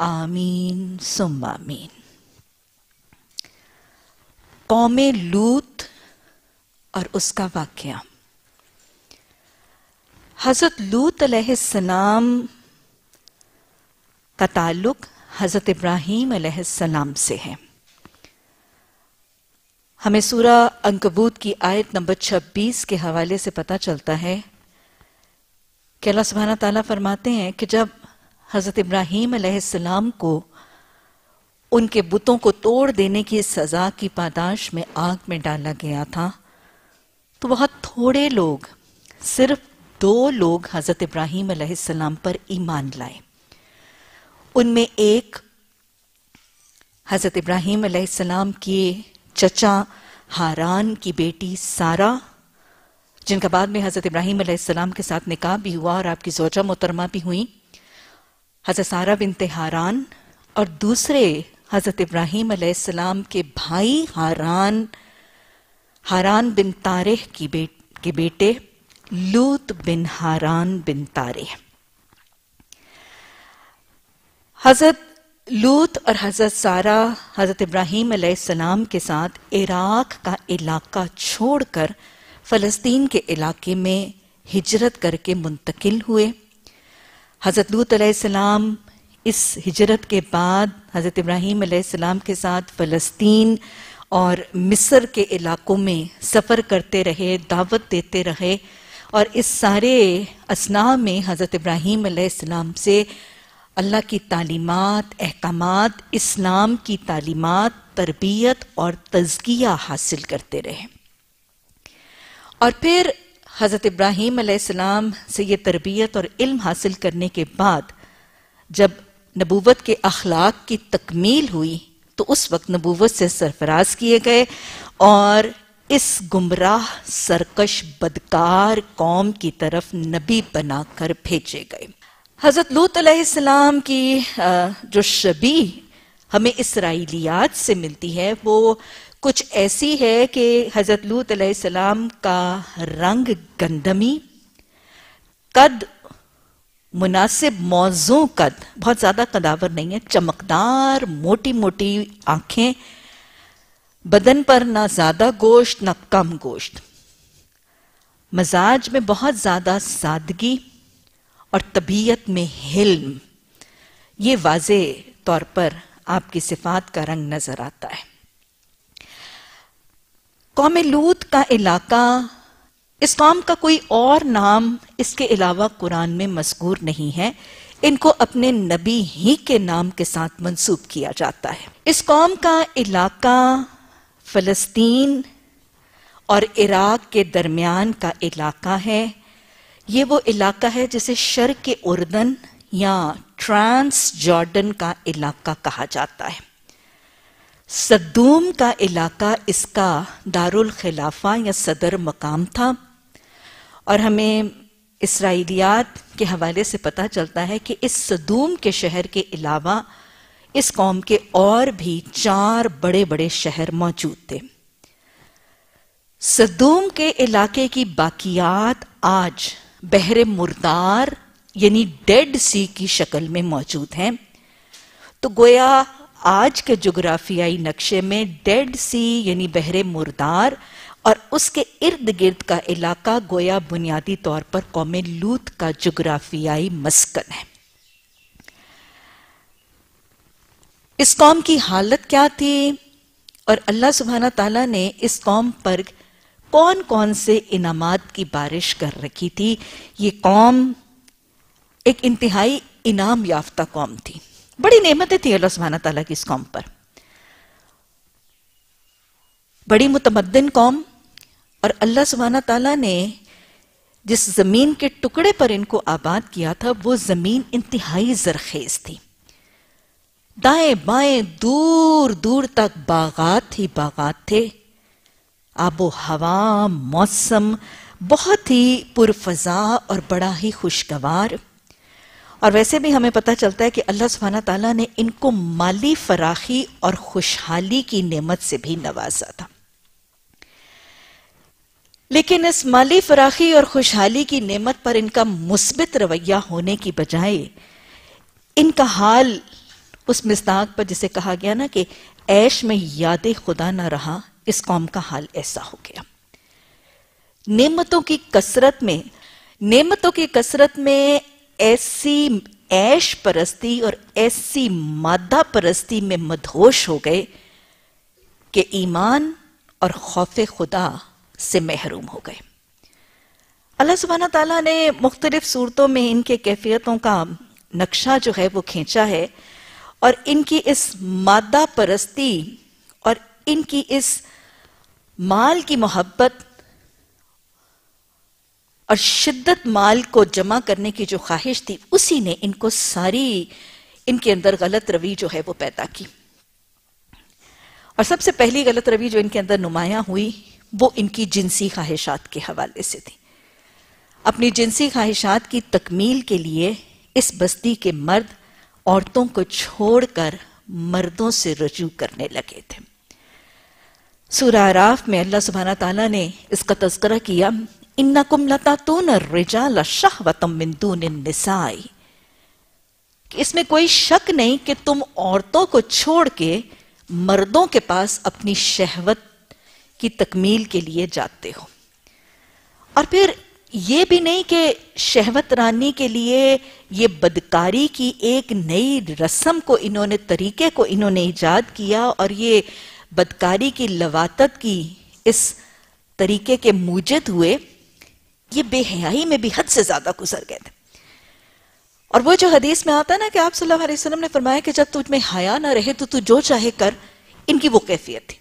आमीन सुम आमीन कौम लूत और उसका वाक्य हजरत लूत अलैहिस्सलाम का ताल्लुक हजरत इब्राहिम अलैहिस्सलाम से है हमें सूरा अंकबूत की आयत नंबर 26 के हवाले से पता चलता है कि अल्लाह सुबहाना ताला फरमाते हैं कि जब हज़रत इब्राहिम अलैहिस्सलाम को उनके बुतों को तोड़ देने की सज़ा की पादाश में आग में डाला गया था तो बहुत थोड़े लोग सिर्फ दो लोग हज़रत इब्राहिम अलैहिस्सलाम पर ईमान लाए उनमें एक हज़रत इब्राहिम अलैहिस्सलाम के चचा हारान की बेटी सारा जिनका बाद में हज़रत इब्राहिम अलैहिस्सलाम के साथ निकाह भी हुआ और आपकी जोजा मोहतरमा भी हुई हज़रत सारा बिन तेहारान और दूसरे हज़रत इब्राहिम अलैहिस्सलाम के भाई हारान हारान बिन तारे की बेट के बेटे लूत बिन हारान बिन तारे हज़रत लूत और हज़रत सारा हज़रत इब्राहिम अलैहिस्सलाम के साथ इराक का इलाका छोड़कर फ़लस्तीन के इलाके में हिजरत करके मुंतकिल हुए हज़रत लूत अलैहिस्सलाम इस हिजरत के बाद हज़रत इब्राहीम अलैहिस्सलाम के साथ फ़लस्तीन और मिस्र के इलाकों में सफ़र करते रहे दावत देते रहे और इस सारे असना में हज़रत इब्राहीम अलैहिस्सलाम से अल्लाह की तालीमात अहकाम इस्लाम की तालीमात तरबियत और तजकिया हासिल करते रहे और फिर हज़रत इब्राहिम अलैहिस्सलाम से ये तरबियत और इल्म हासिल करने के बाद जब नबूवत के अखलाक की तकमील हुई तो उस वक्त नबूवत से सरफराज किए गए और इस गुमराह सरकश बदकार कौम की तरफ नबी बनाकर भेजे गए हज़रत लूत अलैहिस्सलाम की जो शबी हमें इसराइलियात से मिलती है वो कुछ ऐसी है कि हजरत लूत सलाम का रंग गंदमी कद मुनासिब मौजों कद बहुत ज़्यादा कदावर नहीं है चमकदार मोटी मोटी आँखें बदन पर ना ज़्यादा गोश्त ना कम गोश्त मजाज में बहुत ज़्यादा सादगी और तबीयत में हिल्म ये वाज तौर पर आपकी सिफात का रंग नज़र आता है कौम लूत का इलाका इस कौम का कोई और नाम इसके अलावा कुरान में मजकूर नहीं है इनको अपने नबी ही के नाम के साथ मंसूब किया जाता है इस कौम का इलाका फलस्तीन और इराक के दरमियान का इलाका है ये वो इलाका है जिसे शर के उर्दन या ट्रांस जॉर्डन का इलाका कहा जाता है सद्दूम का इलाका इसका दारुल खिलाफा या सदर मकाम था और हमें इसराइलियात के हवाले से पता चलता है कि इस सदूम के शहर के अलावा इस कौम के और भी चार बड़े बड़े शहर मौजूद थे सदूम के इलाके की बाकियात आज बहर मुर्दार यानी डेड सी की शक्ल में मौजूद हैं तो गोया आज के जोग्राफियाई नक्शे में डेड सी यानी बहरे मुर्दार और उसके इर्द गिर्द का इलाका गोया बुनियादी तौर पर कौम लूत का जोग्राफियाई मस्कन है इस कौम की हालत क्या थी और अल्लाह सुबहाना तला ने इस कौम पर कौन कौन से इनामत की बारिश कर रखी थी ये कौम एक इंतहाई इनाम याफ्ता कौम थी बड़ी नेमतें थी अल्लाह सुबहान तला की इस कौम पर बड़ी मुतमदन कौम और अल्लाह सुबहाना तला ने जिस ज़मीन के टुकड़े पर इनको आबाद किया था वो ज़मीन इंतहाई जरखेज थी दाएं बाएं दूर दूर तक बागात ही बागात थे आबो हवा मौसम बहुत ही पुरफजा और बड़ा ही खुशगवार और वैसे भी हमें पता चलता है कि अल्लाह सुबहाना तला ने इनको माली फराखी और खुशहाली की नेमत से भी नवाजा था लेकिन इस माली फराखी और खुशहाली की नेमत पर इनका मुस्बित रवैया होने की बजाय इनका हाल उस मिस्ताक पर जिसे कहा गया ना कि ऐश में याद खुदा ना रहा इस कौम का हाल ऐसा हो गया नेमतों की कसरत में नेमतों की कसरत में ऐसी ऐश परस्ती और ऐसी मादा परस्ती में मदहोश हो गए कि ईमान और खौफ खुदा से महरूम हो गए अल्लाह सुबहाना तला ने मुख्तलिफ सूरतों में इनके कैफियतों का नक्शा जो है वो खींचा है और इनकी इस मादा परस्ती और इनकी इस माल की मोहब्बत और शिद्दत माल को जमा करने की जो ख्वाहिश थी उसी ने इनको सारी इनके अंदर गलत रवि जो है वो पैदा की और सबसे पहली गलत रवि जो इनके अंदर नुमाया हुई वो इनकी जिनसी ख्वाहिशात के हवाले से थी अपनी जिनसी ख्वाहिशात की तकमील के लिए इस बस्ती के मर्द औरतों को छोड़कर मर्दों से रजू करने लगे थे सूर्य आराफ में अल्लाह सुबहाना तला ने इसका तस्करा किया इन्नकुम लतातून रिजाल शहवतम मिंदून निसाई इसमें कोई शक नहीं कि तुम औरतों को छोड़ के मर्दों के पास अपनी शहवत की तकमील के लिए जाते हो और फिर ये भी नहीं कि शहवत रानी के लिए ये बदकारी की एक नई रस्म को इन्होंने तरीके को इन्होंने ईजाद किया और ये बदकारी की लवातत की इस तरीके के मूजद हुए ये बेहयाई में भी हद से ज्यादा गुजर गए थे और वो जो हदीस में आता है ना कि आप सल्लल्लाहु अलैहि वसल्लम ने फरमाया कि जब तुझ में हया ना रहे तो तू जो चाहे कर इनकी वो कैफियत थी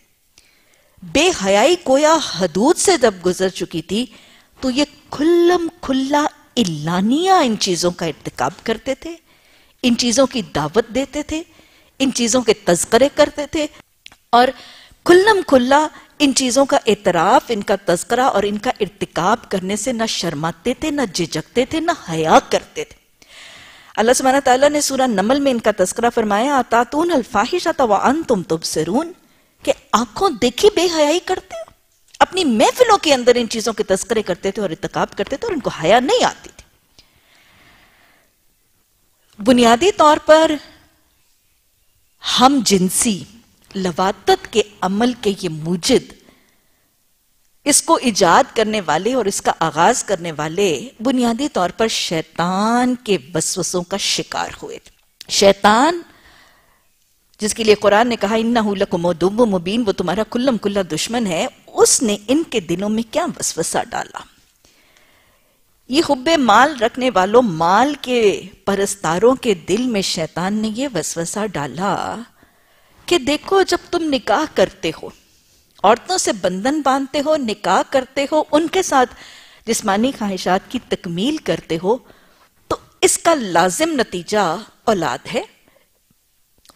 बेहयाई कोया हदूद से जब गुजर चुकी थी तो ये खुल्लम खुल्ला इलानिया इन चीज़ों का इरतकब करते थे इन चीज़ों की दावत देते थे इन चीज़ों के तस्करे करते थे और खुल्लम खुल्ला इन चीज़ों का एतराफ इनका तस्करा और इनका इरतिकाब करने से ना शर्माते थे ना झिझकते थे ना हया करते थे अल्लाह सुबहाना तआला ने सूरह नमल में इनका तस्करा फरमाया आता आतातून आता वह अन तुम सरून के आंखों देखी बेहयाई करते हो अपनी महफिलों के अंदर इन चीज़ों के तस्करे करते थे और इतकाब करते थे और इनको हया नहीं आती थी बुनियादी तौर पर हम जिनसी लवादत के अमल के ये मुजिद इसको इजाद करने वाले और इसका आगाज करने वाले बुनियादी तौर पर शैतान के वसवसों का शिकार हुए शैतान जिसके लिए कुरान ने कहा इन्ना लकुमोदुब मुबीन वो तुम्हारा कुल्लम कुल्ला दुश्मन है उसने इनके दिलों में क्या वसवसा डाला ये हुब्बे माल रखने वालों माल के परस्तारों के दिल में शैतान ने यह वसवसा डाला कि देखो जब तुम निकाह करते हो औरतों से बंधन बांधते हो निकाह करते हो उनके साथ जिसमानी ख्वाहिशात की तकमील करते हो तो इसका लाजिम नतीजा औलाद है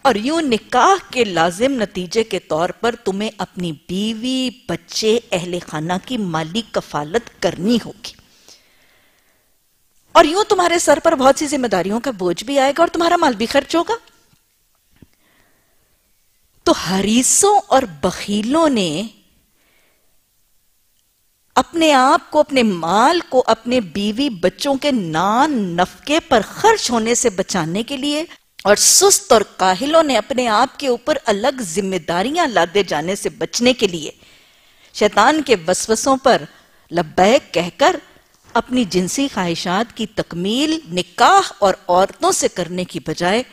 और यूं निकाह के लाजिम नतीजे के तौर पर तुम्हें अपनी बीवी बच्चे अहले खाना की माली कफालत करनी होगी और यूं तुम्हारे सर पर बहुत सी जिम्मेदारियों का बोझ भी आएगा और तुम्हारा माल भी खर्च होगा तो हरीसों और बखीलों ने अपने आप को अपने माल को अपने बीवी बच्चों के नान नफके पर खर्च होने से बचाने के लिए और सुस्त और काहिलों ने अपने आप के ऊपर अलग जिम्मेदारियां लादे जाने से बचने के लिए शैतान के वसवसों पर लब्बैक कहकर अपनी जिनसी ख्वाहिशात की तकमील निकाह और औरतों से करने की बजाय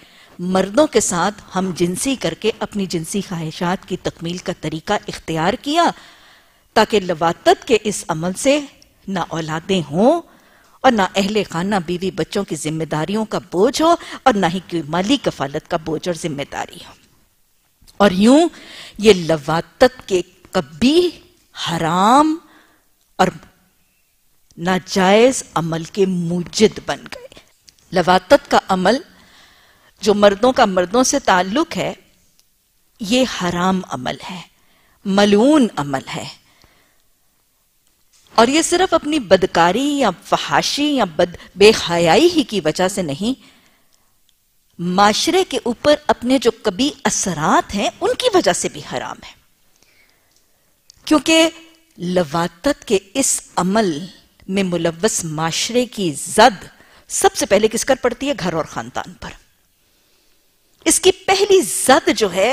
मर्दों के साथ हम जिनसी करके अपनी जिनसी ख्वाहिशात की तकमील का तरीका इख्तियार किया ताकि लवातत के इस अमल से ना औलादें हों और ना अहले खाना बीवी बच्चों की जिम्मेदारियों का बोझ हो और ना ही कोई माली कफालत का बोझ और जिम्मेदारी हो और यूं ये लवातत के कभी हराम और नाजायज अमल के मुजिद बन गए लवातत का अमल जो मर्दों का मर्दों से ताल्लुक है ये हराम अमल है मलून अमल है और ये सिर्फ अपनी बदकारी या फहाशी या बद बेहयाई ही की वजह से नहीं माशरे के ऊपर अपने जो कभी असरात हैं उनकी वजह से भी हराम है क्योंकि लवातत के इस अमल में मुलवस माशरे की जद सबसे पहले किस कर पड़ती है घर और खानदान पर इसकी पहली जद जो है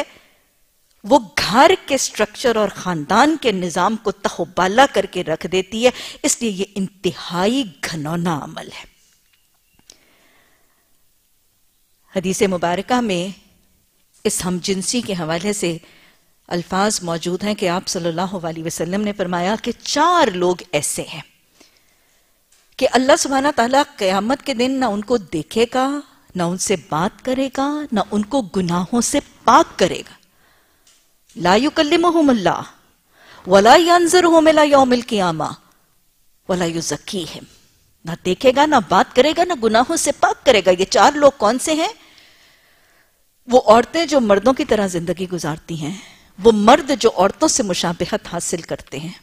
वो घर के स्ट्रक्चर और खानदान के निजाम को तहोबाला करके रख देती है इसलिए ये इंतहाई घनौना अमल है हदीसे मुबारक में इस हम जिनसी के हवाले से अल्फाज मौजूद हैं कि आप सल्लल्लाहु अलैहि वसल्लम ने फरमाया कि चार लोग ऐसे हैं कि अल्लाह सुबहाना तला क्यामत के दिन ना उनको देखेगा न उनसे बात करेगा ना उनको गुनाहों से पाक करेगा लायु कल्ला हो मिला होमिला योमिल कियामा वला यु जकी हिम ना देखेगा ना बात करेगा ना गुनाहों से पाक करेगा ये चार लोग कौन से हैं वो औरतें जो मर्दों की तरह जिंदगी गुजारती हैं वो मर्द जो औरतों से मुशाबहत हासिल करते हैं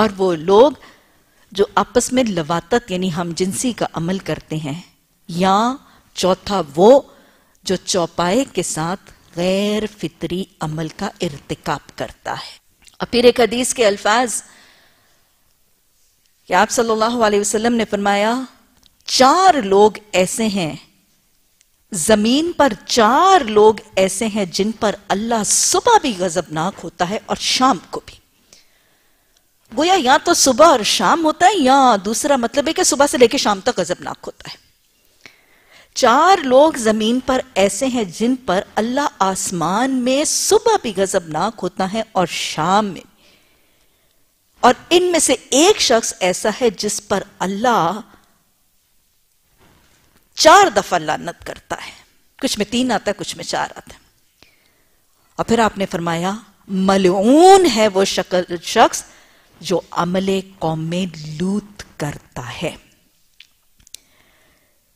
और वो लोग जो आपस में लवात यानी हम जिनसी का अमल करते हैं या चौथा वो जो चौपाए के साथ गैर फितरी अमल का इरतकाब करता है और फिर एक हदीस के अल्फाज कि आप सल्लल्लाहु अलैहि वसल्लम ने फरमाया चार लोग ऐसे हैं जमीन पर चार लोग ऐसे हैं जिन पर अल्लाह सुबह भी गजबनाक होता है और शाम को भी गोया या तो सुबह और शाम होता है या दूसरा मतलब है कि सुबह से लेकर शाम तक गजबनाक होता है चार लोग जमीन पर ऐसे हैं जिन पर अल्लाह आसमान में सुबह भी गजबनाक होता है और शाम में और इनमें से एक शख्स ऐसा है जिस पर अल्लाह चार दफा लानत करता है कुछ में तीन आता है कुछ में चार आता है और फिर आपने फरमाया मलून है वो शक्ल शख्स जो अमले कौम में लूत करता है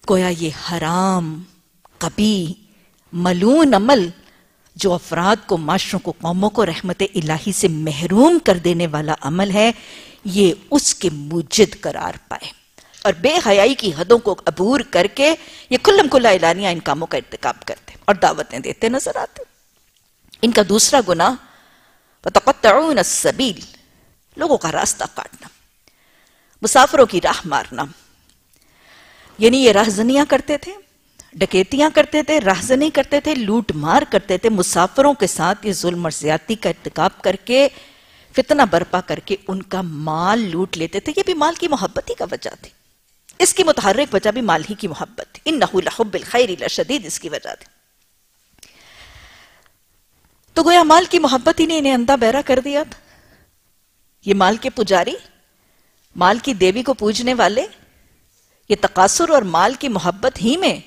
गोया ये हराम कभी मलून अमल जो अफराद को माशरों को कौमों को रहमत इलाही से महरूम कर देने वाला अमल है ये उसके मुजिद करार पाए और बेहयाई की हदों को अबूर करके ये खुल्लम खुल्ला एलानिया इन कामों का इंतकाम करते और दावतें देते नजर आते इनका दूसरा गुना वतकतऊन सबील लोगों का रास्ता काटना मुसाफरों की राह मारना यानी ये राहजनियां करते थे डकैतियां करते थे राहजनी करते थे लूट मार करते थे मुसाफरों के साथ ये जुल्म और का इतकाब करके फितना बर्पा करके उनका माल लूट लेते थे ये भी माल की मोहब्बत ही का वजह थी इसकी मुतहरक वजह भी माल ही की मोहब्बत इन नहुलहबिल खैर शदीद इसकी वजह थी तो गोया माल की मोहब्बत ही ने इन्हें अंधा बहरा कर दिया था ये माल के पुजारी माल की देवी को पूजने वाले ये तकासुर और माल की मोहब्बत ही में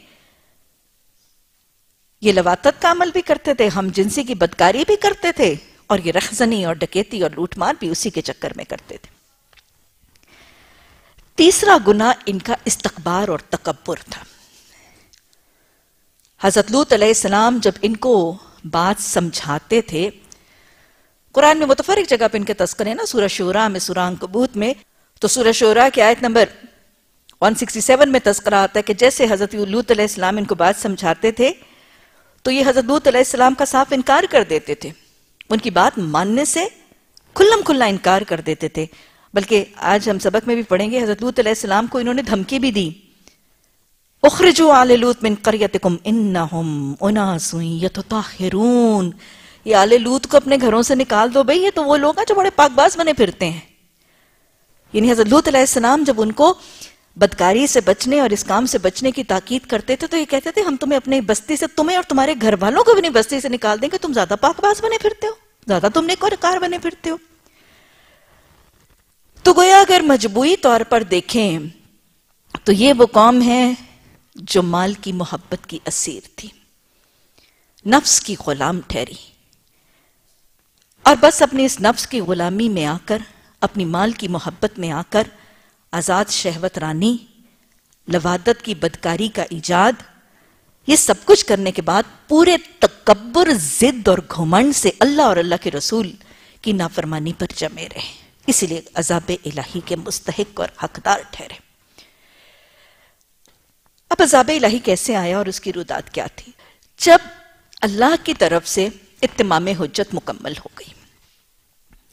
ये लवातत का अमल भी करते थे हम जिनसी की बदकारी भी करते थे और ये रखजनी और डकेती और लूटमार भी उसी के चक्कर में करते थे तीसरा गुना इनका इस्तकबार और तकबर था हजरत लूत अलैहिस्सलाम जब इनको बात समझाते थे कुरान में मुतफरक जगह पर इनके तस्करे ना सूर्य शोरा में सूरान कबूत में तो सूर्य शोरा की आयत नंबर 167 में तस्करा आता है कि जैसे हज़रत लूत अलैहिस्सलाम इनको बात समझाते थे तो ये हज़रत लूत अलैहिस्सलाम का साफ इनकार कर देते थे उनकी बात मानने से खुल्लम खुल्ला इनकार कर देते थे बल्कि आज हम सबक में भी पढ़ेंगे हज़रत लूत अलैहिस्सलाम को इन्होंने धमकी भी दी उखरजो आले लूत मिन करियतकुम इन्नहुम उनासुन यतताहिरून ये आले लूत को अपने घरों से निकाल दो भाई ये तो वो लोग हैं जो बड़े पाकबाज बने फिरते हैं यानी हजरत लूत अलैहिस्सलाम जब उनको बदकारी से बचने और इस काम से बचने की ताकीद करते थे तो ये कहते थे हम तुम्हें अपने बस्ती से तुम्हें और तुम्हारे घर वालों को भी बस्ती से निकाल देंगे तुम ज्यादा पाकबाज बने फिरते हो ज्यादा तुम कार बने फिरते हो तो गोया अगर मजबूरी तौर पर देखें तो ये वो कौम है जो माल की मोहब्बत की असीर थी नफ्स की गुलाम ठहरी और बस अपने इस नफ्स की गुलामी में आकर अपनी माल की मोहब्बत में आकर आज़ाद शहवत रानी लवादत की बदकारी का इजाद ये सब कुछ करने के बाद पूरे तकबर जिद और घुमंड से अल्लाह और अल्लाह के रसूल की नाफरमानी पर जमे रहे इसलिए अजाब इलाही के मुस्तक और हकदार ठहरे अब अजाब इलाही कैसे आया और उसकी रुदात क्या थी जब अल्लाह की तरफ से इतमाम हजत मुकम्मल हो गई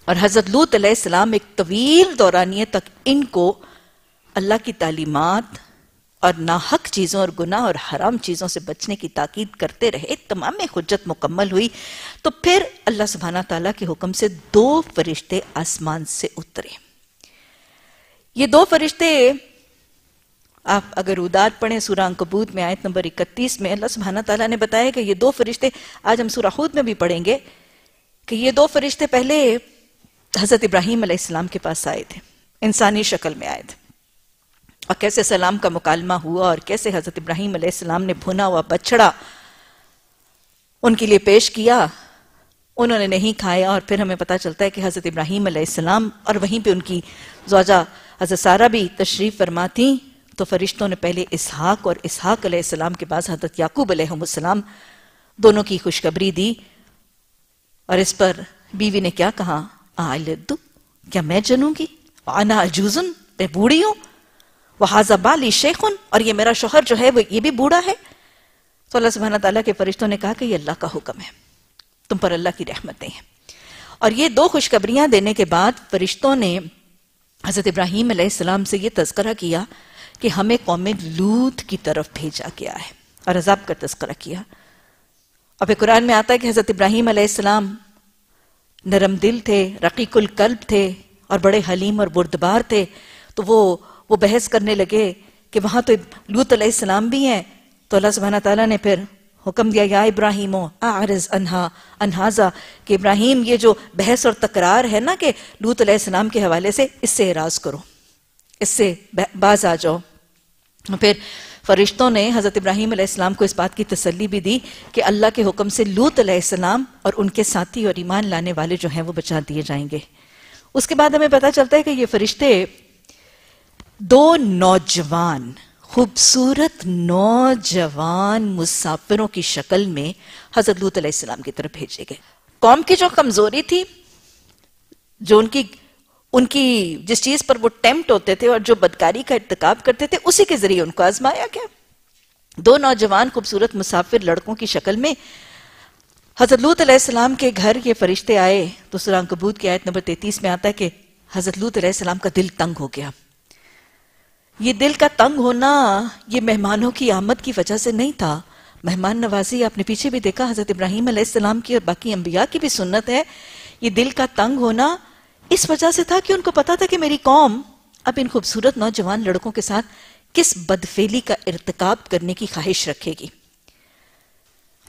और हज़रत लूत अलैहिस्सलाम एक तवील दौरानिए तक इनको अल्लाह की तालीमत और नाहक चीज़ों और गुना और हराम चीज़ों से बचने की ताकीद करते रहे तमाम हजत मुकम्मल हुई तो फिर अल्लाह सुबहाना तला के हुक्म से दो फरिश्ते आसमान से उतरे ये दो फरिश्ते आप अगर उदार पढ़ें सूरा अंकबूत में आयत नंबर 31 में अल्लाह सुबहाना तला ने बताया कि ये दो फरिश्ते आज हम सूराहूद में भी पढ़ेंगे कि ये दो फरिश्ते पहले हज़रत इब्राहिम आसमाम के पास आए थे इंसानी शक्ल में आए थे और कैसे सलाम का मुकालमा हुआ और कैसे हज़रत इब्राहिम आसमाम ने भुना हुआ बछड़ा उनके लिए पेश किया उन्होंने नहीं खाया और फिर हमें पता चलता है कि हज़रत इब्राहिम आसमाम और वहीं पे उनकी जौजा हज़रत सारा भी तशरीफ़ फरमा थी तो फरिश्तों ने पहले इसहाक और इसहाक आसमाम के पास हज़रत याकूब अलैहिस्सलाम दोनों की खुशखबरी दी और इस पर बीवी ने क्या कहा आलदू क्या मैं जनूंगी आना अजूजन मैं बूढ़ी हूं वहाजा बाली शेखुन और ये मेरा शोहर जो है वो ये भी बूढ़ा है तो अल्लाह सुबहाना तला के फरिश्तों ने कहा कि ये अल्लाह का हुक्म है तुम पर अल्लाह की रहमतें हैं और ये दो खुशखबरियां देने के बाद फरिश्तों ने हजरत इब्राहिम सलाम से यह तस्करा किया कि हमें कौम लूत की तरफ भेजा गया है और अजाब का तस्करा किया अब कुरान में आता है कि हजरत इब्राहिम नरम दिल थे रकीकुल कल्ब थे और बड़े हलीम और बुरदबार थे तो वो वो बहस करने लगे कि वहाँ तो लूत सलाम भी हैं तो अल्लाह सुबहाना तला ने फिर हुक्म दिया या इब्राहिम आरज अनहा अनहाजा कि इब्राहिम ये जो बहस और तकरार है ना कि लूत सलाम के हवाले से इससे एराज करो इससे बाज आ जाओ फिर फरिश्तों ने हज़रत इब्राहिम आसमाम को इस बात की तसली भी दी कि अल्लाह के हुक्म से लूत आसमाम और उनके साथी और ईमान लाने वाले जो हैं वो बचा दिए जाएंगे उसके बाद हमें पता चलता है कि ये फरिश्ते दो नौजवान खूबसूरत नौजवान मुसाफिरों की शक्ल में हजरत लूत की तरफ भेजे गए कौम की जो कमजोरी थी जो उनकी उनकी जिस चीज पर वो टेम्प्ट होते थे और जो बदकारी का इतकाब करते थे उसी के जरिए उनको आजमाया गया दो नौजवान खूबसूरत मुसाफिर लड़कों की शक्ल में हजरत लूत अलैहिस्सलाम के घर ये फरिश्ते आए तो सुरा कबूत की आयत नंबर तैतीस में आता है कि हजरत लूत अलैहिस्सलाम का दिल तंग हो गया ये दिल का तंग होना ये मेहमानों की आमद की वजह से नहीं था मेहमान नवाजी आपने पीछे भी देखा हजरत इब्राहिम अलैहिस्सलाम की और बाकी अंबिया की भी सुन्नत है ये दिल का तंग होना इस वजह से था कि उनको पता था कि मेरी कौम अब इन खूबसूरत नौजवान लड़कों के साथ किस बदफेली का इरतकाब करने की ख्वाहिश रखेगी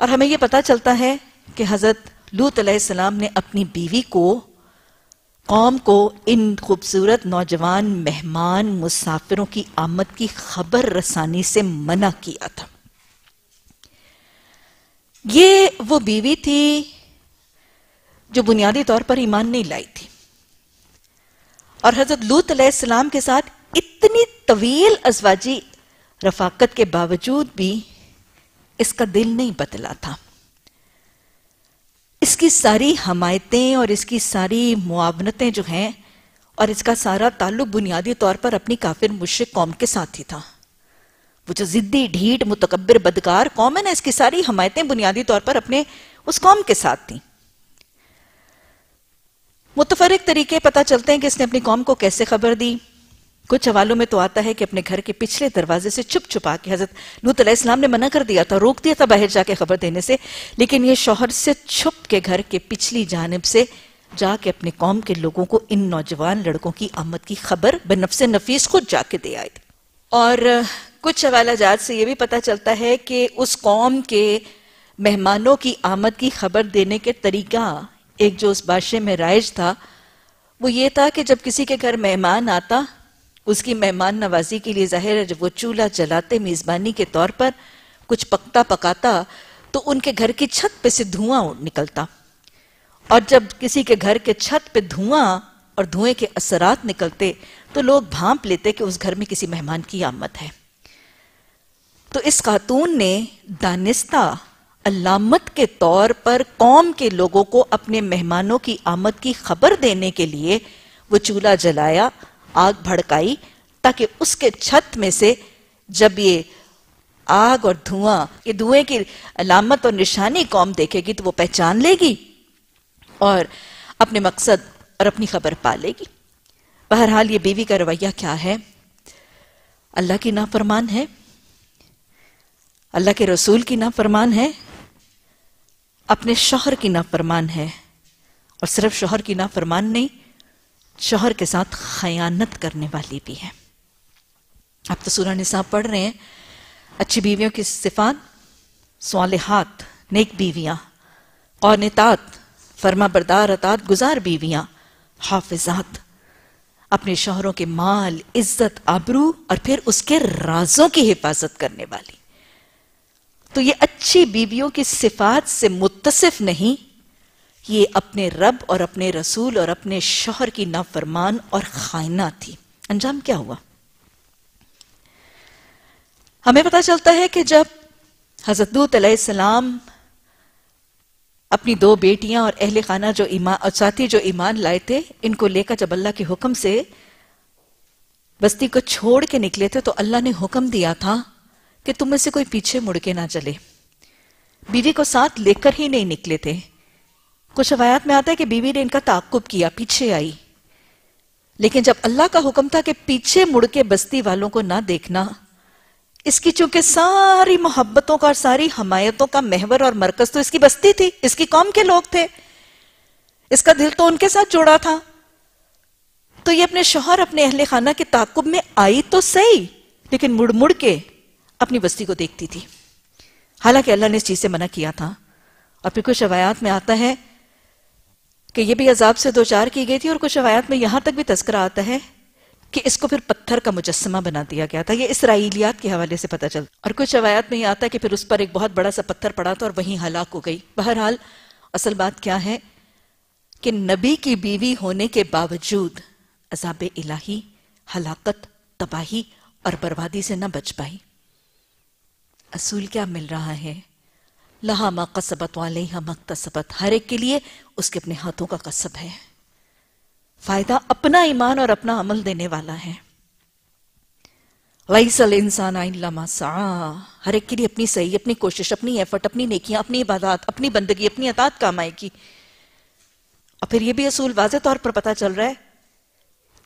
और हमें यह पता चलता है कि हजरत लूत सलाम ने अपनी बीवी को कौम को इन खूबसूरत नौजवान मेहमान मुसाफिरों की आमद की खबर रसानी से मना किया था ये वो बीवी थी जो बुनियादी तौर पर ईमान नहीं लाई थी और हजरत लूत अलैहिस्सलाम के साथ इतनी तवील अजवाजी रफाकत के बावजूद भी इसका दिल नहीं बदला था इसकी सारी हमायतें और इसकी सारी मुआवनतें जो हैं और इसका सारा ताल्लुक बुनियादी तौर पर अपनी काफिर मुश्रक कौम के साथ ही था वो जो जिद्दी ढीठ मुतकबर बदकार कौम है ना इसकी सारी हमायतें बुनियादी तौर पर अपने उस कौम के साथ थी मुतफरक तरीके पता चलते हैं कि इसने अपनी कौम को कैसे खबर दी कुछ हवालों में तो आता है कि अपने घर के पिछले दरवाजे से छुप छुपा के हजरत लूत इस्लाम ने मना कर दिया था रोक दिया था बाहर जाके खबर देने से लेकिन ये शोहर से छुप के घर के पिछली जानब से जाके अपने कौम के लोगों को इन नौजवान लड़कों की आमद की खबर बनफ्स नफीस खुद जाके दे आई और कुछ हवाला जात से यह भी पता चलता है कि उस कौम के मेहमानों की आमद की खबर देने के तरीका एक जो उस बादशाह में राइज था वो ये था कि जब किसी के घर मेहमान आता उसकी मेहमान नवाजी के लिए जाहिर है जब वो चूल्हा जलाते मेज़बानी के तौर पर कुछ पकता पकाता तो उनके घर की छत पे से धुआं निकलता और जब किसी के घर के छत पे धुआं और धुएं के असरात निकलते तो लोग भांप लेते कि उस घर में किसी मेहमान की आमद है तो इस खातून ने दानिस्ता अलामत के तौर पर कौम के लोगों को अपने मेहमानों की आमद की खबर देने के लिए वो चूल्हा जलाया आग भड़काई ताकि उसके छत में से जब ये आग और धुआं ये धुएं की अलामत और निशानी कौम देखेगी तो वो पहचान लेगी और अपने मकसद और अपनी खबर पा लेगी बहरहाल ये बीवी का रवैया क्या है अल्लाह की नाफरमान है अल्लाह के रसूल की नाफरमान है अपने शोहर की नाफरमान है और सिर्फ शोहर की नाफरमान नहीं शोहर के साथ खयानत करने वाली भी है आप तो सूरह निसा पढ़ रहे हैं अच्छी बीवियों की सिफात सवालहात नेक बीवियां और नितात फर्मा बरदार अतात गुजार बीवियां हाफिजात अपने शोहरों के माल इज्जत आबरू और फिर उसके राजों की हिफाजत करने वाली तो ये अच्छी बीवियों की सिफात से मुतसिफ नहीं ये अपने रब और अपने रसूल और अपने शोहर की नाफरमान और खाइना थी अंजाम क्या हुआ हमें पता चलता है कि जब हजरत सलाम अपनी दो बेटियां और अहले खाना जो ईमान और साथी जो ईमान लाए थे इनको लेकर जब अल्लाह के हुक्म से बस्ती को छोड़ के निकले थे तो अल्लाह ने हुक्म दिया था कि तुम में से कोई पीछे मुड़ के ना चले बीवी को साथ लेकर ही नहीं निकले थे कुछ रवायात में आता है कि बीवी ने इनका ताकुब किया पीछे आई लेकिन जब अल्लाह का हुक्म था कि पीछे मुड़ के बस्ती वालों को ना देखना इसकी चूंकि सारी मोहब्बतों का और सारी हमायतों का महवर और मरकज तो इसकी बस्ती थी इसकी कौम के लोग थे इसका दिल तो उनके साथ जुड़ा था तो ये अपने शोहर अपने अहले खाना के ताकुब में आई तो सही लेकिन मुड़ मुड़ के अपनी बस्ती को देखती थी हालांकि अल्लाह ने इस चीज़ से मना किया था और फिर कुछ रवायात में आता है कि यह भी अजाब से दो चार की गई थी और कुछ रवायात में यहां तक भी तस्करा आता है कि इसको फिर पत्थर का मुजस्मा बना दिया गया था ये इसराइलियात के हवाले से पता चलता और कुछ रवायात में ये आता है कि फिर उस पर एक बहुत बड़ा सा पत्थर पड़ा था और वहीं हलाक हो गई बहरहाल असल बात क्या है कि नबी की बीवी होने के बावजूद अजाब इलाही हलाकत तबाही और बर्बादी से ना बच पाई असूल क्या मिल रहा है लहा मा कसबत वालेहा मकतसबत हर एक के लिए उसके अपने हाथों का कसब है फायदा अपना ईमान और अपना अमल देने वाला है लईसल इंसान सा हर एक के लिए अपनी सही अपनी कोशिश अपनी एफर्ट अपनी नेकियां अपनी इबादत अपनी बंदगी अपनी अतात काम आएगी और फिर यह भी असूल वाज तौर पर पता चल रहा है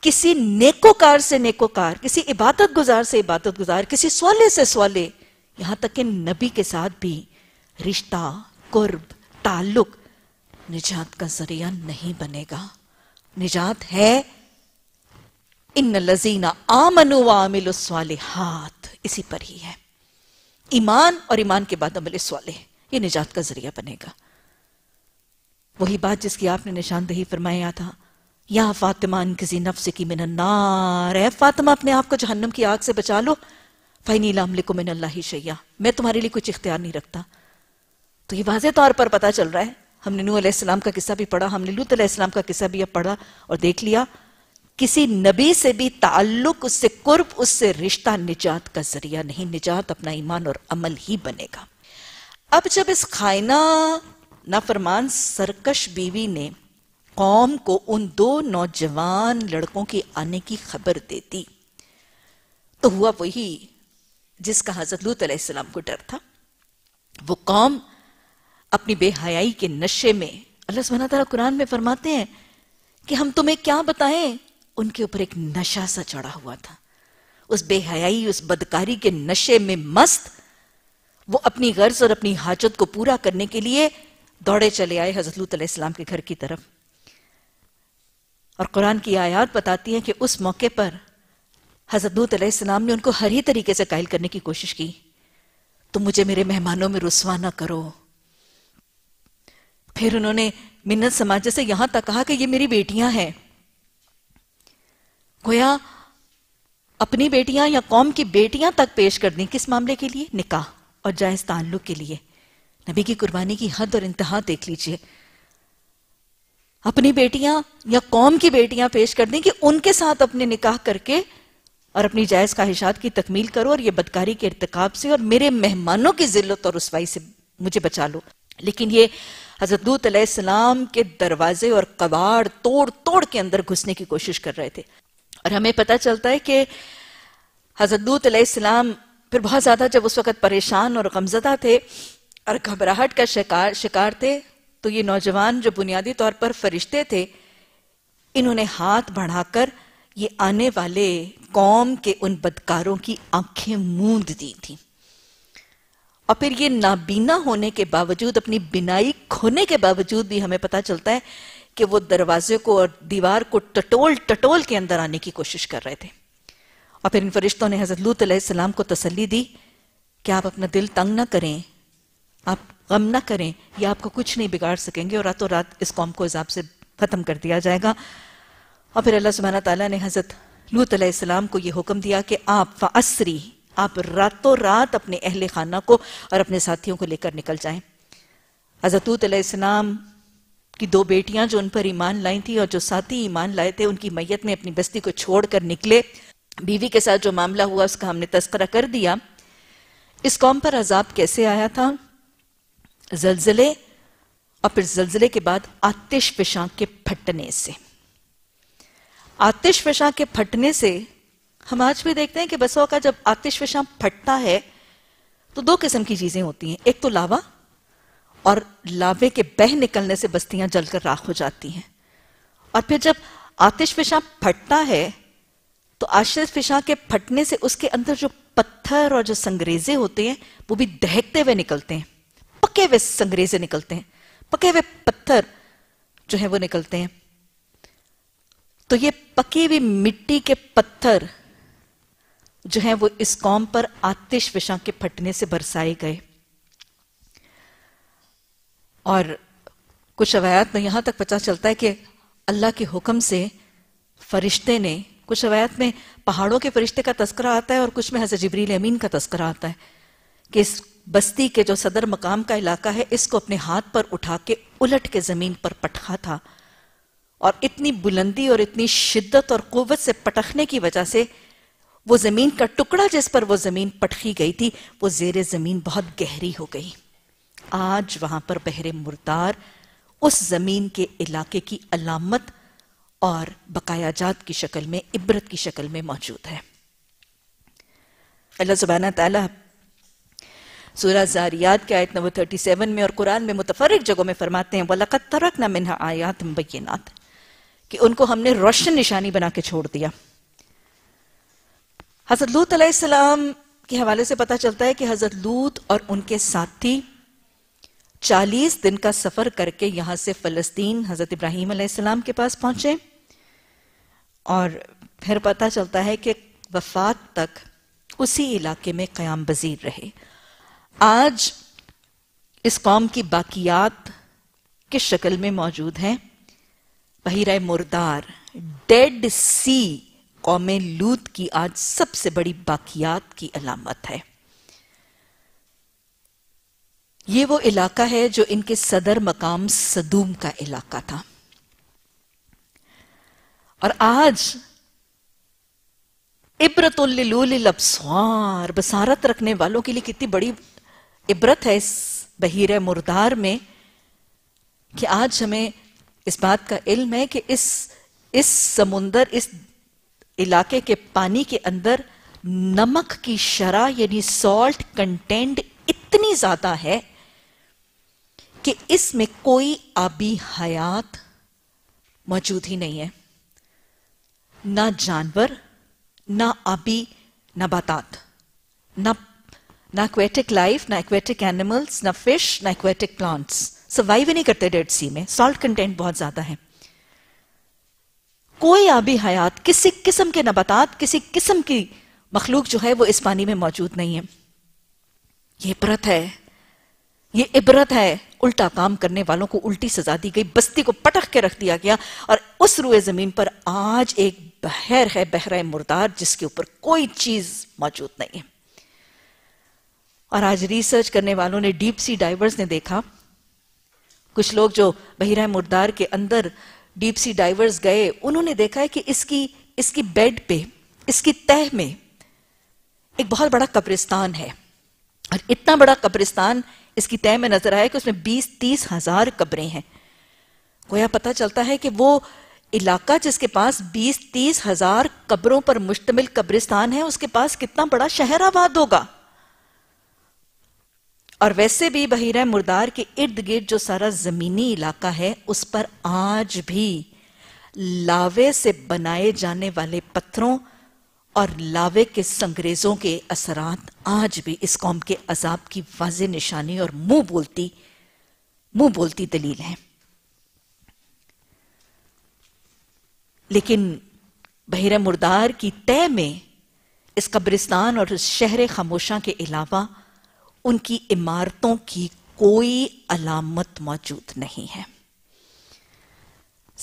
किसी नेकोकार से नेकोकार किसी इबादत गुजार से इबादत गुजार किसी सवाले से सवाले यहां तक कि नबी के साथ भी रिश्ता कुर्ब ताल्लुक निजात का जरिया नहीं बनेगा निजात है इन लजीना आमनु वामिल हाथ इसी पर ही है ईमान और ईमान के बाद अमल वाले ये निजात का जरिया बनेगा वही बात जिसकी आपने निशानदेही फरमाया था या फातिमा किसी नफ्स की मिनन्नार है फातिमा अपने आप को जहन्नम की आग से बचा लो फ़ैनी लामले को मैंने अल्लाह ही शैया मैं तुम्हारे लिए कुछ इख्तियार नहीं रखता तो ये वाज तौर पर पता चल रहा है हमने नू अलैहिस्सलाम का किस्सा भी पढ़ा हमने लूत अलैहिस्सलाम का किस्सा भी अब पढ़ा और देख लिया किसी नबी से भी ताल्लुक उससे कुर्ब उससे रिश्ता निजात का जरिया नहीं निजात अपना ईमान और अमल ही बनेगा अब जब इस खाइना नाफरमान सरकश बीवी ने कौम को उन दो नौजवान लड़कों के आने की खबर दे दी तो हुआ वही जिसका हजरत लूत अलैहिस्सलाम को डर था वो कौम अपनी बेहयाई के नशे में अल्लाह सुबहाना तआला कुरान में फरमाते हैं कि हम तुम्हें क्या बताएं उनके ऊपर एक नशा सा चढ़ा हुआ था उस बेहयाई उस बदकारी के नशे में मस्त वो अपनी गर्ज और अपनी हाजत को पूरा करने के लिए दौड़े चले आए हजरत लूत अलैहिस्सलाम के घर की तरफ और कुरान की आयात बताती है कि उस मौके पर हजरत लूत अलैहिस्सलाम ने उनको हर ही तरीके से कायल करने की कोशिश की तो मुझे मेरे मेहमानों में रुसवा ना करो फिर उन्होंने मिन्नत समाज से यहां तक कहा कि ये मेरी बेटियां हैं गोया अपनी बेटियां या कौम की बेटियां तक पेश कर दी किस मामले के लिए निकाह और जायज ताल्लुक के लिए नबी की कुर्बानी की हद और इंतहा देख लीजिए अपनी बेटियां या कौम की बेटियां पेश कर दें कि उनके साथ अपने निकाह करके और अपनी जायज़ ख्वाहिशात की तकमील करो और ये बदकारी के इरतकाब से और मेरे मेहमानों की जिल्लत और रसवाई से मुझे बचा लो लेकिन ये हजरत लूत अलैहिस्सलाम के दरवाजे और कबाड़ तोड़ तोड़ के अंदर घुसने की कोशिश कर रहे थे और हमें पता चलता है कि हजरत लूत अलैहिस्सलाम फिर बहुत ज़्यादा जब उस वक़्त परेशान और गमजदा थे और घबराहट का शिकार शिकार थे तो ये नौजवान जो बुनियादी तौर पर फरिश्ते थे इन्होंने हाथ बढ़ाकर ये आने वाले कौम के उन बदकारों की आंखें मूंद दी थी और फिर ये नाबीना होने के बावजूद अपनी बिनाई खोने के बावजूद भी हमें पता चलता है कि वो दरवाजे को और दीवार को टटोल टटोल के अंदर आने की कोशिश कर रहे थे और फिर इन फरिश्तों ने हजरत लूत सलाम को तसली दी कि आप अपना दिल तंग ना करें आप गम ना करें यह आपको कुछ नहीं बिगाड़ सकेंगे और रातों रात इस कौम को हिसाब से ख़त्म कर दिया जाएगा और फिर अल्लाह सुबहाना तला ने हजरत लूत अलैहिस्सलाम को यह हुक्म दिया कि आप फ़ासरी आप रातों रात अपने अहल खाना को और अपने साथियों को लेकर निकल जाएं हजरतूत अलैहिस्सलाम कि दो बेटियां जो उन पर ईमान लाई थी और जो साथी ईमान लाए थे उनकी मैयत में अपनी बस्ती को छोड़कर निकले बीवी के साथ जो मामला हुआ उसका हमने तस्करा कर दिया इस कौम पर अजाब कैसे आया था जलजले और फिर जलजले के बाद आतिश पिशाक के फटने से आतिशफिशा के फटने से हम आज भी देखते हैं कि बसों का जब आतिशफिशा फटता है तो दो किस्म की चीजें होती हैं एक तो लावा और लावे के बह निकलने से बस्तियां जलकर राख हो जाती हैं और फिर जब आतिशफिशा फटता है तो आशिशा के फटने से उसके अंदर जो पत्थर और जो संगरेजे होते हैं वो भी दहकते हुए निकलते हैं पके हुए संग्रेजे निकलते हैं पके हुए पत्थर जो है वो निकलते हैं तो ये पकी हुई मिट्टी के पत्थर जो है वो इस कौम पर आतिश विषा के फटने से बरसाए गए और कुछ रवायात में यहां तक पता चलता है कि अल्लाह के हुक्म से फरिश्ते ने कुछ अवैत में पहाड़ों के फरिश्ते का तस्करा आता है और कुछ में हजर जबरील अमीन का तस्करा आता है कि इस बस्ती के जो सदर मकाम का इलाका है इसको अपने हाथ पर उठा के उलट के जमीन पर पटखा था और इतनी बुलंदी और इतनी शिद्दत और कुवत से पटखने की वजह से वो जमीन का टुकड़ा जिस पर वो जमीन पटकी गई थी वो जेर जमीन बहुत गहरी हो गई आज वहां पर बहरे मुर्दार उस जमीन के इलाके की अलामत और बकाया जात की शक्ल में इबरत की शक्ल में मौजूद है अल्लाह सुबहाना तला सूरह जारियात के आयत नंबर 37 में और कुरान में मुतफरक जगहों में फरमाते हैं वलकत तरक न मिनहा आयात मुबैनात कि उनको हमने रोशन निशानी बना के छोड़ दिया हजरत लूत अलैहिस्सलाम के हवाले से पता चलता है कि हजरत लूत और उनके साथी चालीस दिन का सफर करके यहां से फलस्तीन हजरत इब्राहिम अलैहिस्सलाम के पास पहुंचे और फिर पता चलता है कि वफात तक उसी इलाके में क्याम बजीर रहे आज इस कौम की बाकियात किस शक्ल में मौजूद हैं बहिरा मुर्दार डेड सी कौम लूत की आज सबसे बड़ी बाकियात की अलामत है ये वो इलाका है जो इनके सदर मकाम सदूम का इलाका था और आज लबसवार बसारत रखने वालों के लिए कितनी बड़ी इबरत है इस बहिर मुर्दार में कि आज हमें इस बात का इल्म है कि इस इस समुंदर इस इलाके के पानी के अंदर नमक की शरा यानी सॉल्ट कंटेंट इतनी ज्यादा है कि इसमें कोई आबी हयात मौजूद ही नहीं है ना जानवर ना आबी नबातात ना ना एक्वेटिक लाइफ ना एक्वेटिक एनिमल्स ना फिश ना एक्वेटिक प्लांट्स सर्वाइव ही नहीं करते डेड सी में सॉल्ट कंटेंट बहुत ज्यादा है कोई आबी हयात किसी किस्म के नबातात किसी किस्म की मखलूक जो है वो इस पानी में मौजूद नहीं है ये इबरत है ये इबरत है उल्टा काम करने वालों को उल्टी सजा दी गई बस्ती को पटक के रख दिया गया और उस रुए जमीन पर आज एक बहर है बहरा मुर्दार जिसके ऊपर कोई चीज मौजूद नहीं है और आज रिसर्च करने वालों ने डीप सी डाइवर्स ने देखा कुछ लोग जो बहिरा मुर्दार के अंदर डीप सी डाइवर्स गए उन्होंने देखा है कि इसकी इसकी बेड पे इसकी तह में एक बहुत बड़ा कब्रिस्तान है और इतना बड़ा कब्रिस्तान इसकी तय में नजर आया कि उसमें बीस तीस हजार कब्रें हैं गोया पता चलता है कि वो इलाका जिसके पास बीस तीस हजार कब्रों पर मुश्तमिल कब्रिस्तान है उसके पास कितना बड़ा शहर आबाद होगा और वैसे भी बहिरा मुर्दार के इर्द गिर्द जो सारा जमीनी इलाका है उस पर आज भी लावे से बनाए जाने वाले पत्थरों और लावे के संग्रेजों के असरात आज भी इस कौम के अजाब की वाज निशानी और मुंह बोलती मुंह बोलती दलील है लेकिन बहिरा मुर्दार की तय में इस कब्रिस्तान और शहर खामोशा के अलावा उनकी इमारतों की कोई अलामत मौजूद नहीं है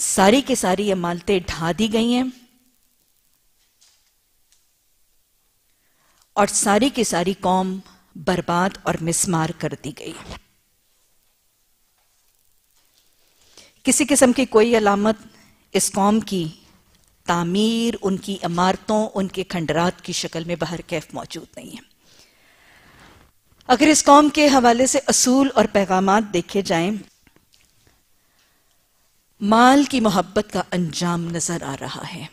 सारी की सारी इमारतें ढा दी गई हैं और सारी की सारी कौम बर्बाद और मिसमार कर दी गई किसी किस्म की कोई अलामत इस कौम की तामीर उनकी इमारतों उनके खंडरात की शक्ल में बाहर कैफ मौजूद नहीं है अगर इस कौम के हवाले से असूल और पैगाम देखे जाएं माल की मोहब्बत का अंजाम नजर आ रहा है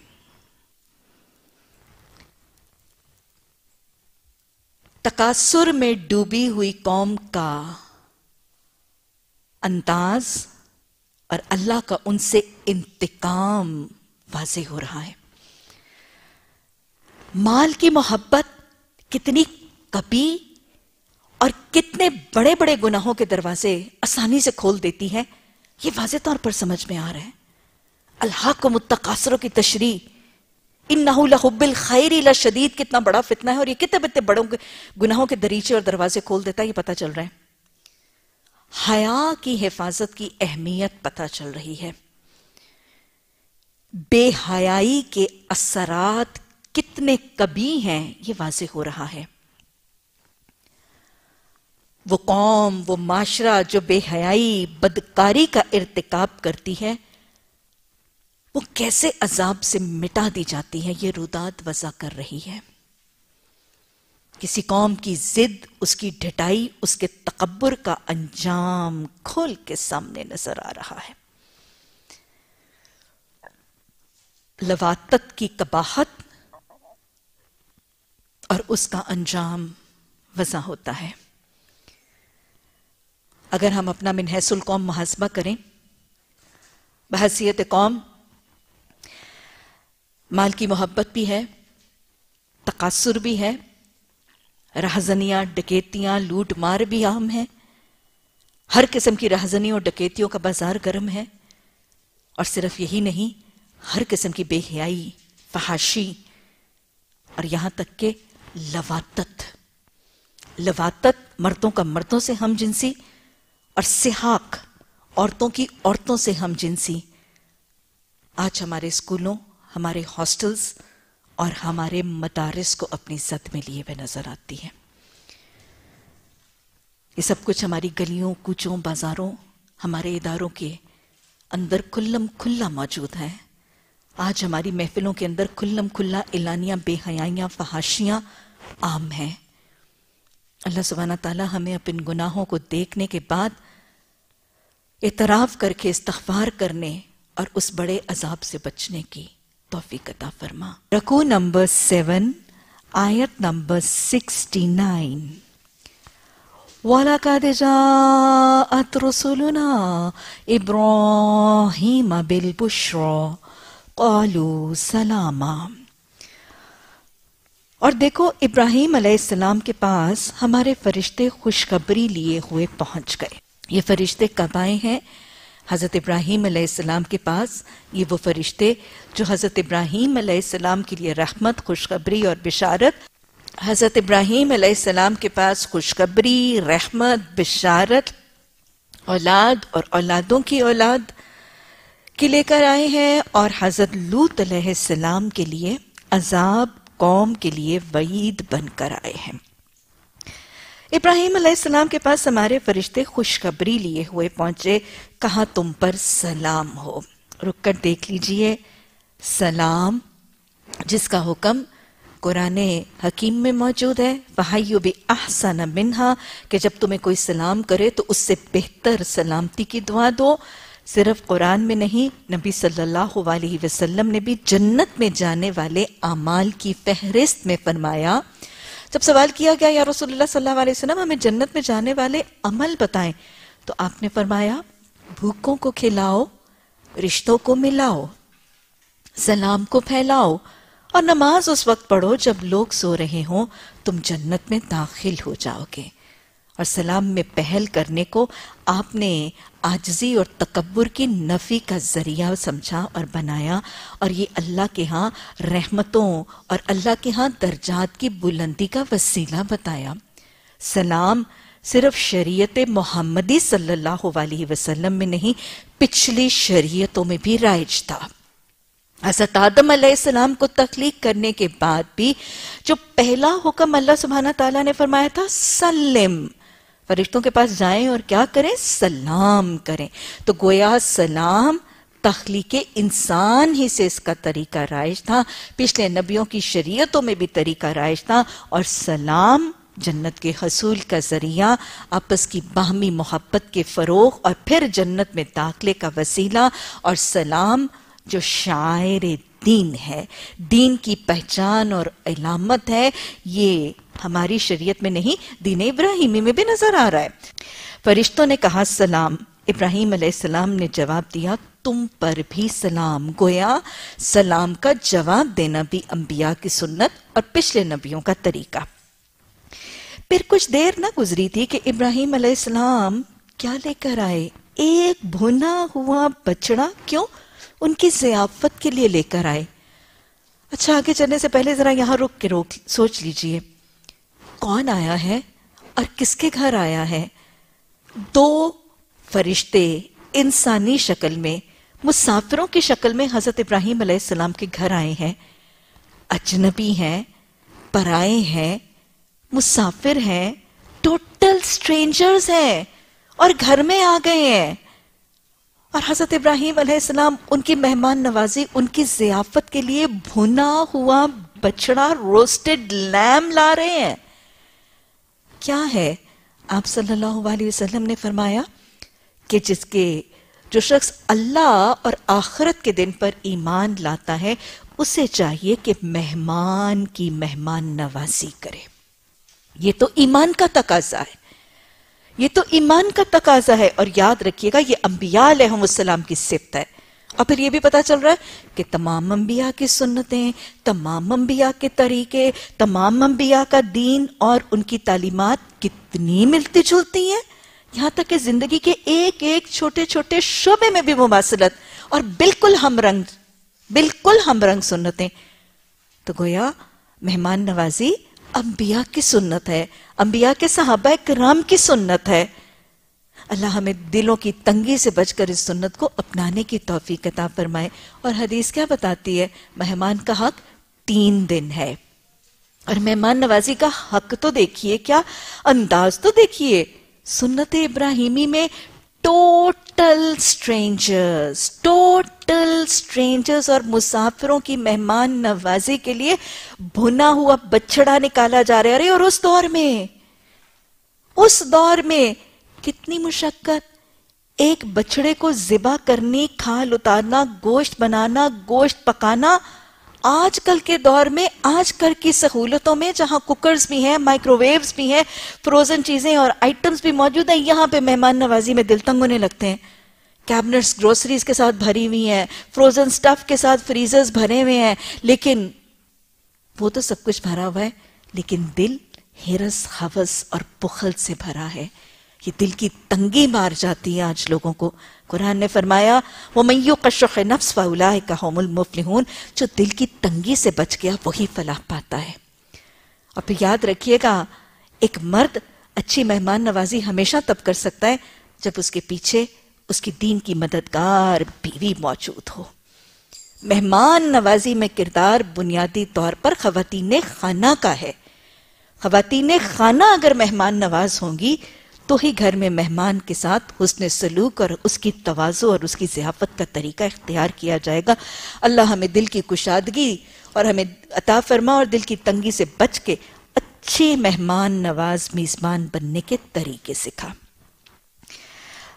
तकासुर में डूबी हुई कौम का अंदाज और अल्लाह का उनसे इंतकाम वाजे हो रहा है माल की मोहब्बत कितनी कभी और कितने बड़े बड़े गुनाहों के दरवाजे आसानी से खोल देती है ये वाज तौर पर समझ में आ रहा है अल्लाह को मुतकासरों की तशरी इन नहुल्बिल खैरी ला शदीद कितना बड़ा फितना है और ये कितने बड़े बड़ों गुनाहों के दरीचे और दरवाजे खोल देता है ये पता चल रहा है हया की हिफाजत की अहमियत पता चल रही है बेहयाई के असरात कितने कभी हैं ये वाज हो रहा है वो कौम वो माशरा जो बेहयाई बदकारी का इरतकाब करती है वो कैसे अजाब से मिटा दी जाती है ये रुदात वजह कर रही है किसी कौम की जिद उसकी ढिटाई उसके तकबर का अंजाम खोल के सामने नजर आ रहा है लवातत की कबाहत और उसका अंजाम वजह होता है अगर हम अपना मिनहसुल कौम मुहासबा करें बहसीत कौम माल की मोहब्बत भी है तकासुर भी है राहजनियाँ डकैतियाँ लूट मार भी आम है हर किस्म की राहजनी और डकैतियों का बाजार गर्म है और सिर्फ यही नहीं हर किस्म की बेहयाई फहाशी और यहाँ तक के लवातत लवातत मर्दों का मर्दों से हम जिनसी और सिहाक औरतों की औरतों से हम जिनसी आज हमारे स्कूलों हमारे हॉस्टल्स और हमारे मदारस को अपनी जद में लिए हुए नजर आती है ये सब कुछ हमारी गलियों कूचों बाजारों हमारे इदारों के अंदर खुल्लम खुल्ला मौजूद है आज हमारी महफिलों के अंदर खुल्लम खुल्ला एलानिया बेहयाइयां फहाशियां आम हैं अल्लाह सुबहाना ताला हमें अपने गुनाहों को देखने के बाद एतराफ़ करके इस्तार करने और उस बड़े अजाब से बचने की तोफ़ी फरमा रकू नंबर सेवन आयत नंबर सिक्सटी नाइन وَلَقَدْ جَاءَتْ رُسُلُنَا إِبْرَاهِيمَ بِالْبُشْرَى قَالُوا سَلَامًا और देखो इब्राहिम अलैहिस्सलाम के पास हमारे फरिश्ते खुशखबरी लिए हुए पहुंच गए ये फरिश्ते कब आए हैं हज़रत इब्राहीम अलैहिस्सलाम के पास ये वो फरिश्ते जो हज़रत इब्राहीम अलैहिस्सलाम के लिए रहमत खुशखबरी और बिशारत हज़रत इब्राहीम अलैहिस्सलाम के पास खुशखबरी रहमत बिशारत औलाद और औलादों की औलाद के लेकर आए हैं और हज़रत लूत अलैहिस्सलाम के लिए अजाब कौम के लिए वईद बनकर आए हैं इब्राहिम अलैहिस्सलाम के पास हमारे फरिश्ते खुशखबरी लिए हुए पहुंचे कहा तुम पर सलाम हो रुक कर देख लीजिए सलाम जिसका हुक्म कुरान हकीम में मौजूद है वहायु भी आहसन मिनहा कि जब तुम्हें कोई सलाम करे तो उससे बेहतर सलामती की दुआ दो सिर्फ कुरान में नहीं नबी सल्लल्लाहु अलैहि वसल्लम ने भी जन्नत में जाने वाले अमाल की फहरिस्त में फरमाया जब सवाल किया गया या रसोल्ला सल्लल्लाहु अलैहि वसल्लम हमें जन्नत में जाने वाले अमल बताएं तो आपने फरमाया भूखों को खिलाओ रिश्तों को मिलाओ सलाम को फैलाओ और नमाज उस वक्त पढ़ो जब लोग सो रहे हों तुम जन्नत में दाखिल हो जाओगे और सलाम में पहल करने को आपने आजजी और तकबर की नफ़ी का ज़रिया समझा और बनाया और ये अल्लाह के यहाँ रहमतों और अल्लाह के यहाँ दर्जात की बुलंदी का वसीला बताया सलाम सिर्फ शरीयत मोहम्मदी सल्लल्लाहु अलैहि वसल्लम में नहीं पिछली शरीयतों में भी राइज था हजरत आदम सलाम को तख्लीक करने के बाद भी जो पहला हुक्म अल्लाह सुबहाना तला ने फरमाया था सलम फरिश्तों के पास जाएं और क्या करें सलाम करें तो गोया सलाम तखलीक इंसान ही से इसका तरीका राइज था पिछले नबियों की शरीयतों में भी तरीका राइज था और सलाम जन्नत के हसूल का जरिया आपस की बाहमी मोहब्बत के फ़रोग और फिर जन्नत में दाखिले का वसीला और सलाम जो शायर दीन है दीन की पहचान और इलामत है ये हमारी शरीयत में नहीं दीन इब्राहिमी में भी नजर आ रहा है फरिश्तों ने कहा सलाम इब्राहिम सलाम ने जवाब दिया तुम पर भी सलाम गोया सलाम का जवाब देना भी अंबिया की सुन्नत और पिछले नबियों का तरीका फिर कुछ देर ना गुजरी थी कि इब्राहिम सलाम क्या लेकर आए एक भुना हुआ बछड़ा क्यों उनकी जियाफत के लिए लेकर आए अच्छा आगे चलने से पहले जरा यहां रुक के रोक सोच लीजिए कौन आया है और किसके घर आया है दो फरिश्ते इंसानी शक्ल में मुसाफिरों की शक्ल में हजरत इब्राहिम सलाम के घर आए हैं अजनबी हैं पराए हैं मुसाफिर हैं टोटल स्ट्रेंजर्स हैं और घर में आ गए हैं और हजरत इब्राहिम अलैहिस्सलाम उनकी मेहमान नवाजी उनकी जियाफत के लिए भुना हुआ बछड़ा रोस्टेड लैम ला रहे हैं क्या है आप सल्लल्लाहु अलैहि वसल्लम ने फरमाया कि जिसके जो शख्स अल्लाह और आखरत के दिन पर ईमान लाता है उसे चाहिए कि मेहमान की मेहमान नवाजी करे ये तो ईमान का तकाजा है ये तो ईमान का तकाजा है और याद रखिएगा ये अम्बिया अलैहिस्सलाम की सिफत है और फिर ये भी पता चल रहा है कि तमाम अम्बिया की सुन्नतें तमाम अम्बिया के तरीके तमाम अम्बिया का दीन और उनकी तालीमत कितनी मिलती जुलती हैं यहां तक कि जिंदगी के एक एक छोटे छोटे शोबे में भी मुबासलत और बिल्कुल हम रंग बिल्कुल हम रंग सुन्नतें तो गोया मेहमान नवाजी अंबिया की सुन्नत है अंबिया के सहाबा कराम की सुन्नत है अल्लाह हमें दिलों की तंगी से बचकर इस सुन्नत को अपनाने की तोफ़ी कता फरमाए और हदीस क्या बताती है मेहमान का हक तीन दिन है और मेहमान नवाजी का हक तो देखिए क्या अंदाज तो देखिए सुन्नत इब्राहिमी में टोटल स्ट्रेंजर्स टोटल स्ट्रेंजर्स और मुसाफिरों की मेहमान नवाजी के लिए भुना हुआ बछड़ा निकाला जा रहा है अरे और उस दौर में उस दौर में कितनी मुशक्कत एक बछड़े को जिबा करने खाल उतारना गोश्त बनाना गोश्त पकाना आजकल के दौर में आजकल की सहूलतों में जहां कुकर्स भी हैं माइक्रोवेव्स भी हैं फ्रोजन चीजें और आइटम्स भी मौजूद हैं यहां पे मेहमान नवाजी में दिल तंग होने लगते हैं कैबिनेट्स ग्रोसरीज के साथ भरी हुई हैं फ्रोजन स्टफ के साथ फ्रीजर्स भरे हुए हैं लेकिन वो तो सब कुछ भरा हुआ है लेकिन दिल हिरस हवस और पुखल से भरा है ये दिल की तंगी मार जाती है आज लोगों को कुरान ने फरमाया वो मैयू कशुख नफ्स वाह का होमुल मुफलिहून जो दिल की तंगी से बच गया वही फलाह पाता है और फिर याद रखिएगा एक मर्द अच्छी मेहमान नवाजी हमेशा तब कर सकता है जब उसके पीछे उसकी दीन की मददगार बीवी मौजूद हो मेहमान नवाजी में किरदार बुनियादी तौर पर खातन खाना का है खातिन खाना अगर मेहमान नवाज होंगी तो ही घर में मेहमान के साथ उसने सलूक और उसकी तोज़ो और उसकी ज़ियाफ़त का तरीका इख्तियार किया जाएगा अल्लाह हमें दिल की कुशादगी और हमें अता फरमा और दिल की तंगी से बच के अच्छे मेहमान नवाज मेज़बान बनने के तरीके सिखा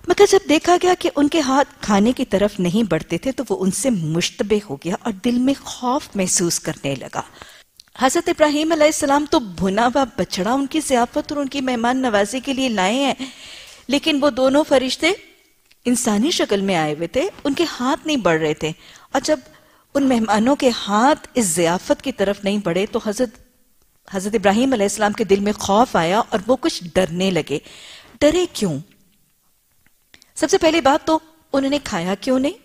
मगर जब देखा गया कि उनके हाथ खाने की तरफ नहीं बढ़ते थे तो वो उनसे मुश्तबे हो गया और दिल में खौफ महसूस करने लगा हजरत इब्राहिम अलैहिस्सलाम तो भुना हुआ बछड़ा उनकी सियाफत और उनकी मेहमान नवाजी के लिए लाए हैं लेकिन वो दोनों फरिश्ते इंसानी शक्ल में आए हुए थे उनके हाथ नहीं बढ़ रहे थे और जब उन मेहमानों के हाथ इस जियाफत की तरफ नहीं बढ़े तो हजरत हजरत इब्राहिम अलैहिस्सलाम के दिल में खौफ आया और वो कुछ डरने लगे डरे क्यों सबसे पहली बात तो उन्होंने खाया क्यों नहीं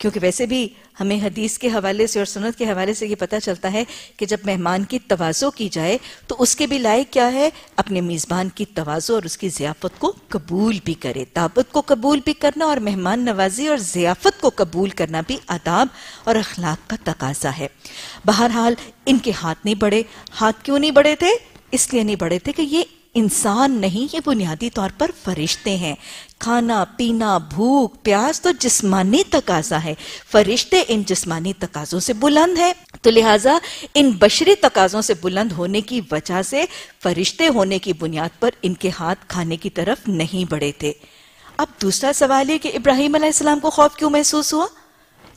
क्योंकि वैसे भी हमें हदीस के हवाले से और सुनत के हवाले से ये पता चलता है कि जब मेहमान की तवाज़ो की जाए तो उसके भी लायक क्या है अपने मेज़बान की तवाज़ो और उसकी ज़ियाफ़त को कबूल भी करे ताबत को कबूल भी करना और मेहमान नवाजी और ज़ियाफ़त को कबूल करना भी आदाब और अखलाक का तकाजा है बहरहाल इनके हाथ नहीं बढ़े हाथ क्यों नहीं बढ़े थे इसलिए नहीं बढ़े थे कि ये इंसान नहीं ये बुनियादी तौर पर फरिश्ते हैं खाना पीना भूख प्यास तो जिस्मानी तकाजा है फरिश्ते इन जिस्मानी तकाजों से बुलंद हैं तो लिहाजा इन बशरी तकाजों से बुलंद होने की वजह से फरिश्ते होने की बुनियाद पर इनके हाथ खाने की तरफ नहीं बढ़े थे अब दूसरा सवाल है कि इब्राहिम अलैहिस्सलाम को खौफ क्यों महसूस हुआ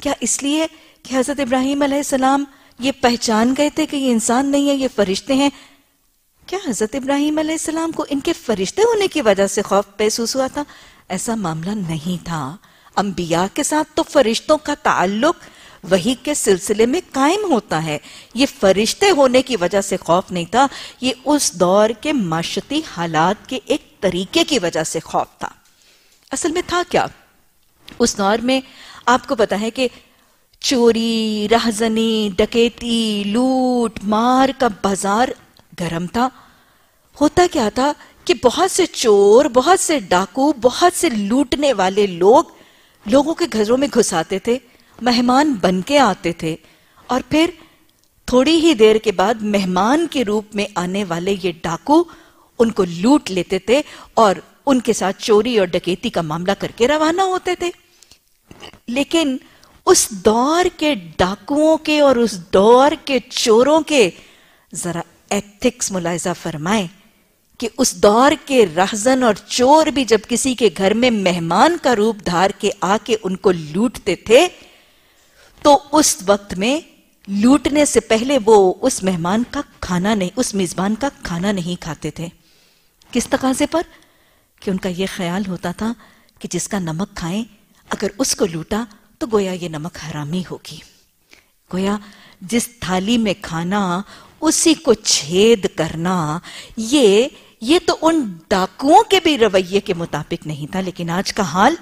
क्या इसलिए कि हजरत इब्राहिम अलैहिस्सलाम ये पहचान गए थे कि ये इंसान नहीं है ये फरिश्ते हैं क्या हजरत इब्राहिम अलैहिस्सलाम को इनके फरिश्ते होने की वजह से खौफ महसूस हुआ था ऐसा मामला नहीं था अम्बिया के साथ तो फरिश्तों का ताल्लुक वही के सिलसिले में कायम होता है ये फरिश्ते होने की वजह से खौफ नहीं था ये उस दौर के माशती हालात के एक तरीके की वजह से खौफ था असल में था क्या उस दौर में आपको पता है कि चोरी राहजनी डकैती लूट मार का बाजार गर्म था होता क्या था कि बहुत से चोर बहुत से डाकू बहुत से लूटने वाले लोग लोगों के घरों में घुस आते थे मेहमान बन के आते थे और फिर थोड़ी ही देर के बाद मेहमान के रूप में आने वाले ये डाकू उनको लूट लेते थे और उनके साथ चोरी और डकैती का मामला करके रवाना होते थे लेकिन उस दौर के डाकुओं के और उस दौर के चोरों के जरा एथिक्स मुलायजा फरमाए कि उस दौर के रहजन और चोर भी जब किसी के घर में मेहमान का रूप धार के आके उनको लूटते थे तो उस वक्त में लूटने से पहले वो उस मेहमान का खाना नहीं उस मेजबान का खाना नहीं खाते थे किस तकाजे पर कि उनका यह ख्याल होता था कि जिसका नमक खाएं अगर उसको लूटा तो गोया ये नमक हरामी होगी गोया जिस थाली में खाना उसी को छेद करना ये ये तो उन डाकुओं के भी रवैये के मुताबिक नहीं था लेकिन आज का हाल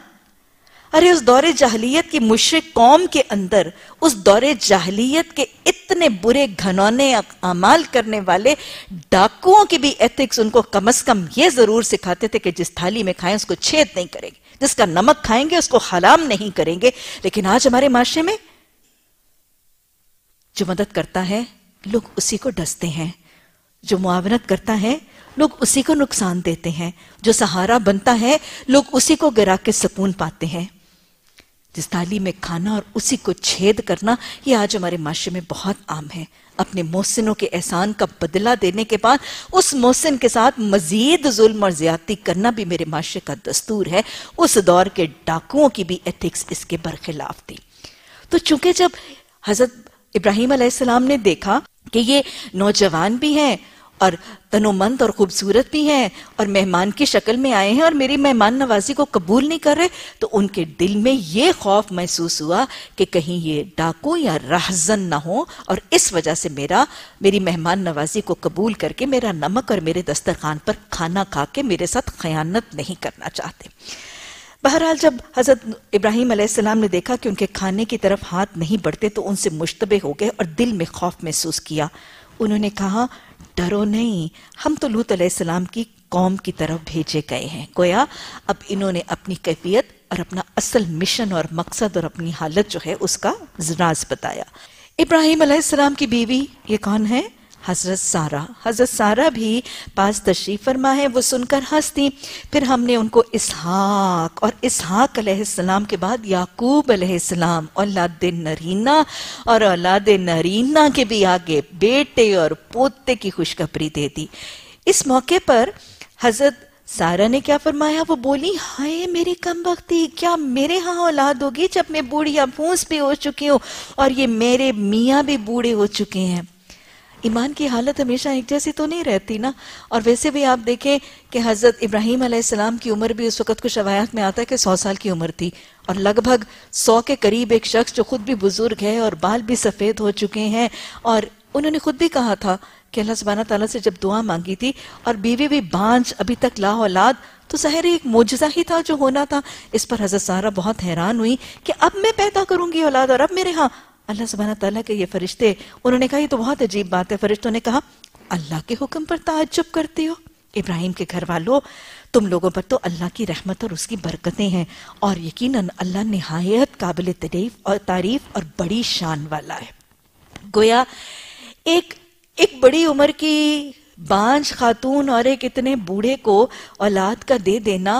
अरे उस दौरे जाहलीत की मुशरक कौम के अंदर उस दौरे जाहलीत के इतने बुरे घनौने अमाल करने वाले डाकुओं के भी एथिक्स उनको कम अज कम ये जरूर सिखाते थे कि जिस थाली में खाएं उसको छेद नहीं करेंगे जिसका नमक खाएंगे उसको हलाम नहीं करेंगे लेकिन आज हमारे माशरे में जो मदद करता है लोग उसी को डसते हैं जो मुआवनत करता है लोग उसी को नुकसान देते हैं जो सहारा बनता है लोग उसी को गिरा के सुकून पाते हैं जिस थाली में खाना और उसी को छेद करना ये आज हमारे माशरे में बहुत आम है अपने मोहसिनों के एहसान का बदला देने के बाद उस मोहसिन के साथ मजीद जुल्म और ज्यादती करना भी मेरे माशरे का दस्तूर है उस दौर के डाकुओं की भी एथिक्स इसके बरखिलाफ थी तो चूंकि जब हजरत इब्राहिम अलैहिस्सलाम ने देखा कि ये नौजवान भी हैं और तनोमंद और खूबसूरत भी हैं और मेहमान की शक्ल में आए हैं और मेरी मेहमान नवाजी को कबूल नहीं कर रहे तो उनके दिल में ये खौफ महसूस हुआ कि कहीं ये डाकू या राहजन ना हो और इस वजह से मेरा मेरी मेहमान नवाजी को कबूल करके मेरा नमक और मेरे दस्तरखान पर खाना खा के मेरे साथ खयानत नहीं करना चाहते बहरहाल जब हजरत इब्राहिम अलैहिस्सलाम ने देखा कि उनके खाने की तरफ हाथ नहीं बढ़ते तो उनसे मुश्तबे हो गए और दिल में खौफ महसूस किया उन्होंने कहा डरो नहीं हम तो लूत अलैहिस्सलाम की कौम की तरफ भेजे गए हैं गोया अब इन्होंने अपनी कैफियत और अपना असल मिशन और मकसद और अपनी हालत जो है उसका राज बताया इब्राहिम अलैहिस्सलाम की बीवी ये कौन है हजरत सारा हजरत सारा भी पास तशरीफ फरमा है वो सुनकर हंसती फिर हमने उनको इसहाक और इसहाक अलैहिस्सलाम के बाद याकूब अलैहिस्सलाम औलाद नरीना और औलाद नरीना के भी आगे बेटे और पोते की खुशखबरी दे दी इस मौके पर हजरत सारा ने क्या फरमाया वो बोली हाय मेरी कम वक्ती क्या मेरे यहाँ औलाद होगी जब मैं बूढ़िया फूस भी हो चुकी हूँ और ये मेरे मियाँ भी बूढ़े हो चुके हैं ईमान की हालत हमेशा एक जैसी तो नहीं रहती ना और वैसे भी आप देखें कि हज़रत इब्राहिम अलैहिस्सलाम की उम्र भी उस वक्त कुछ रवायात में आता है कि सौ साल की उम्र थी और लगभग सौ के करीब एक शख्स जो खुद भी बुजुर्ग है और बाल भी सफ़ेद हो चुके हैं और उन्होंने खुद भी कहा था कि अल्लाह सुबहाना तला से जब दुआ मांगी थी और बीवी भी बांझ अभी तक ला औलाद तो जहर एक मुजजा ही था जो होना था इस पर हजरत सारा बहुत हैरान हुई कि अब मैं पैदा करूंगी औलाद और अब मेरे यहाँ अल्लाह सुबहाना तला के ये फरिश्ते उन्होंने कहा ये तो बहुत अजीब बात है फरिश्तों ने कहा अल्लाह के हुक्म पर ताजुब करती हो इब्राहिम के घर वालों तुम लोगों पर तो अल्लाह की रहमत और उसकी बरकतें हैं और यकीनन अल्लाह नहायत काबिल तरीफ और तारीफ और बड़ी शान वाला है गोया एक एक बड़ी उम्र की बांझ खातून और एक इतने बूढ़े को औलाद का दे देना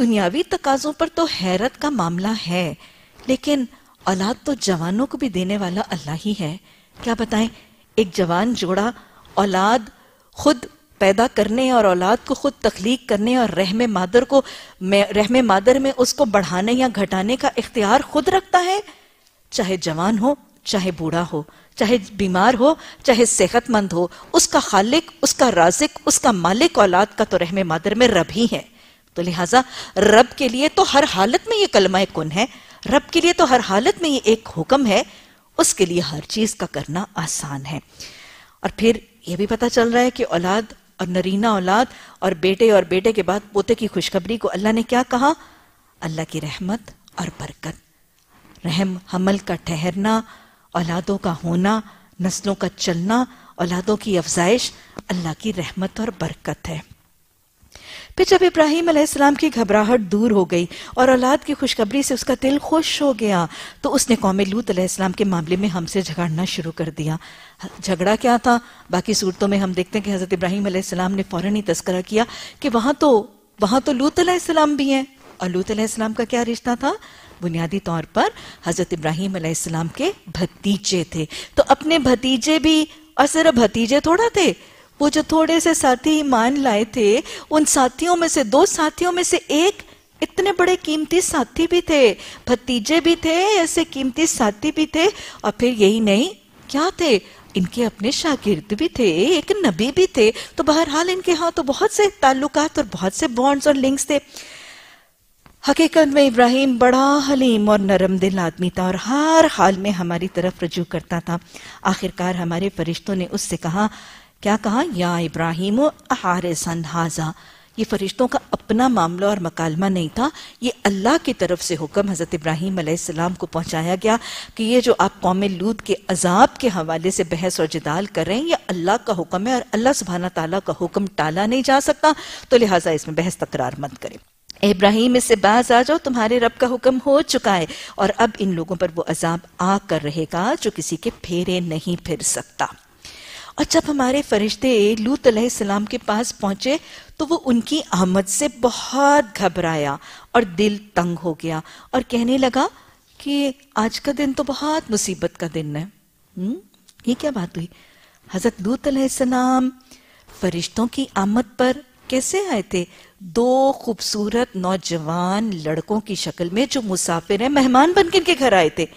दुनियावी तकाजों पर तो हैरत का मामला है लेकिन औलाद तो जवानों को भी देने वाला अल्लाह ही है क्या बताएं एक जवान जोड़ा औलाद खुद पैदा करने और औलाद को खुद तख्लीक करने और रहम मादर को रहम मादर में उसको बढ़ाने या घटाने का इख्तियार खुद रखता है चाहे जवान हो चाहे बूढ़ा हो चाहे बीमार हो चाहे सेहतमंद हो उसका खालिक उसका राजिक उसका मालिक औलाद का तो रहम मादर में रब ही है तो लिहाजा रब के लिए तो हर हालत में ये कलमा कुन है रब के लिए तो हर हालत में ये एक हुक्म है उसके लिए हर चीज का करना आसान है और फिर ये भी पता चल रहा है कि औलाद और नरीना औलाद और बेटे और बेटे के बाद पोते की खुशखबरी को अल्लाह ने क्या कहा अल्लाह की रहमत और बरकत रहम हमल का ठहरना औलादों का होना नस्लों का चलना औलादों की अफजाइश अल्लाह की रहमत और बरकत है फिर जब इब्राहिम अलैहिस्सलाम की घबराहट दूर हो गई और औलाद की खुशखबरी से उसका दिल खुश हो गया तो उसने कौम लूत अलैहिस्सलाम के मामले में हमसे झगड़ना शुरू कर दिया झगड़ा क्या था बाकी सूरतों में हम देखते हैं कि हज़रत इब्राहिम अलैहिस्सलाम ने फ़ौरन ही तस्करा किया कि वहाँ तो वहाँ तो लूत अलैहिस्सलाम भी हैं और लूत अलैहिस्सलाम का क्या रिश्ता था बुनियादी तौर पर हज़रत इब्राहिम अलैहिस्सलाम के भतीजे थे तो अपने भतीजे भी और सिर्फ भतीजे थोड़ा थे वो जो थोड़े से साथी ईमान लाए थे उन साथियों में से दो साथियों में से एक इतने बड़े कीमती साथी भी थे भतीजे भी थे ऐसे कीमती साथी भी थे और फिर यही नहीं क्या थे इनके अपने शागिर्द भी थे एक नबी भी थे तो बहरहाल इनके यहाँ तो बहुत से ताल्लुकात और बहुत से बॉन्ड्स और लिंक्स थे हकीकत में इब्राहिम बड़ा हलीम और नरम दिल आदमी था और हर हाल में हमारी तरफ रजू करता था आखिरकार हमारे फरिश्तों ने उससे कहा क्या कहा या इब्राहिम हाजा ये फरिश्तों का अपना मामला और मकालमा नहीं था ये अल्लाह की तरफ से हुक्म हज़रत इब्राहिम अलैहिस्सलाम को पहुंचाया गया कि ये जो आप कौम लूद के अजाब के हवाले से बहस और जदाल कर रहे हैं ये अल्लाह का हुक्म है और अल्लाह सुबहाना तला का हुक्म टाला नहीं जा सकता तो लिहाजा इसमें बहस तकरार मत करें इब्राहिम इससे बाज आ जाओ तुम्हारे रब का हुक्म हो चुका है और अब इन लोगों पर वो अजाब आ कर रहेगा जो किसी के फेरे नहीं फिर सकता और जब हमारे फरिश्ते लूत सलाम के पास पहुंचे तो वो उनकी आमद से बहुत घबराया और दिल तंग हो गया और कहने लगा कि आज का दिन तो बहुत मुसीबत का दिन है हम्म ये क्या बात हुई हजरत लूत सलाम फरिश्तों की आमद पर कैसे आए थे दो खूबसूरत नौजवान लड़कों की शक्ल में जो मुसाफिर हैं मेहमान बनकर के घर आए थे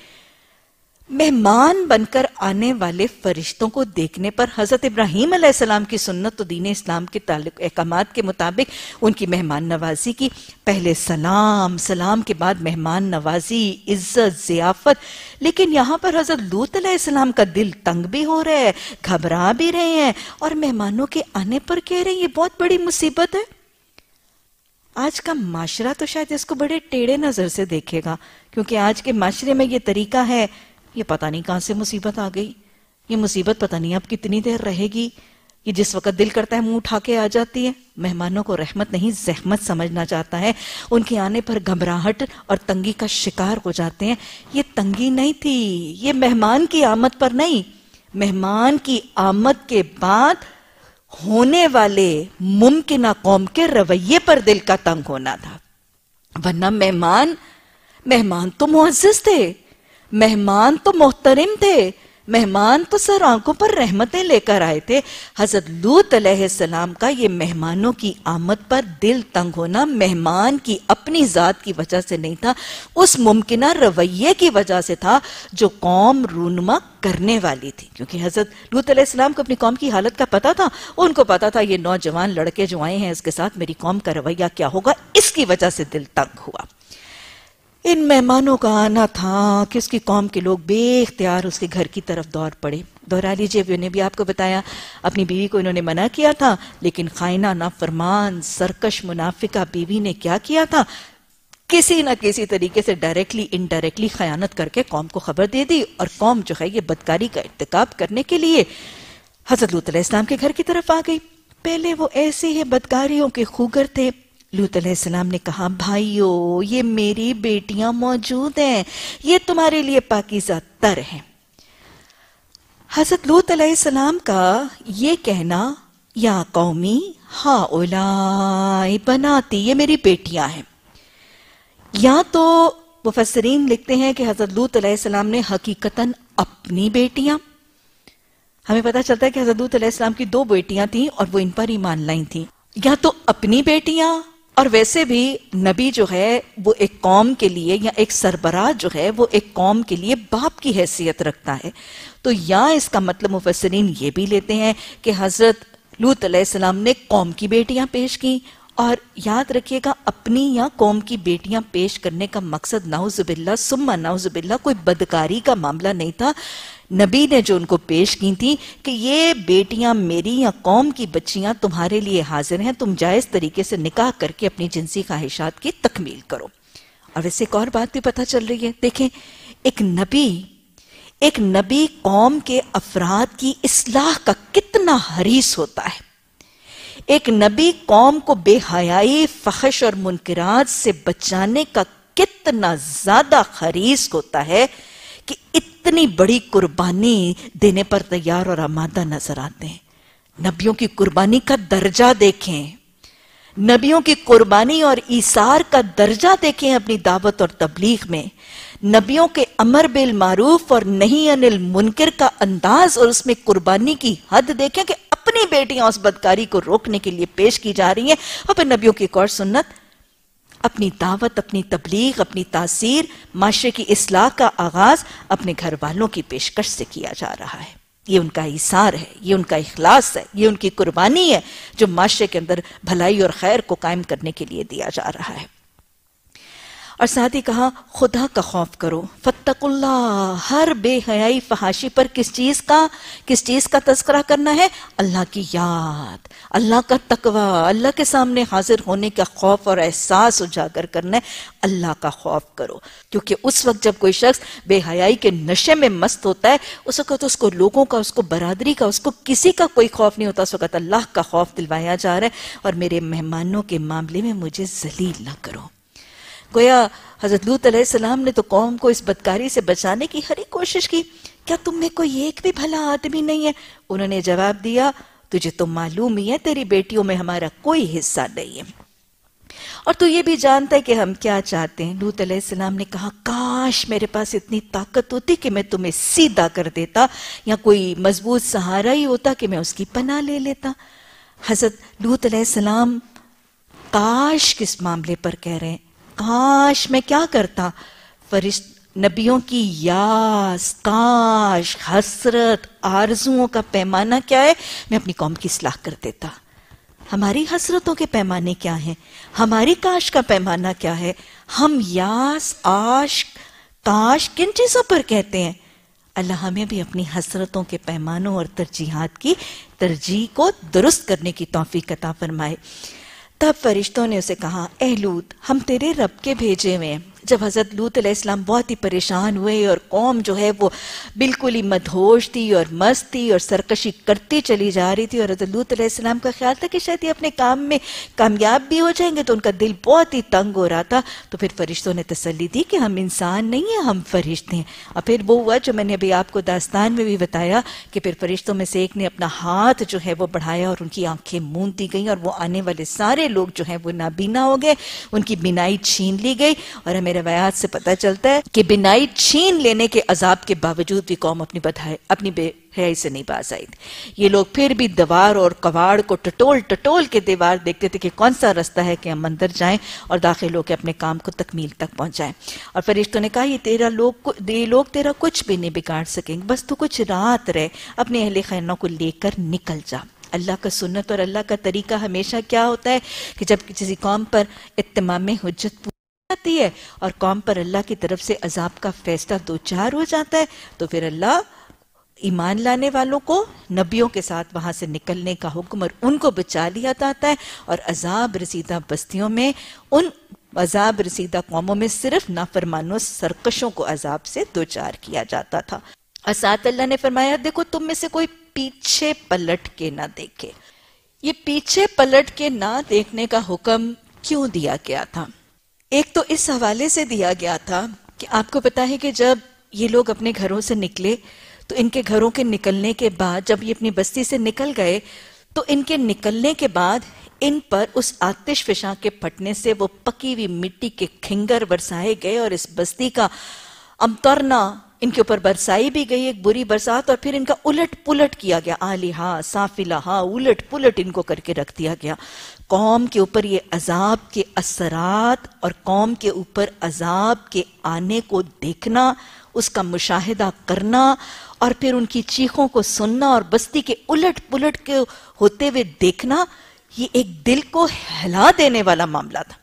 मेहमान बनकर आने वाले फरिश्तों को देखने पर हजरत इब्राहिम सलाम की सुन्नत तो दीन इस्लाम के ताल्लुक अहकाम के मुताबिक उनकी मेहमान नवाजी की पहले सलाम सलाम के बाद मेहमान नवाजी इज्जत जियाफत लेकिन यहाँ पर हजरत लूत सलाम का दिल तंग भी हो रहा है घबरा भी रहे हैं और मेहमानों के आने पर कह रहे हैं ये बहुत बड़ी मुसीबत है आज का माशरा तो शायद इसको बड़े टेढ़े नज़र से देखेगा क्योंकि आज के माशरे में ये तरीका है ये पता नहीं कहां से मुसीबत आ गई ये मुसीबत पता नहीं अब कितनी देर रहेगी ये जिस वक्त दिल करता है मुंह उठा के आ जाती है मेहमानों को रहमत नहीं जहमत समझना चाहता है उनके आने पर घबराहट और तंगी का शिकार हो जाते हैं ये तंगी नहीं थी ये मेहमान की आमद पर नहीं मेहमान की आमद के बाद होने वाले मुमकिन कौम के रवैये पर दिल का तंग होना था वरना मेहमान मेहमान तो मुआजिज थे मेहमान तो मोहतरम थे मेहमान तो सर आंखों पर रहमतें लेकर आए थे हजरत लूत सलाम का ये मेहमानों की आमद पर दिल तंग होना मेहमान की अपनी ज़ात की वजह से नहीं था उस मुमकिन रवैये की वजह से था जो कौम रूनमा करने वाली थी क्योंकि हजरत लूत सलाम को अपनी कौम की हालत का पता था उनको पता था ये नौजवान लड़के जो आए हैं इसके साथ मेरी कौम का रवैया क्या होगा इसकी वजह से दिल तंग हुआ इन मेहमानों का आना था कि उसकी कौम के लोग बेख्तियार उसके घर की तरफ दौड़ पड़े दोहरा लीजिए उन्हें भी आपको बताया अपनी बीवी को इन्होंने मना किया था लेकिन खाइना नाफरमान सरकश मुनाफिका बीवी ने क्या किया था किसी ना किसी तरीके से डायरेक्टली इनडायरेक्टली खयानत करके कौम को खबर दे दी और कौम जो है ये बदकारी का इरतकब करने के लिए हजरत लूत के घर की तरफ आ गई पहले वो ऐसे ही बदकारियों के खूगर थे लूत सलाम ने कहा भाइयों ये मेरी बेटियां मौजूद हैं ये तुम्हारे लिए पाकिजा तर है हजरत लूत सलाम का ये कहना या कौमी हा ओलाई बनाती ये मेरी बेटियां हैं या तो मुफसरीन लिखते हैं कि हजरत लूत सलाम ने हकीकतन अपनी बेटियां हमें पता चलता है कि हजरत लूत सलाम की दो बेटियां थीं और वो इन पर ईमान लाई थीं या तो अपनी बेटियां और वैसे भी नबी जो है वो एक कौम के लिए या एक सरबराह जो है वो एक कौम के लिए बाप की हैसियत रखता है तो या इसका मतलब मुफसरीन ये भी लेते हैं कि हज़रत लूत सलाम ने कौम की बेटियां पेश की और याद रखिएगा अपनी या कौम की बेटियां पेश करने का मकसद नाउजुबिल्ला सुम्मा नाउजुबिल्ला कोई बदकारी का मामला नहीं था नबी ने जो उनको पेश की थी कि ये बेटियां मेरी या कौम की बच्चियां तुम्हारे लिए हाजिर हैं तुम जायज़ तरीके से निकाह करके अपनी जिनसी ख्वाहिशात की तकमील करो और वैसे एक और बात भी पता चल रही है देखें एक नबी एक नबी कौम के अफराद की इसलाह का कितना हरीस होता है एक नबी कौम को बेहयाई फहश और मुनकराज से बचाने का कितना ज्यादा खरीस होता है कि इतनी बड़ी कुर्बानी देने पर तैयार और आमादा नजर आते हैं नबियों की कुर्बानी का दर्जा देखें नबियों की कुर्बानी और ईसार का दर्जा देखें अपनी दावत और तबलीग में नबियों के अमर बिल मारूफ और नहीं अनिल मुनकर का अंदाज और उसमें कुर्बानी की हद देखें कि अपनी बेटियां उस बदकारी को रोकने के लिए पेश की जा रही हैं और फिर नबियों की एक और सुन्नत अपनी दावत अपनी तबलीग अपनी तासीर माशरे की असलाह का आगाज अपने घर वालों की पेशकश से किया जा रहा है ये उनका इसार है ये उनका इखलास है ये उनकी कुर्बानी है जो माशरे के अंदर भलाई और खैर को कायम करने के लिए दिया जा रहा है और साथ ही कहा खुदा का खौफ करो फतकुल्ला हर बेहयाई फहाशी पर किस चीज का किस चीज का तस्करा करना है अल्लाह की याद अल्लाह का तकवा अल्लाह के सामने हाजिर होने का खौफ और एहसास उजागर करना है अल्लाह का खौफ करो क्योंकि उस वक्त जब कोई शख्स बेहयाई के नशे में मस्त होता है उस वक्त तो उसको लोगों का उसको बरादरी का उसको किसी का कोई खौफ नहीं होता उस वक्त अल्लाह का खौफ दिलवाया जा रहा है और मेरे मेहमानों के मामले में मुझे जलील ना करो गोया हजरत लूत सलाम ने तो कौम को इस बदकारी से बचाने की हरी कोशिश की क्या तुम में कोई एक भी भला आदमी नहीं है उन्होंने जवाब दिया तुझे तो मालूम ही है तेरी बेटियों में हमारा कोई हिस्सा नहीं है और तू ये भी जानता है कि हम क्या चाहते हैं लूत सलाम ने कहा काश मेरे पास इतनी ताकत होती कि मैं तुम्हें सीधा कर देता या कोई मजबूत सहारा ही होता कि मैं उसकी पनाह ले लेता हजरत लूत सलाम काश किस मामले पर कह रहे हैं काश मैं क्या करता फरिश्त नबियों की यास काश हसरत आरजुओं का पैमाना क्या है मैं अपनी कौम की सलाह कर देता हमारी हसरतों के पैमाने क्या हैं हमारी काश का पैमाना क्या है हम यास आश काश किन चीज़ों पर कहते हैं अल्लाह हमें भी अपनी हसरतों के पैमानों और तरजीहत की तरजीह को दुरुस्त करने की तोफ़ी कता फरमाए तब फरिश्तों ने उसे कहा एहलूत हम तेरे रब के भेजे हुए हैं जब हज़रत लूत इस्लाम बहुत ही परेशान हुए और कौम जो है वो बिल्कुल ही मदहोश थी और मस्त थी और सरकशी करती चली जा रही थी और हज़रत लूत इस्लाम का ख्याल था कि शायद ये अपने काम में कामयाब भी हो जाएंगे तो उनका दिल बहुत ही तंग हो रहा था तो फिर फरिश्तों ने तसली दी कि हम इंसान नहीं हैं हम फरिश्ते हैं और फिर वो हुआ जो मैंने अभी आपको दास्तान में भी बताया कि फिर फरिश्तों में से एक ने अपना हाथ जो है वो बढ़ाया और उनकी आंखें मूंद दी गई और वो आने वाले सारे लोग जो हैं वो नाबीना हो गए उनकी बिनाई छीन ली गई और हमें रवायात से पता चलता है कि बिनाई छीन लेने के अजाब के बावजूद भी कौम अपनी बधाई अपनी बेहयाई से नहीं बाज आई ये लोग फिर भी दवार और कवाड़ को टटोल टटोल के दीवार देखते थे कि कौन सा रास्ता है कि हम अंदर जाएं और दाखिल होकर अपने काम को तकमील तक पहुंचाएं और फरिश्तों ने कहा ये तेरा लोग ये लोग तेरा कुछ भी नहीं बिगाड़ सकेंगे बस तू कुछ रात रहे अपने अहल खैनों को लेकर निकल जा अल्लाह का सुन्नत और अल्लाह का तरीका हमेशा क्या होता है कि जब किसी कौम पर इतमाम हजत आती है और कौम पर अल्लाह की तरफ से अजाब का फैसला दो चार हो जाता है तो फिर अल्लाह ईमान लाने वालों को नबियों के साथ वहां से निकलने का हुक्म और उनको बचा लिया जाता है और अजाब रसीदा बस्तियों में उन अजाब रसीदा कौमों में सिर्फ नाफरमानों सरकशों को अजाब से दो चार किया जाता था और साथ अल्लाह ने फरमाया देखो तुम में से कोई पीछे पलट के ना देखे ये पीछे पलट के ना देखने का हुक्म क्यों दिया गया था एक तो इस हवाले से दिया गया था कि आपको पता है कि जब ये लोग अपने घरों से निकले तो इनके घरों के निकलने के बाद जब ये अपनी बस्ती से निकल गए तो इनके निकलने के बाद इन पर उस आतिश फिशा के फटने से वो पकी हुई मिट्टी के खिंगर बरसाए गए और इस बस्ती का अमतरना इनके ऊपर बरसाई भी गई एक बुरी बरसात और फिर इनका उलट पुलट किया गया आलिहा हा उलट पुलट इनको करके रख दिया गया कौम के ऊपर ये अजाब के असरात और कौम के ऊपर अजाब के आने को देखना उसका मुशाहिदा करना और फिर उनकी चीखों को सुनना और बस्ती के उलट पुलट के होते हुए देखना ये एक दिल को हिला देने वाला मामला था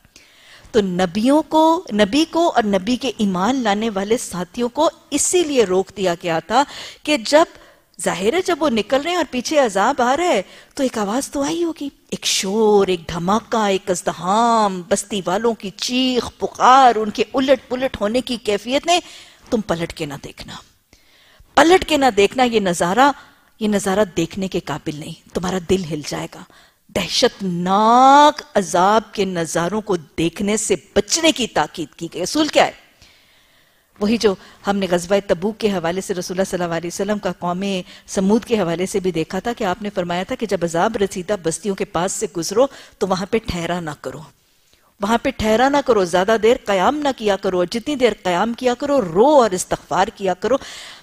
तो नबियों को नबी को और नबी के ईमान लाने वाले साथियों को इसीलिए रोक दिया गया था कि जब जाहिर है जब वो निकल रहे हैं और पीछे अजाब आ रहा है तो एक आवाज तो आई होगी एक शोर एक धमाका एक अजदहाम बस्ती वालों की चीख पुकार उनके उलट पुलट होने की कैफियत ने तुम पलट के ना देखना पलट के ना देखना ये नजारा ये नजारा देखने के काबिल नहीं तुम्हारा दिल हिल जाएगा दहशतनाक अजाब के नजारों को देखने से बचने की ताकीद की गई असूल क्या है वही जो हमने गजबा तबूक के हवाले से रसोल्ला सल्लल्लाहु का कौम समूद के हवाले से भी देखा था कि आपने फरमाया था कि जब अजाब रसीदा बस्तियों के पास से गुजरो तो वहां पर ठहरा ना करो वहां पर ठहरा ना करो ज्यादा देर कयाम ना किया करो जितनी देर कयाम किया करो रो और इस्तफार किया करो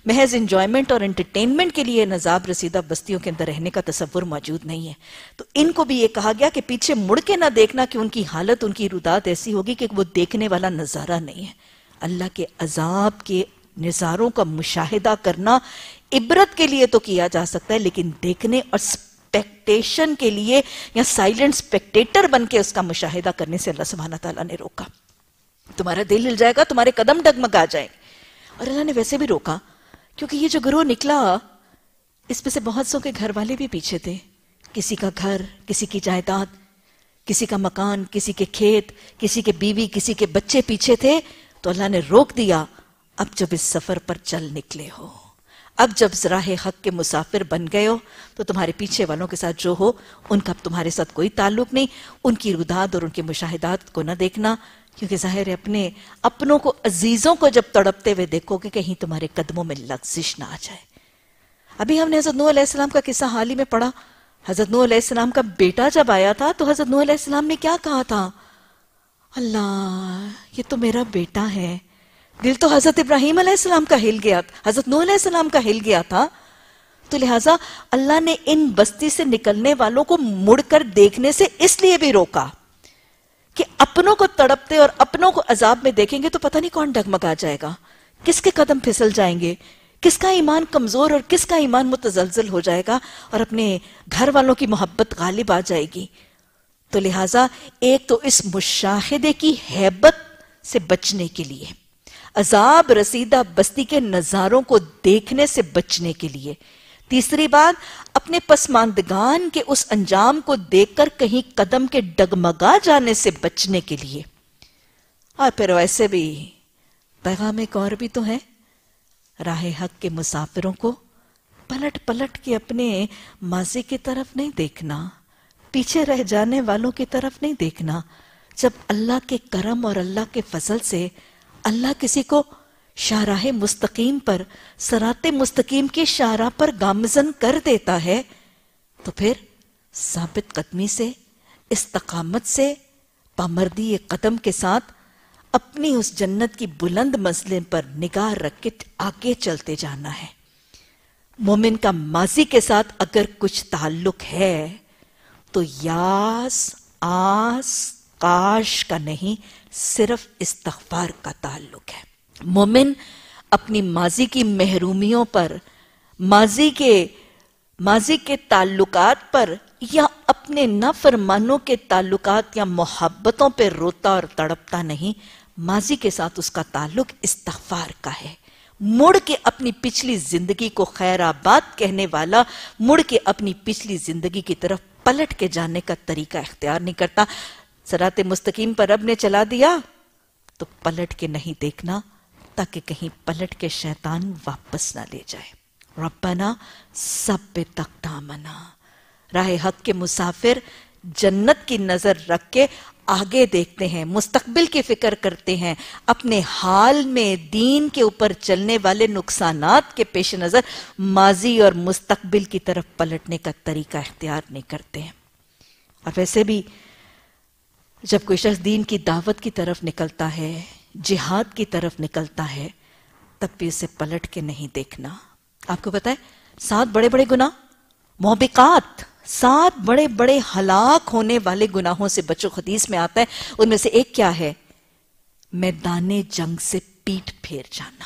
महज इंजॉयमेंट और एंटरटेनमेंट के लिए नजाब रसीदा बस्तियों के अंदर रहने का तस्वुर मौजूद नहीं है तो इनको भी ये कहा गया कि पीछे मुड़ के ना देखना कि उनकी हालत उनकी रुदात ऐसी होगी कि वो देखने वाला नजारा नहीं है अल्लाह के अजाब के नज़ारों का मुशाहिदा करना इबरत के लिए तो किया जा सकता है लेकिन देखने और स्पेक्टेशन के लिए या साइलेंट स्पेक्टेटर बन के उसका मुशाहिदा करने से अल्लाह सुबहाना तला ने रोका तुम्हारा दिल हिल जाएगा तुम्हारे कदम डगमगा जाएंगे और अल्लाह ने वैसे भी रोका क्योंकि ये जो ग्रोह निकला इसमें से बहुत सौ के घर वाले भी पीछे थे किसी का घर किसी की जायदाद किसी का मकान किसी के खेत किसी के बीवी किसी के बच्चे पीछे थे तो अल्लाह ने रोक दिया अब जब इस सफर पर चल निकले हो अब जब जरा हक के मुसाफिर बन गए हो तो तुम्हारे पीछे वालों के साथ जो हो उनका अब तुम्हारे साथ कोई ताल्लुक नहीं उनकी रुदाद और उनके मुशाहिदात को ना देखना क्योंकि जाहिर है अपने अपनों को अजीजों को जब तड़पते हुए देखोगे कहीं तुम्हारे कदमों में लग्जिश ना आ जाए अभी हमने हजरत नू अलैहिस्सलाम का किस्सा हाल ही में पढ़ा हजरत नू अलैहिस्सलाम का बेटा जब आया था तो हजरत नू अलैहिस्सलाम ने क्या कहा था अल्लाह ये तो मेरा बेटा है दिल तो हज़रत इब्राहिम अलैहिस्सलाम का हिल गया हज़रत नूह अलैहिस्सलाम का हिल गया था तो लिहाजा अल्लाह ने इन बस्ती से निकलने वालों को मुड़कर देखने से इसलिए भी रोका कि अपनों को तड़पते और अपनों को अजाब में देखेंगे तो पता नहीं कौन डगमगा जाएगा किसके कदम फिसल जाएंगे किसका ईमान कमजोर और किसका ईमान मुतजलजल हो जाएगा और अपने घर वालों की मोहब्बत गालिब आ जाएगी तो लिहाजा एक तो इस मुशाहिदे की हैबत से बचने के लिए अजाब रसीदा बस्ती के नज़ारों को देखने से बचने के लिए तीसरी बात अपने पसमानदगान के उस अंजाम को देखकर कहीं कदम के डगमगा जाने से बचने के लिए और फिर वैसे भी पैगाम एक और भी तो है राह हक के मुसाफिरों को पलट पलट के अपने माजी की तरफ नहीं देखना पीछे रह जाने वालों की तरफ नहीं देखना जब अल्लाह के करम और अल्लाह के फजल से अल्लाह किसी को शाहराह मुस्तकीम पर सरात मुस्तकीम के शाहरा पर गामजन कर देता है तो फिर साबित कदमी से तकामत से पामर्दी कदम के साथ अपनी उस जन्नत की बुलंद मंजिल पर निगाह रख के आगे चलते जाना है मोमिन का माजी के साथ अगर कुछ ताल्लुक है तो यास आस काश का नहीं सिर्फ इस्तफार का ताल्लुक है मोमिन अपनी माजी की महरूमियों पर माजी के माजी के ताल्लुकात पर या अपने नफरमानों के ताल्लुकात या मोहब्बतों पर रोता और तड़पता नहीं माजी के साथ उसका ताल्लुक इस्तफार का है मुड़ के अपनी पिछली जिंदगी को खैराबाद कहने वाला मुड़ के अपनी पिछली जिंदगी की तरफ पलट के जाने का तरीका इख्तियार नहीं करता सरात मुस्तकीम पर रब ने चला दिया तो पलट के नहीं देखना ताकि कहीं पलट के शैतान वापस ना ले जाए रब्बना सब पे तक दामना राह हक के मुसाफिर जन्नत की नजर रख के आगे देखते हैं मुस्तकबिल की फिक्र करते हैं अपने हाल में दीन के ऊपर चलने वाले नुकसान के पेश नज़र माजी और मुस्तकबिल की तरफ पलटने का तरीका इख्तियार नहीं करते हैं और वैसे भी जब कोई शख्स दीन की दावत की तरफ निकलता है जिहाद की तरफ निकलता है तब भी उसे पलट के नहीं देखना आपको पता है सात बड़े बड़े गुना मोहबिकात सात बड़े बड़े हलाक होने वाले गुनाहों से बचो खदीस में आता है उनमें से एक क्या है मैदान जंग से पीठ फेर जाना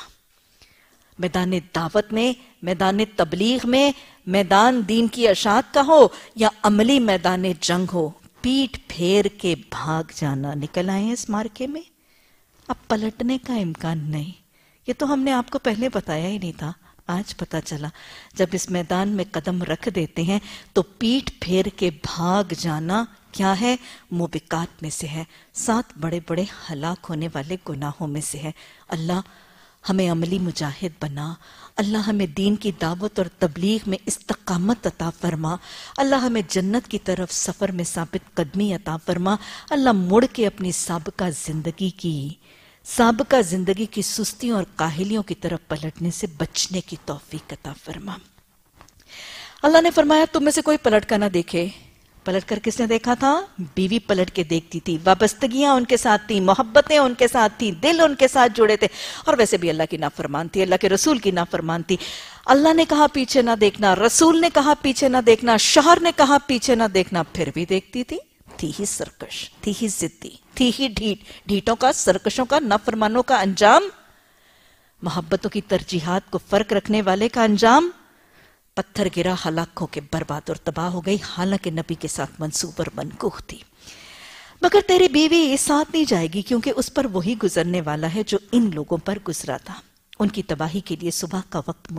मैदान दावत में मैदान तबलीग में मैदान दीन की अशात का हो या अमली मैदान जंग हो पीठ फेर के भाग जाना निकल आए हैं इस मार्के में अब पलटने का इम्कान नहीं ये तो हमने आपको पहले बताया ही नहीं था आज पता चला जब इस मैदान में कदम रख देते हैं तो पीठ फेर के भाग जाना क्या है मुबिकात में से है सात बड़े बड़े हलाक होने वाले गुनाहों में से है अल्लाह हमें अमली मुजाहिद बना अल्लाह हमें दीन की दावत और तबलीग में इस्तकामत अता फरमा अल्लाह हमें जन्नत की तरफ सफ़र में साबित कदमी अता फरमा अल्लाह मुड़ के अपनी सबका ज़िंदगी की सबका ज़िंदगी की सुस्तियों और काहिलियों की तरफ पलटने से बचने की तोफ़ी कता फरमा अल्लाह ने फरमाया तुम में से कोई पलट कर ना देखे पलट कर किसने देखा था बीवी पलट के देखती थी वाबस्तगियां उनके साथ थी मोहब्बतें उनके साथ थी दिल उनके साथ जुड़े थे और वैसे भी अल्लाह की नाफरमान थी अल्लाह के रसूल की नाफरमान थी अल्लाह ने कहा पीछे ना देखना रसूल ने कहा पीछे ना देखना शहर ने कहा पीछे ना देखना फिर भी देखती थी थी ही सरकश थी ही जिद्दी थी ही ढीठ ढीठों का सरकशों का नफरमानों का अंजाम मोहब्बतों की तरजीहात को फर्क रखने वाले का अंजाम पत्थर गिरा हलाक के बर्बाद और तबाह हो गई हालांकि नबी के साथ मंसूब और मनकूख थी मगर तेरी बीवी ये साथ नहीं जाएगी क्योंकि उस पर वही गुजरने वाला है जो इन लोगों पर गुजरा था उनकी तबाही के लिए सुबह का वक्त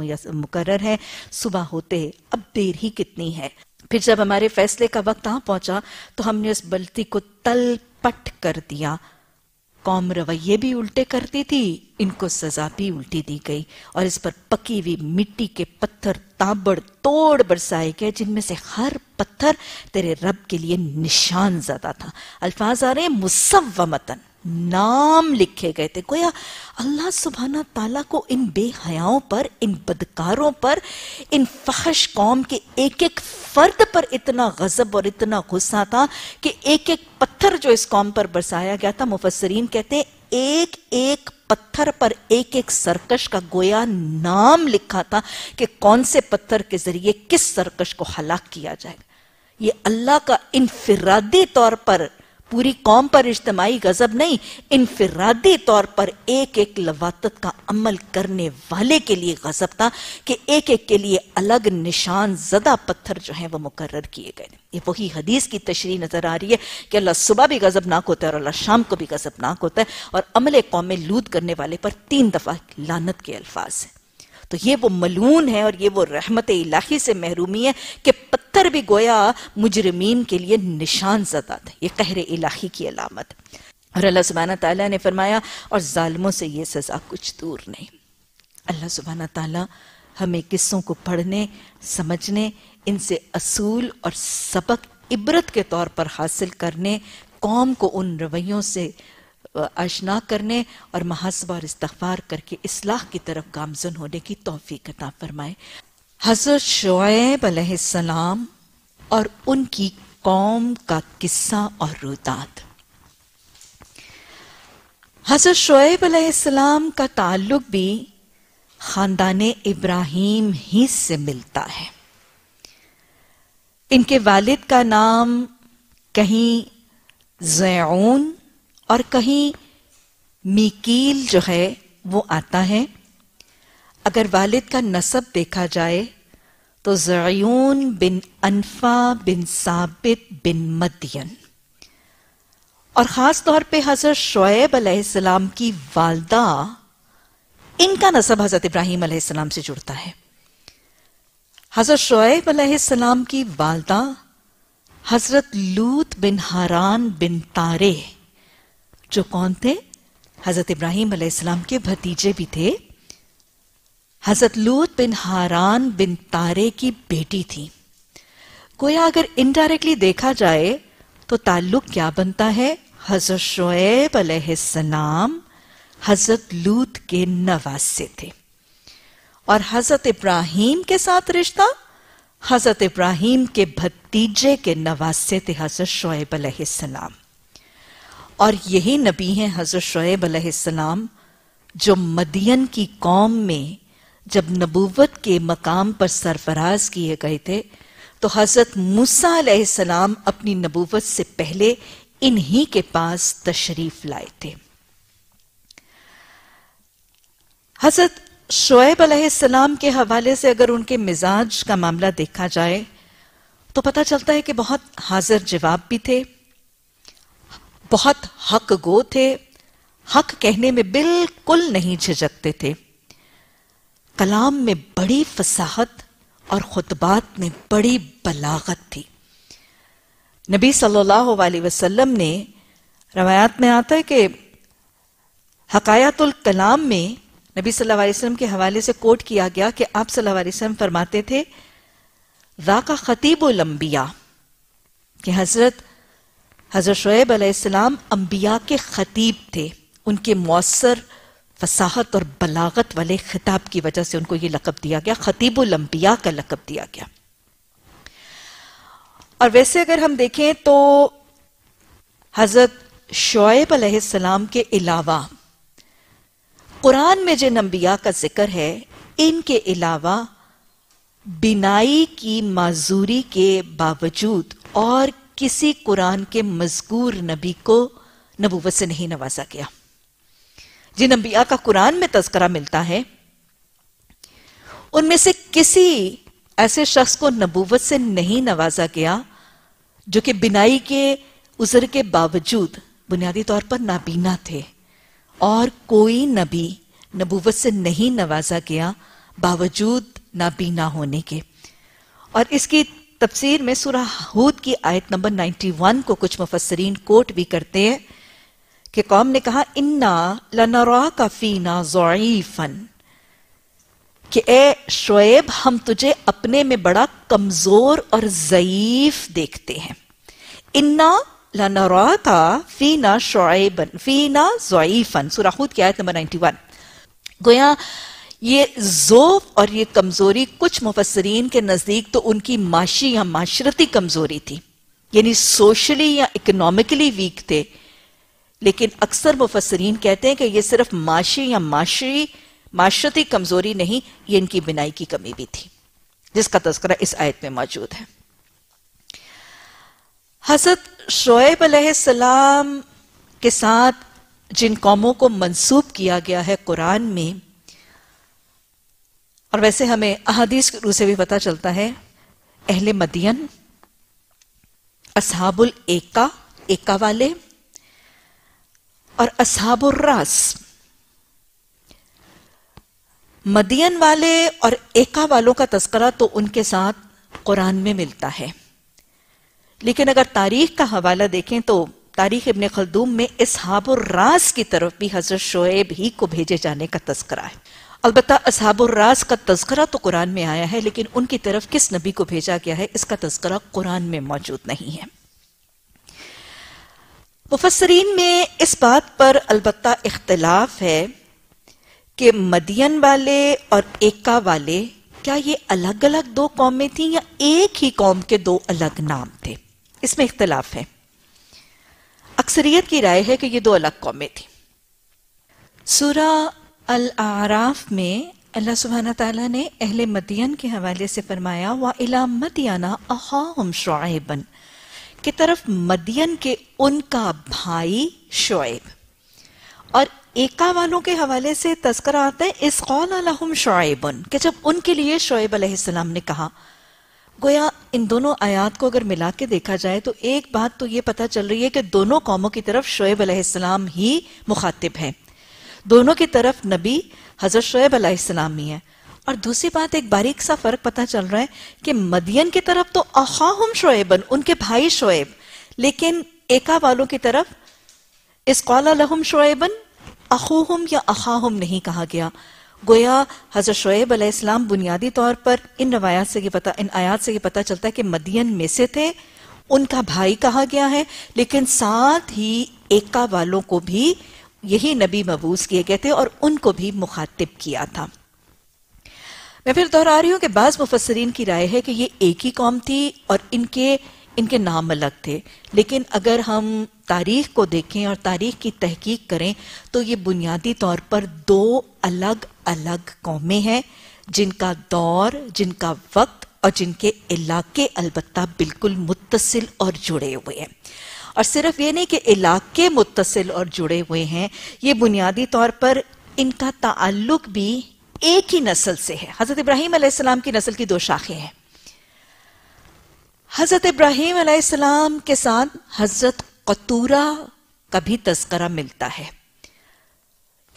मुकर है सुबह होते अब देर ही कितनी है फिर जब हमारे फैसले का वक्त आ पहुंचा तो हमने उस बल्ती को तल पट कर दिया कौम रवैये भी उल्टे करती थी इनको सजा भी उल्टी दी गई और इस पर पकी हुई मिट्टी के पत्थर ताबड़ तोड़ बरसाए गए जिनमें से हर पत्थर तेरे रब के लिए निशान ज्यादा था अल्फाज आ रहे मुसवमतन नाम लिखे गए थे गोया अल्लाह सुबहाना ताला को इन बेहयाओं पर इन बदकारों पर इन फहश कौम के एक एक फर्द पर इतना गजब और इतना गुस्सा था कि एक एक पत्थर जो इस कौम पर बरसाया गया था मुफसरीन कहते हैं एक एक पत्थर पर एक एक सरकश का गोया नाम लिखा था कि कौन से पत्थर के जरिए किस सरकश को हलाक किया जाएगा ये अल्लाह का इनफरादी तौर पर पूरी कौम पर इज्तमाही गजब नहीं इनफरादी तौर पर एक एक लवातत का अमल करने वाले के लिए गजब था कि एक एक के लिए अलग निशान जदा पत्थर जो है वह मुकर किए गए ये वही हदीस की तशरी नजर आ रही है कि अल्लाह सुबह भी गजबनाक होता है और अल्लाह शाम को भी गजबनाक होता है और अमल कौम लूद करने वाले पर तीन दफा लानत के अल्फाज हैं तो ये वो मलून है और ये वो रहमत इलाही से महरूमी है कि पत्थर भी गोया मुजरमीन के लिए निशान जदा था ये कहर इलाही की अलामत और अल्लाह सुबहाना तला ने फरमाया और ालमों से ये सज़ा कुछ दूर नहीं अल्लाह सुबहाना तला हमें किस्सों को पढ़ने समझने इनसे असूल और सबक इबरत के तौर पर हासिल करने कौम को उन रवैयों से आशना करने और महासबा और इस्तफार करके इसलाह की तरफ गामजन होने की तोफ़ी कता फरमाए हजरत शुब सलाम और उनकी कौम का किस्सा और रुदात हजरत शुब सलाम का ताल्लुक भी ख़ानदान इब्राहिम ही से मिलता है इनके वालिद का नाम कहीं जैन और कहीं मीकील जो है वो आता है अगर वालिद का नसब देखा जाए तो जयून बिन अनफा बिन साबित बिन मदियन और ख़ास तौर पे हज़रत शोएब अलैहिस्सलाम की वालदा इनका नसब हज़रत इब्राहिम अलैहिस्सलाम से जुड़ता है हज़रत शोएब अलैहिस्सलाम की वालदा हज़रत लूत बिन हारान बिन तारे जो कौन थे हजरत इब्राहिम अलैहिस्सलाम के भतीजे भी थे हजरत लूत बिन हारान बिन तारे की बेटी थी गोया अगर इनडायरेक्टली देखा जाए तो ताल्लुक क्या बनता है हजरत शोएब अलैहिस्सलाम हजरत लूत के नवासे थे और हजरत इब्राहिम के साथ रिश्ता हजरत इब्राहिम के भतीजे के नवासे थे हजरत शोएब अलैहिस्सलाम और यही नबी हैं हजरत शुएब अलैहिस्सलाम जो मदियन की कौम में जब नबूवत के मकाम पर सरफराज किए गए थे तो हजरत मूसा अलैहिस्सलाम अपनी नबूवत से पहले इन्हीं के पास तशरीफ लाए थे हजरत शुएब अलैहिस्सलाम के हवाले से अगर उनके मिजाज का मामला देखा जाए तो पता चलता है कि बहुत हाजिर जवाब भी थे बहुत हक गो थे हक कहने में बिल्कुल नहीं झिझकते थे कलाम में बड़ी फसाहत और खुतबात में बड़ी बलागत थी नबी सल्लल्लाहु अलैहि वसल्लम ने रवायात में आता है कि हकायतुल कलाम में नबी सल्लल्लाहु अलैहि वसल्लम के हवाले से कोट किया गया कि आप सल्लल्लाहु अलैहि वसल्लम फरमाते थे रा का खतीब कि हजरत हज़रत शुएब अलैहिस्सलाम अम्बिया के ख़तीब थे उनके मौसर फसाहत और बलागत वाले खिताब की वजह से उनको ये लकब दिया गया ख़तीबुल अम्बिया का लकब दिया गया और वैसे अगर हम देखें तो हज़रत शुएब अलैहिस्सलाम के अलावा कुरान में जिन अम्बिया का जिक्र है इनके अलावा बिनाई की माजूरी के बावजूद और किसी कुरान के मजकूर नबी को नबूवत से नहीं नवाजा गया जिन अंबिया का कुरान में तस्करा मिलता है उनमें से किसी ऐसे शख्स को नबूवत से नहीं नवाजा गया जो कि बिनाई के उजर के बावजूद बुनियादी तौर पर नाबीना थे और कोई नबी नबूवत से नहीं नवाजा गया बावजूद नाबीना होने के और इसकी तफसीर में सुराहूद की आयत नंबर 91 को कुछ मुफसरीन कोट भी करते हैं कि कौम ने कहा इन्ना लनरा का फीना जोईफन कि ए शोएब हम तुझे अपने में बड़ा कमजोर और जयीफ देखते हैं इन्ना लनरा का फीना शोएबन फीना जोईफन सुराहूद की आयत नंबर 91 गोया ये जोफ और ये कमजोरी कुछ मुफसरीन के नजदीक तो उनकी माशी या माशरती कमजोरी थी यानी सोशली या इकोनॉमिकली वीक थे लेकिन अक्सर मुफसरीन कहते हैं कि ये सिर्फ माशी या माशरी माशरती कमजोरी नहीं ये इनकी बिनाई की कमी भी थी जिसका तस्करा इस आयत में मौजूद है हजरत शोएब अलैहिस्सलाम के साथ जिन कौमों को मंसूब किया गया है कुरान में और वैसे हमें अहदीस के रू से भी पता चलता है अहले मदियन असहाबुल एका एका वाले और असहाबुल रास मदियन वाले और एका वालों का तस्करा तो उनके साथ कुरान में मिलता है लेकिन अगर तारीख का हवाला देखें तो तारीख इबन खलदूम में इसहाबुर रास की तरफ भी हजरत शोएब ही को भेजे जाने का तस्करा है अलबत् असहाबुर्राज का तस्करा तो कुरान में आया है लेकिन उनकी तरफ किस नबी को भेजा गया है इसका तस्करा कुरान में मौजूद नहीं है मुफसरीन में इस बात पर अलबत् इख्तलाफ है कि मदियन वाले और एका वाले क्या ये अलग अलग दो कौमें थी या एक ही कौम के दो अलग नाम थे इसमें इख्तलाफ है अक्सरियत की राय है कि ये दो अलग कौमें थी सूरा अल आराफ में अल्लाह सुबहाना ताला ने अहले मदियन के हवाले से फरमाया व इला मदियाना अहाम शुएबन की तरफ मदियन के उनका भाई शुएब और एका वालों के हवाले से तस्करा आता है इस कौन शुएबन के जब उनके लिए शुएब अलैहिस्सलाम ने कहा गोया इन दोनों आयात को अगर मिला के देखा जाए तो एक बात तो ये पता चल रही है कि दोनों कौमों की तरफ शुएब अलैहिस्सलाम ही मुखातिब हैं दोनों की तरफ नबी हजरत शुएब अलैहिस्सलाम ही है और दूसरी बात एक बारीक सा फर्क पता चल रहा है कि मदियन की तरफ तो अखाहुम शुएबन उनके भाई शुएब लेकिन एका वालों की तरफ इसकौला लहुम शुएबन अखूहुम या अखाहुम नहीं कहा गया गोया हजरत शुएब अलैहिस्सलाम बुनियादी तौर पर इन रवायात से ये पता इन आयात से ये पता चलता है कि मदियन में से थे उनका भाई कहा गया है लेकिन साथ ही एका वालों को भी यही नबी मबूस किए गए थे और उनको भी मुखातिब किया था मैं फिर दोहरा रही हूँ कि बाज़ मुफसरीन की राय है कि ये एक ही कौम थी और इनके इनके नाम अलग थे लेकिन अगर हम तारीख को देखें और तारीख की तहकीक करें तो ये बुनियादी तौर पर दो अलग अलग कौमें हैं जिनका दौर जिनका वक्त और जिनके इलाके अलबत्ता बिल्कुल मुतसिल और जुड़े हुए हैं और सिर्फ ये नहीं कि इलाके मुतसिल और जुड़े हुए हैं ये बुनियादी तौर पर इनका ताल्लुक भी एक ही नस्ल से है हज़रत इब्राहिम अलैहिस्सलाम की नस्ल की दो शाखें हैं हज़रत इब्राहिम अलैहिस्सलाम के साथ हज़रत कतूरा का भी तस्करा मिलता है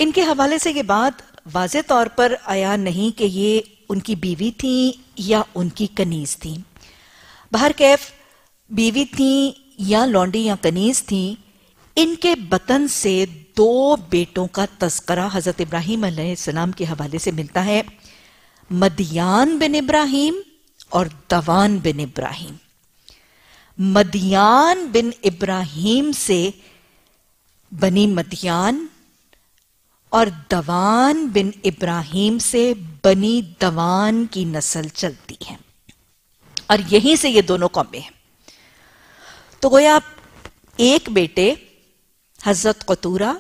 इनके हवाले से ये बात वाज तौर पर आया नहीं कि ये उनकी बीवी थी या उनकी कनीज थी बाहर कैफ बीवी थी या लौंडी या कनीज थी इनके बतन से दो बेटों का तस्करा हजरत इब्राहिम सलाम के हवाले से मिलता है मदियान बिन इब्राहिम और दवान बिन इब्राहिम मदियान बिन इब्राहिम से बनी मदियान और दवान बिन इब्राहिम से बनी दवान की नस्ल चलती है और यहीं से ये दोनों कौमें हैं तो गोया एक बेटे हजरत कतूरा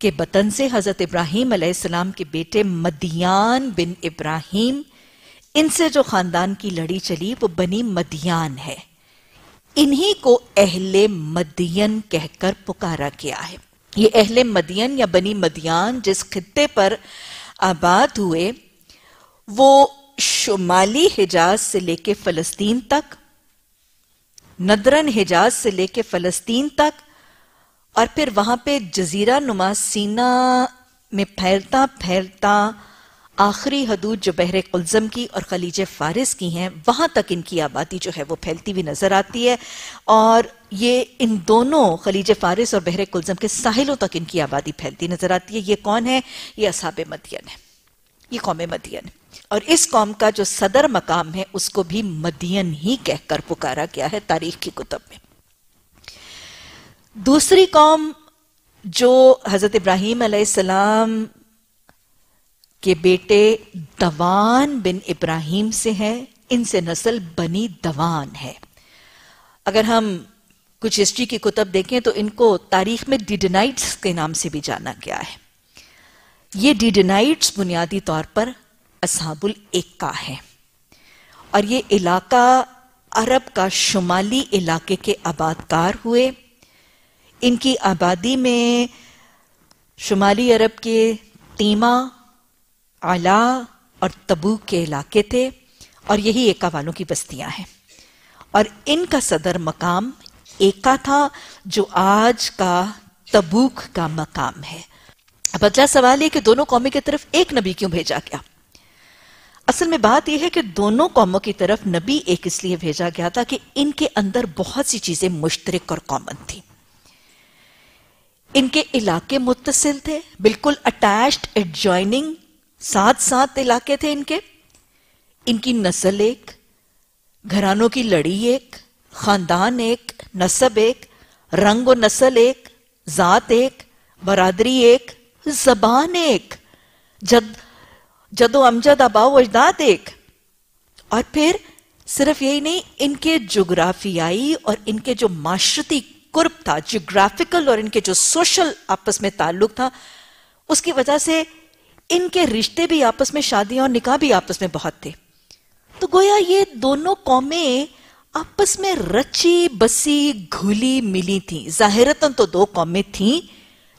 के बतन से हजरत इब्राहिम अलैहिस्सलाम के बेटे मदियान बिन इब्राहिम इनसे जो खानदान की लड़ी चली वो बनी मदियान है इन्हीं को अहले मदियन कहकर पुकारा गया है ये अहले मदियन या बनी मदियान जिस खत्ते पर आबाद हुए वो शुमाली हिजाज से लेके फलस्तीन तक नदरन हिजाज से लेके फलस्तीन तक और फिर वहां पे जजीरा नुमा सीना में फैलता फैलता आखिरी हदूद जो बहर कुलजम की और खलीज फारिस की हैं वहाँ तक इनकी आबादी जो है वो फैलती हुई नज़र आती है और ये इन दोनों खलीज फारिस और बहर कुलजम के साहिलों तक इनकी आबादी फैलती नज़र आती है ये कौन है ये असाब मदियन है ये कौम मदियन है और इस कौम का जो सदर मकाम है उसको भी मदियन ही कहकर पुकारा गया है तारीख की कुतब में दूसरी कौम जो हजरत इब्राहिम अलैहिस्सलाम के बेटे दवान बिन इब्राहिम से है इनसे नस्ल बनी दवान है अगर हम कुछ हिस्ट्री की कुतब देखें तो इनको तारीख में डिडनाइट्स के नाम से भी जाना गया है ये डिडेनाइट्स बुनियादी तौर पर असहाबुल एक्का है और ये इलाका अरब का शुमाली इलाके के आबादकार हुए इनकी आबादी में शुमाली अरब के तीमा आला और तबूक के इलाके थे और यही एका वालों की बस्तियां हैं और इनका सदर मकाम एका था जो आज का तबूक का मकाम है अब अगला सवाल है कि दोनों कौमी की तरफ एक नबी क्यों भेजा गया असल में बात यह है कि दोनों कौमों की तरफ नबी एक इसलिए भेजा गया था कि इनके अंदर बहुत सी चीजें मुश्तरक और कॉमन थी इनके इलाके मुतसिल थे बिल्कुल अटैच्ड एडजॉइनिंग साथ साथ इलाके थे इनके इनकी नस्ल एक घरानों की लड़ी एक खानदान एक नस्ब एक रंग व नस्ल एक जात एक बरादरी एक जबान एक जब जदो अमजद अबाओ अजदाद एक और फिर सिर्फ यही नहीं इनके जोग्राफियाई और इनके जो माशरती कुर्ब था जोग्राफिकल और इनके जो सोशल आपस में ताल्लुक था उसकी वजह से इनके रिश्ते भी आपस में शादियां और निकाह भी आपस में बहुत थे तो गोया ये दोनों कौमें आपस में रची बसी घुली मिली थी जाहिरतन तो दो कौमें थीं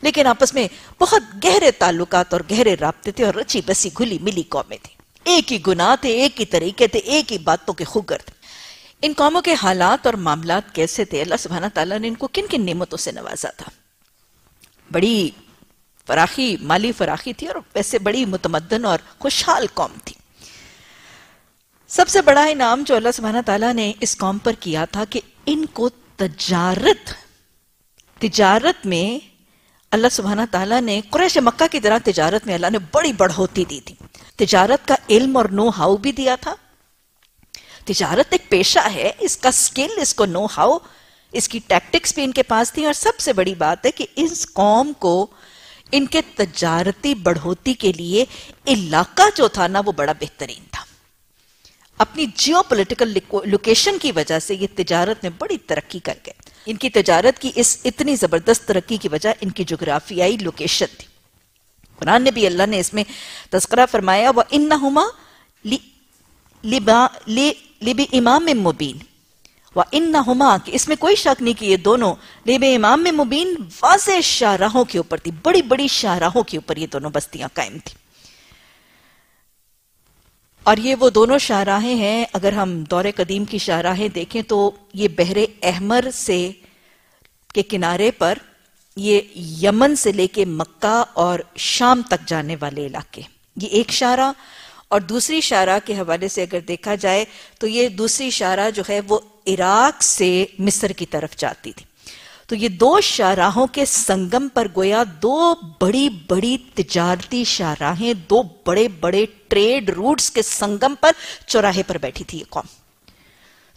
लेकिन आपस में बहुत गहरे ताल्लुकात और गहरे रबते थे और रची बसी घुली मिली कौमें थी एक ही गुनाह थे एक ही तरीके थे एक ही बातों के खुगर थे इन कौमों के हालात और मामला कैसे थे अल्लाह सुबहाना तला ने इनको किन किन नियमतों से नवाजा था बड़ी फराखी माली फराखी थी और वैसे बड़ी मुतमदन और खुशहाल कौम थी सबसे बड़ा इनाम जो अल्लाह सुबहाना तला ने इस कौम पर किया था कि इनको तजारत तजारत में अल्लाह सुबहाना तला ने क्रैश मक्का की तरह तजारत में अल्लाह ने बड़ी बढ़ोती दी थी तजारत का इल्म और नो हाउ भी दिया था तजारत एक पेशा है इसका स्किल इसको नो हाउ इसकी टैक्टिक्स भी इनके पास थी और सबसे बड़ी बात है कि इस कौम को इनके तजारती बढ़ोती के लिए इलाका जो था ना वो बड़ा बेहतरीन था अपनी जियो पोलिटिकल लोकेशन की वजह से ये तजारत में बड़ी तरक्की कर गए इनकी तजारत की इस इतनी ज़बरदस्त तरक्की की वजह इनकी जोग्राफियाई लोकेशन थी कुरान ने भी अल्लाह ने इसमें तस्करा फरमाया व इन नमा लिब इमाम मुबीन व इन नमा कि इसमें कोई शक नहीं कि ये दोनों लिब इमाम मुबीन वाज शाहराहों के ऊपर थी बड़ी बड़ी शाहराहों के ऊपर ये दोनों बस्तियां कायम थी और ये वो दोनों शाहराहें हैं अगर हम दौरे कदीम की शाहराहें देखें तो ये बहरे अहमर से के किनारे पर ये यमन से लेके मक्का और शाम तक जाने वाले इलाके ये एक शारा और दूसरी शारा के हवाले से अगर देखा जाए तो ये दूसरी शारा जो है वो इराक से मिस्र की तरफ जाती थी तो ये दो शाहराहों के संगम पर गोया दो बड़ी बड़ी तिजारती शाहराहें दो बड़े बड़े ट्रेड रूट्स के संगम पर चौराहे पर बैठी थी ये कौम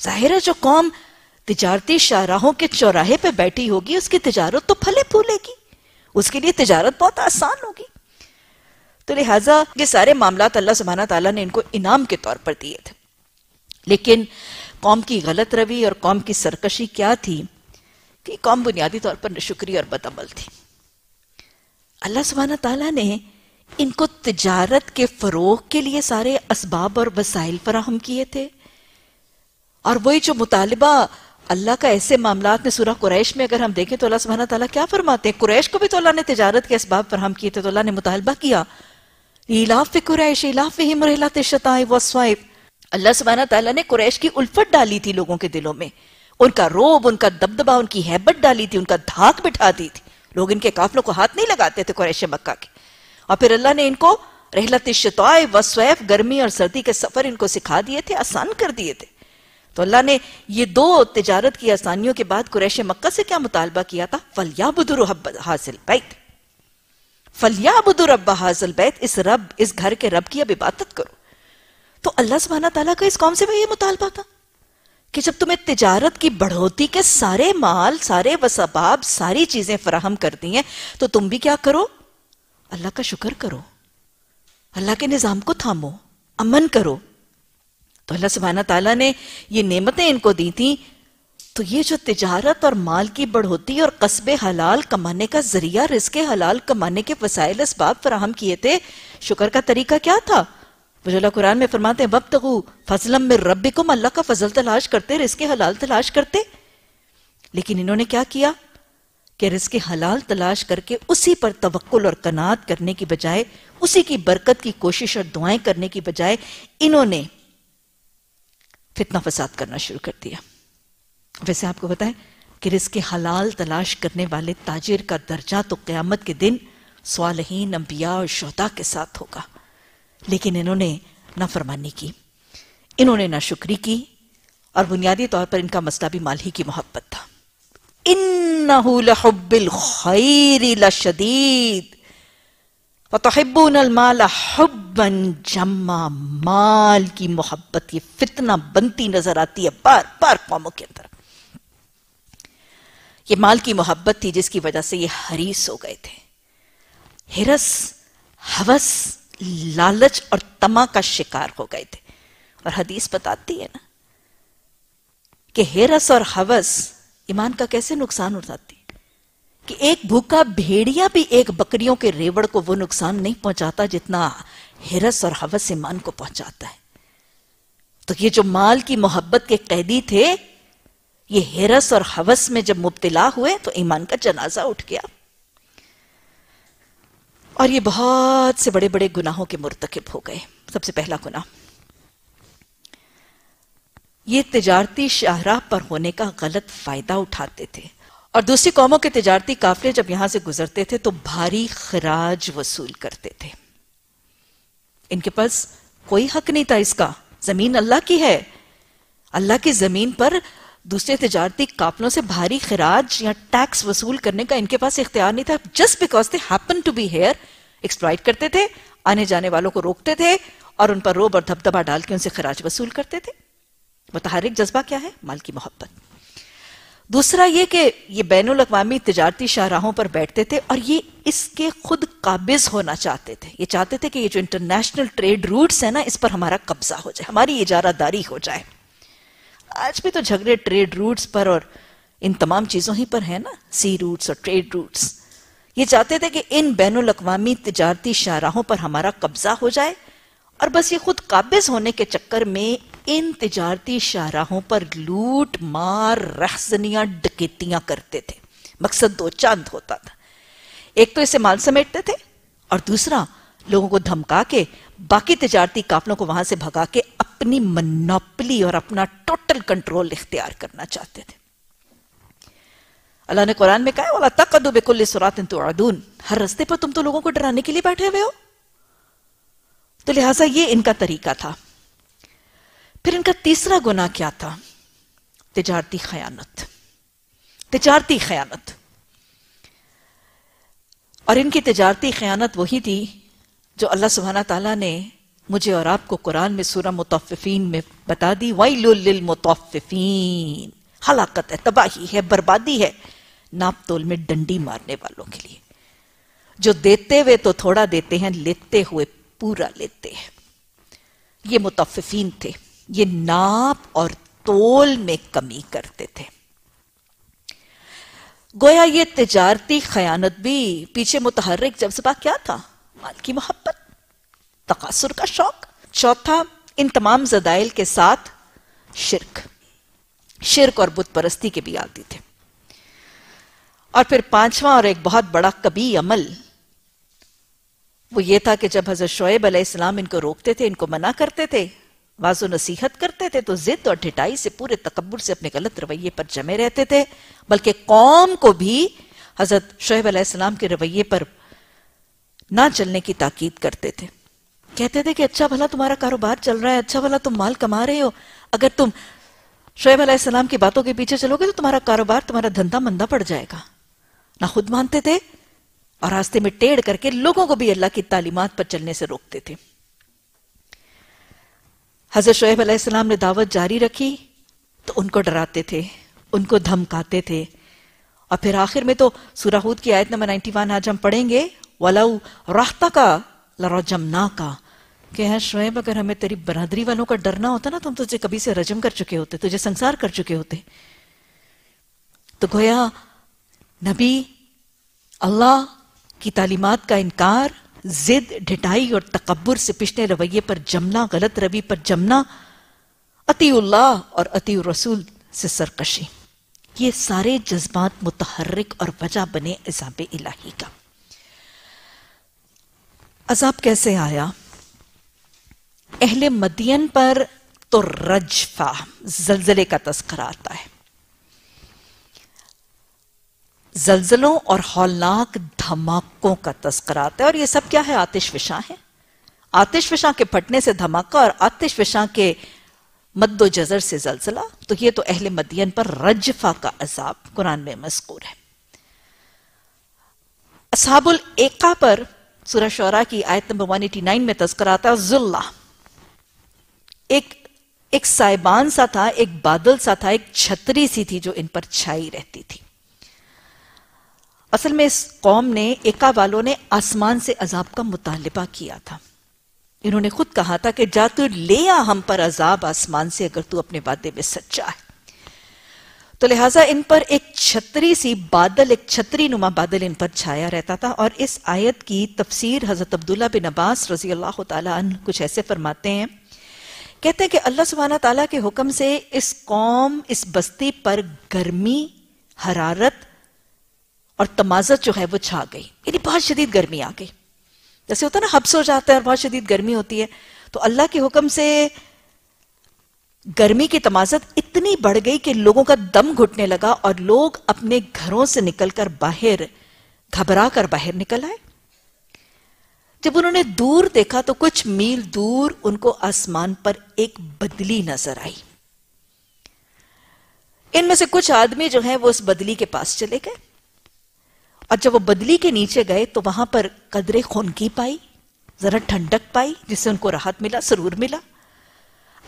जाहिर है जो कौम तिजारती शाहराहों के चौराहे पर बैठी होगी उसकी तिजारत तो फले फूलेगी उसके लिए तिजारत बहुत आसान होगी तो लिहाजा ये सारे मामला अल्लाह सुबहाना तला ने इनको इनाम के तौर पर दिए थे लेकिन कौम की गलत रवि और कौम की सरकशी क्या थी कि कौम बुनियादी तौर पर शुक्रिया और बदअमल थी अल्लाह सुबहान तला ने इनको तजारत के फ़रोग के लिए सारे इसबाब और वसाइल फराहम किए थे और वही जो मुतालबा अल्लाह का ऐसे मामला में सूरह कुरैश में अगर हम देखें तो अल्लाह सुबहाना तला क्या फरमाते हैं कुरैश को भी तो अल्लाह ने तजारत के इसबाब फराहम किए थे तो अल्लाह ने मुतालबा किया इलाफ कुरैश इलाफ हिमरहला तशताए वस्वाइब अल्लाह सुबहाना तला ने कुरैश की उल्फत डाली थी लोगों के दिलों में उनका रोब उनका दबदबा उनकी हैबत डाली थी उनका धाक बिठा दी थी लोग इनके काफलों को हाथ नहीं लगाते थे कुरैश मक्का के और फिर अल्लाह ने इनको रहलत शतौए व स्वैफ गर्मी और सर्दी के सफ़र इनको सिखा दिए थे आसान कर दिए थे तो अल्लाह ने ये दो तजारत की आसानियों के बाद कुरैश मक्का से क्या मुतालबा किया था फलिया बुदुर हासिल बैत फलिया बुदुर रब्बा हासिल बैत इस रब इस घर के रब की अब इबादत करो तो अल्लाह सुबहाना तला का इस कौम से भी ये मुतालबा था कि जब तुम्हें तिजारत की बढ़ोतरी के सारे माल सारे वसबाब सारी चीजें फराहम करती हैं तो तुम भी क्या करो अल्लाह का शुक्र करो अल्लाह के निज़ाम को थामो अमन करो तो अल्लाह सुबहाना तला ने ये नेमतें इनको दी थी तो ये जो तिजारत और माल की बढ़ोतरी और कस्बे हलाल कमाने का जरिया रिस्क हलाल कमाने के इस इसबाब फ्राहम किए थे शुक्र का तरीका क्या था वजह कुरान में फरमाते हैं वब तगु फजलम में रब को अल्लाह का फजल तलाश करते रिस्क हलाल तलाश करते लेकिन इन्होंने क्या किया कि रिस्क हलाल तलाश करके उसी पर तवक्ल और कनात करने की बजाय उसी की बरकत की कोशिश और दुआएं करने की बजाय इन्होंने फितना फसाद करना शुरू कर दिया वैसे आपको पता है कि रिस्क हलाल तलाश करने वाले ताजिर का दर्जा तो क्यामत के दिन स्वालहीन अंबिया और शोदा के साथ होगा लेकिन इन्होंने नाफरमानी की इन्होंने ना शुक्री की और बुनियादी तौर पर इनका मसला भी माल ही की मोहब्बत था इन शदीद जम्मा माल की मोहब्बत ये फितना बनती नजर आती है बार बार कौमों के अंदर ये माल की मोहब्बत थी जिसकी वजह से ये हरीस हो गए थे हिरस हवस लालच और तमा का शिकार हो गए थे और हदीस बताती है ना कि हेरस और हवस ईमान का कैसे नुकसान उठाती कि एक भूखा भेड़िया भी एक बकरियों के रेवड़ को वो नुकसान नहीं पहुंचाता जितना हेरस और हवस ईमान को पहुंचाता है तो ये जो माल की मोहब्बत के कैदी थे ये हेरस और हवस में जब मुब्तला हुए तो ईमान का जनाजा उठ गया और ये बहुत से बड़े बड़े गुनाहों के मुरतकब हो गए सबसे पहला गुनाह ये तजारती शाहराह पर होने का गलत फायदा उठाते थे और दूसरी कौमों के तजारती काफले जब यहां से गुजरते थे तो भारी खराज वसूल करते थे इनके पास कोई हक नहीं था इसका जमीन अल्लाह की है अल्लाह की जमीन पर दूसरे तजारती काफलों से भारी खराज या टैक्स वसूल करने का इनके पास इख्तियार नहीं था just because they happen to be here exploit करते थे आने जाने वालों को रोकते थे और उन पर रोब और धबधबा डाल के उनसे खराज वसूल करते थे मुतहरिक जज्बा क्या है माल की मोहब्बत दूसरा ये कि ये बैन अवी तजारती शाहराहों पर बैठते थे और ये इसके खुद काबिज होना चाहते थे ये चाहते थे कि ये जो इंटरनेशनल ट्रेड रूट्स हैं ना इस पर हमारा कब्जा हो जाए हमारी इजारादारी हो जाए आज भी तो झगड़े ट्रेड रूट्स पर और इन तमाम चीज़ों ही पर है ना सी रूट्स और ट्रेड रूट्स ये चाहते थे कि इन बैन अवी तजारती शाहराहों पर हमारा कब्जा हो जाए और बस ये खुद काबिज होने के चक्कर में इन तजारती शाहराहों पर लूट मार रहसनियाँ डकेतियां करते थे मकसद दो चांद होता था एक तो इसे माल समेटते थे और दूसरा लोगों को धमका के बाकी तजारती काफलों को वहां से भगा के अपनी मनोपली और अपना टोटल कंट्रोल इख्तियार करना चाहते थे अल्लाह ने कुरान में कहा वाला तकदु बेकुल सुरात हर रस्ते पर तुम तो लोगों को डराने के लिए बैठे हुए हो तो लिहाजा ये इनका तरीका था फिर इनका तीसरा गुना क्या था तजारती खयानत तजारती खयानत और इनकी तजारती खयानत वही थी जो अल्लाह सुबहाना तला ने मुझे और आपको कुरान में सूरह मुतफ़ीन में बता दी वाइल मुतफ़ीन हलाकत है तबाही है बर्बादी है नाप तोल में डंडी मारने वालों के लिए जो देते हुए तो थोड़ा देते हैं लेते हुए पूरा लेते हैं ये मुतफ़ीन थे ये नाप और तोल में कमी करते थे गोया ये तजारती खयानत भी पीछे मुतहरिक जब सबा क्या था माल की मोहब्बत तकासुर का शौक चौथा इन तमाम जदाइल के साथ शिरक शिरक और बुत परस्ती के भी आती थे और फिर पांचवा और एक बहुत बड़ा कबी अमल वो ये था कि जब हजरत शोएब अलैहिस्सलाम इनको रोकते थे इनको मना करते थे वाजो नसीहत करते थे तो जिद और ढिटाई से पूरे तकबर से अपने गलत रवैये पर जमे रहते थे बल्कि कौम को भी हजरत शोएब अलैहिस्सलाम के रवैये पर ना चलने की ताकीद करते थे कहते थे कि अच्छा भला तुम्हारा कारोबार चल रहा है अच्छा भला तुम माल कमा रहे हो अगर तुम शोएब सलाम की बातों के पीछे चलोगे तो तुम्हारा कारोबार तुम्हारा धंधा मंदा पड़ जाएगा ना खुद मानते थे और रास्ते में टेढ़ करके लोगों को भी अल्लाह की तालीमत पर चलने से रोकते थे हजरत शोएब अलैहिस्सलाम ने दावत जारी रखी तो उनको डराते थे उनको धमकाते थे और फिर आखिर में तो सूराहूद की आयत नंबर 91 आज हम पढ़ेंगे वलाऊ राहता का लरजमना का कि है शुएब अगर हमें तेरी बरादरी वालों का डरना होता ना तो हम तुझे कभी से रजम कर चुके होते तुझे संसार कर चुके होते तो गोया नबी अल्लाह की तालीमत का इनकार जिद ढिटाई और तकबर से पिछले रवैये पर जमना गलत रवि पर जमना अतील्लाह और अति रसूल से सरकशी ये सारे जज्बात मुतहरक और वजह बने इजाब इलाही का अजाब कैसे आया अहले मदियन पर तो रजफा जलजले का तस्करा आता है जलजलों और हौलनाक धमाकों का तस्करा आता है और ये सब क्या है आतिश विशा है आतिश विशा के फटने से धमाका और आतिश विशा के मद्दो जजर से जलजला तो ये तो अहले मदियन पर रजफा का अजाब कुरान में मजकूर है असाबुल एका पर सूरह शौरा की आयत नंबर वन एटी नाइन में तस्कर आता जुल्ला एक एक साइबान सा था एक बादल सा था एक छतरी सी थी जो इन पर छाई रहती थी असल में इस कौम ने एका वालों ने आसमान से अजाब का मुतालबा किया था इन्होंने खुद कहा था कि जा तू ले आ हम पर अजाब आसमान से अगर तू अपने वादे में सच्चा है तो लिहाजा इन पर एक छतरी सी बादल एक छतरी नुमा बादल इन पर छाया रहता था और इस आयत की तफसीर हजरत अब्दुल्ला बिन अब्बास रजी अल्लाह कुछ ऐसे फरमाते हैं कहते हैं कि अल्लाह सुबहाना तला के हुक्म से इस कौम इस बस्ती पर गर्मी हरारत और तमाजत जो है वो छा गई यानी बहुत शदीद गर्मी आ गई जैसे होता है ना हब्स हो जाता है और बहुत शदीद गर्मी होती है तो अल्लाह के हुक्म से गर्मी की तमाजत इतनी बढ़ गई कि लोगों का दम घुटने लगा और लोग अपने घरों से निकलकर बाहर घबरा कर बाहर निकल आए जब उन्होंने दूर देखा तो कुछ मील दूर उनको आसमान पर एक बदली नजर आई इनमें से कुछ आदमी जो हैं वो उस बदली के पास चले गए और जब वो बदली के नीचे गए तो वहां पर कदरे खुनकी पाई जरा ठंडक पाई जिससे उनको राहत मिला सरूर मिला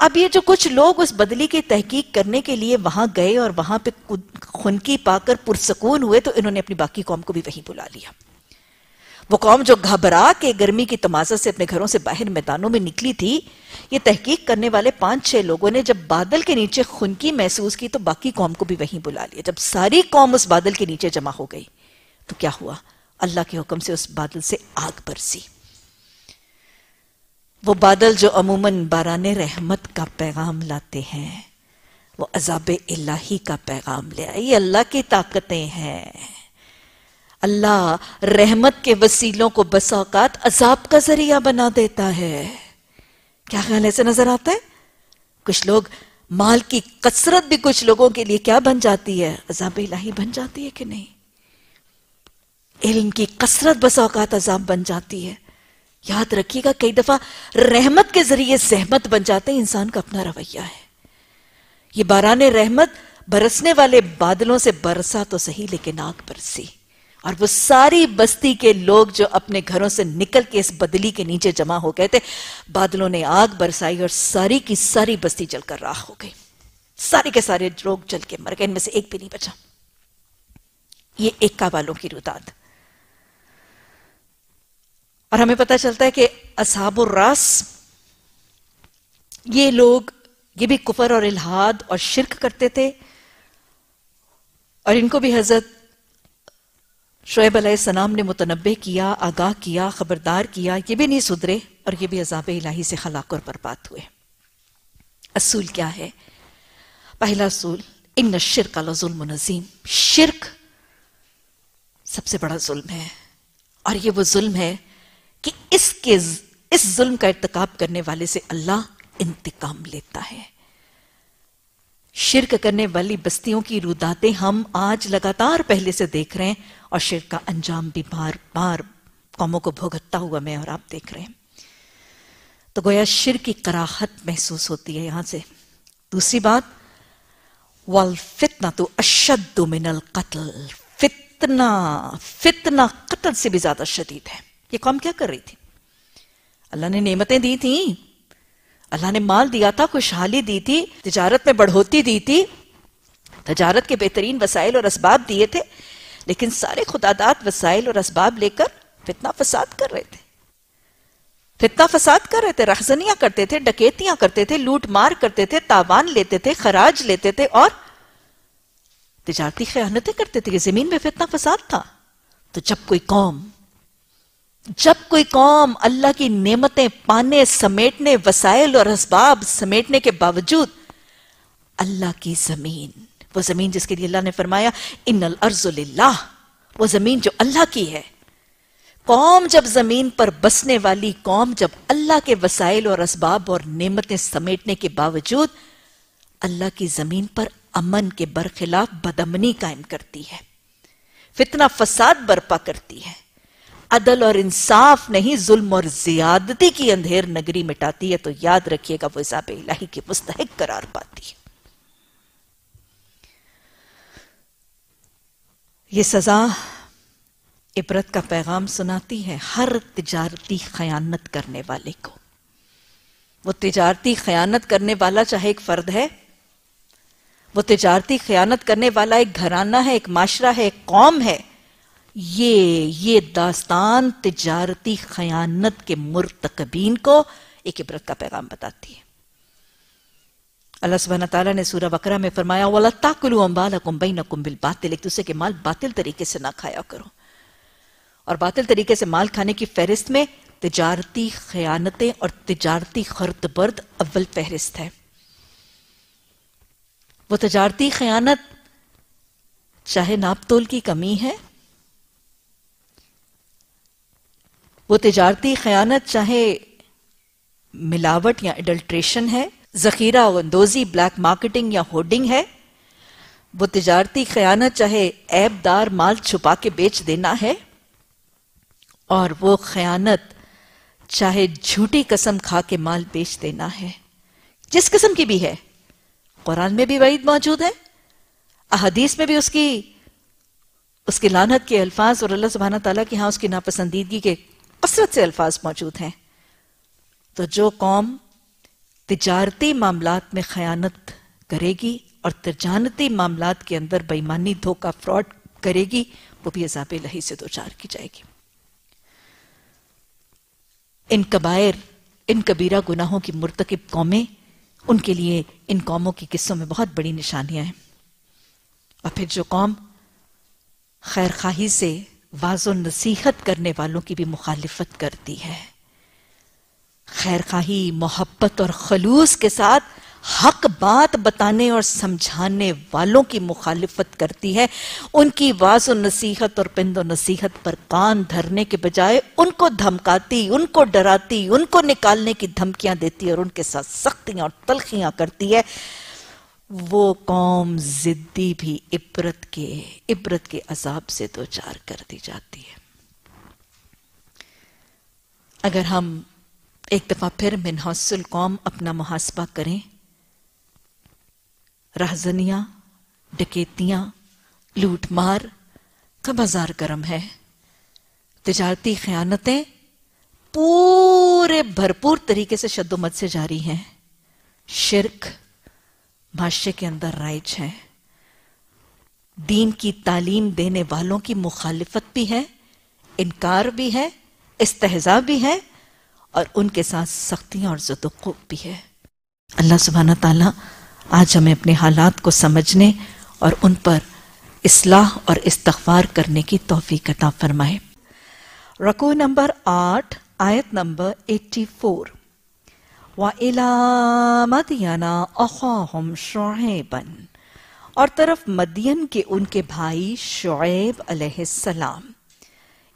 अब ये जो कुछ लोग उस बदली की तहकीक करने के लिए वहां गए और वहां पे खुनकी पाकर पुरसकून हुए तो इन्होंने अपनी बाकी कौम को भी वहीं बुला लिया वो कौम जो घबरा के गर्मी की तमाशा से अपने घरों से बाहर मैदानों में निकली थी ये तहकीक करने वाले पांच छह लोगों ने जब बादल के नीचे खुनकी महसूस की तो बाकी कौम को भी वहीं बुला लिया जब सारी कौम उस बादल के नीचे जमा हो गई तो क्या हुआ अल्लाह के हुक्म से उस बादल से आग बरसी वो बादल जो अमूमन बारान रहमत का पैगाम लाते हैं वो अजाब इलाही का पैगाम ले आए ये अल्लाह की ताकतें हैं अल्लाह रहमत के वसीलों को बसाकात अजाब का जरिया बना देता है क्या ख्याल ऐसे नजर आता है कुछ लोग माल की कसरत भी कुछ लोगों के लिए क्या बन जाती है अजाब इलाही बन जाती है कि नहीं इल्म की कसरत बसाकात अजाब बन जाती है याद रखिएगा कई दफा रहमत के जरिए सहमत बन जाते हैं इंसान का अपना रवैया है ये बारान रहमत बरसने वाले बादलों से बरसा तो सही लेकिन आग बरसी और वो सारी बस्ती के लोग जो अपने घरों से निकल के इस बदली के नीचे जमा हो गए थे बादलों ने आग बरसाई और सारी की सारी बस्ती जलकर राख हो गई सारे के सारे लोग जल के मर गए इनमें से एक भी नहीं बचा ये एक्का वालों की रुदात और हमें पता चलता है कि असाबुर रास ये लोग ये भी कुफर और इलाहाद और शिरक करते थे और इनको भी हजरत शुएब सलाम ने मुतनबे किया आगाह किया खबरदार किया ये भी नहीं सुधरे और ये भी अजाब इलाही से खलाक और बर्बाद हुए असूल क्या है पहला असूल इन शिरक जुल्म नजीम शिरक सबसे बड़ा जुल्म है और ये वो जुल्म है कि इसके इस जुल्म का इतकाब करने वाले से अल्लाह इंतकाम लेता है शिरक करने वाली बस्तियों की रुदातें हम आज लगातार पहले से देख रहे हैं और शिर का अंजाम भी बार बार कौमों को भुगतता हुआ मैं और आप देख रहे हैं तो गोया शिर की कराहत महसूस होती है यहां से दूसरी बात वाल फितना तो अशद मिनल कत्ल फितना फितना कत्ल से भी ज्यादा शदीद है ये कौम क्या कर रही थी अल्लाह ने नेमतें दी थी अल्लाह ने माल दिया था खुशहाली दी थी तजारत में बढ़ोतरी दी थी तजारत के बेहतरीन वसाइल और इसबाब दिए थे लेकिन सारे खुदादात वसाइल और इसबाब लेकर फितना फसाद कर रहे थे फितना फसाद कर रहे थे रखजनियां करते थे डकैतियां करते थे लूट मार करते थे तावान लेते थे खराज लेते थे और तजारती खयानतें करते थे कि जमीन में फितना फसाद था तो जब कोई कौम जब कोई कौम अल्लाह की नेमतें पाने समेटने वसायल और इसबाब समेटने के बावजूद अल्लाह की जमीन वो जमीन जिसके लिए अल्लाह ने फरमाया इन अर्जुल्लाह वो जमीन जो अल्लाह की है कौम जब जमीन पर बसने वाली कौम जब अल्लाह के वसाइल और इसबाब और नेमतें समेटने के बावजूद अल्लाह की जमीन पर अमन के बरखिलाफ बदमनी कायम करती है फितना फसाद बर्पा करती है अदल और इंसाफ नहीं जुल्म और जियादती की अंधेर नगरी मिटाती है तो याद रखिएगा वो इजाब इलाही की मुस्तक करार पाती है ये सजा इबरत का पैगाम सुनाती है हर तिजारती खयानत करने वाले को वो तिजारती खयानत करने वाला चाहे एक फर्द है वो तिजारती खयानत करने वाला एक घराना है एक माशरा है एक कौम है ये ये दास्तान तजारती खयानत के मुरतकबीन को एक इबरत का पैगाम बताती है अल्लाह सुबहाना तला ने सूरह बकरा में फरमाया वाला ताकुलू अम्बाला कुम्बई न बातिल एक दूसरे के माल बातिल तरीके से ना खाया करो और बातिल तरीके से माल खाने की फहरिस्त में तजारती खयानतें और तजारती खर्द बर्द अव्वल फहरिस्त है वो तजारती खयानत चाहे नापतोल की कमी है वो तजारती खयानत चाहे मिलावट या एडल्ट्रेशन है जखीरा अंदोजी ब्लैक मार्केटिंग या होर्डिंग है वो तजारती खयानत चाहे ऐबदार माल छुपा के बेच देना है और वो खयानत चाहे झूठी कसम खा के माल बेच देना है जिस किस्म की भी है कुरान में भी वईद मौजूद है अहदीस में भी उसकी उसकी लानत के अल्फाज और अल्लाह सुबहाना तला की हाँ उसकी नापसंदीदगी के कसरत से अल्फाज मौजूद हैं तो जो कौम तजारती मामला में खयानत करेगी और तजानती मामला के अंदर बेईमानी धोखा फ्रॉड करेगी वो भी अजाब लही से दो चार की जाएगी इन कबायर इन कबीरा गुनाहों की मुरतकब कौमें उनके लिए इन कौमों की किस्सों में बहुत बड़ी निशानियां हैं और फिर जो कौम खैर खाही से वाज नसीहत करने वालों की भी मुखालफत करती है खैर खाही मोहब्बत और खलूस के साथ हक बात बताने और समझाने वालों की मुखालफत करती है उनकी वाज नसीहत और पिंद नसीहत पर कान धरने के बजाय उनको धमकाती उनको डराती उनको निकालने की धमकियां देती और उनके साथ सख्तियां और तलखियां करती है वो कौम जिद्दी भी इबरत के इबरत के अजाब से दो चार कर दी जाती है अगर हम एक दफा फिर मिनहसुल कौम अपना मुहासबा करें राहजनियां डकेतिया लूटमार का बाजार गर्म है तजारती खयानतें पूरे भरपूर तरीके से शद्दोमत से जारी हैं शिरक भाष्य के अंदर राइज है दीन की तालीम देने वालों की मुखालिफत भी है इनकार भी है इस्तेजा भी है और उनके साथ सख्तियां और जदकूब भी है अल्लाह सुबहाना ताला आज हमें अपने हालात को समझने और उन पर इसलाह और इस्तार करने की तोहफी कता फरमाए रकू नंबर आठ आयत नंबर एट्टी फोर शोहेबन इला और तरफ मदियन के उनके भाई शोएब अलैहिस्सलाम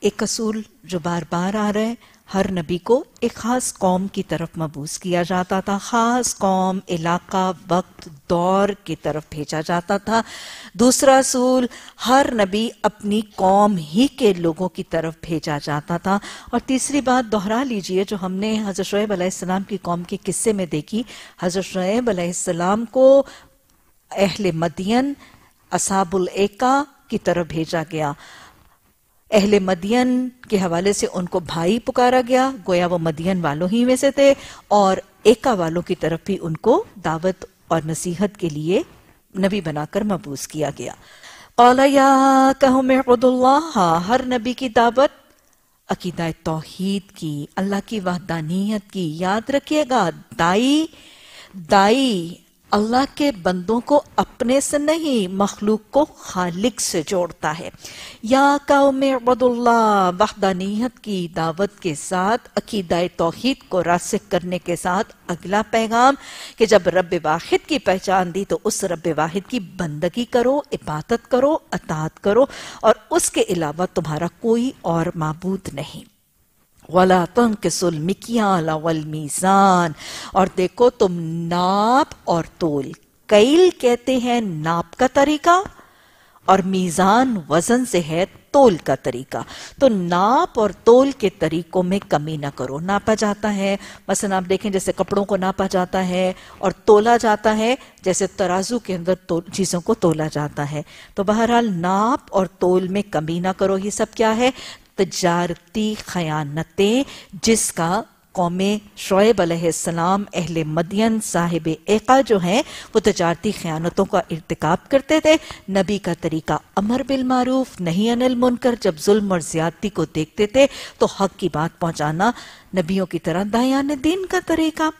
एक कसूर जो बार बार आ रहा है हर नबी को एक ख़ास कौम की तरफ मबूस किया जाता था ख़ास कौम इलाका वक्त दौर की तरफ भेजा जाता था दूसरा असूल हर नबी अपनी कौम ही के लोगों की तरफ भेजा जाता था और तीसरी बात दोहरा लीजिए जो हमने हज़रत शुब अलैहिस्सलाम की कौम के किस्से में देखी हज़रत शुब अलैहिस्सलाम को अहल मदियन असाबुल एका की तरफ भेजा गया अहल मदियन के हवाले से उनको भाई पुकारा गया गोया वो मदियन वालों ही में से थे और एका वालों की तरफ भी उनको दावत और नसीहत के लिए नबी बनाकर मबूस किया गया कहो हर नबी की दावत अकीदा तोहीद की अल्लाह की वाहदानियत की याद रखिएगा दाई दाई अल्लाह के बंदों को अपने से नहीं मखलूक को खालिक से जोड़ता है या कौम अबदुल्ला वहदानीत की दावत के साथ अकीद तोहद को रासिक करने के साथ अगला पैगाम कि जब रब वाहिद की पहचान दी तो उस रब वाहिद की बंदगी करो इबादत करो अतात करो और उसके अलावा तुम्हारा कोई और मबूद नहीं वला और देखो तुम नाप और तोल कैल कहते हैं नाप का तरीका और मीज़ान वजन से है तोल का तरीका तो नाप और तोल के तरीकों में कमी ना करो नापा जाता है मसलन आप देखें जैसे कपड़ों को नापा जाता है और तोला जाता है जैसे तराजू के अंदर तो, चीज़ों को तोला जाता है तो बहरहाल नाप और तोल में कमी ना करो ये सब क्या है तजारती खयानतें जिसका कौम शुब अलैहिस्सलाम अहल मदियन साहिब एका जो हैं वो तजारती ख़यानतों का इरतकब करते थे नबी का तरीका अमर बिलमारूफ नहीं अनिल मुनकर जब जुल्म और ज्यादती को देखते थे तो हक की बात पहुँचाना नबियों की तरह दायान दीन का तरीका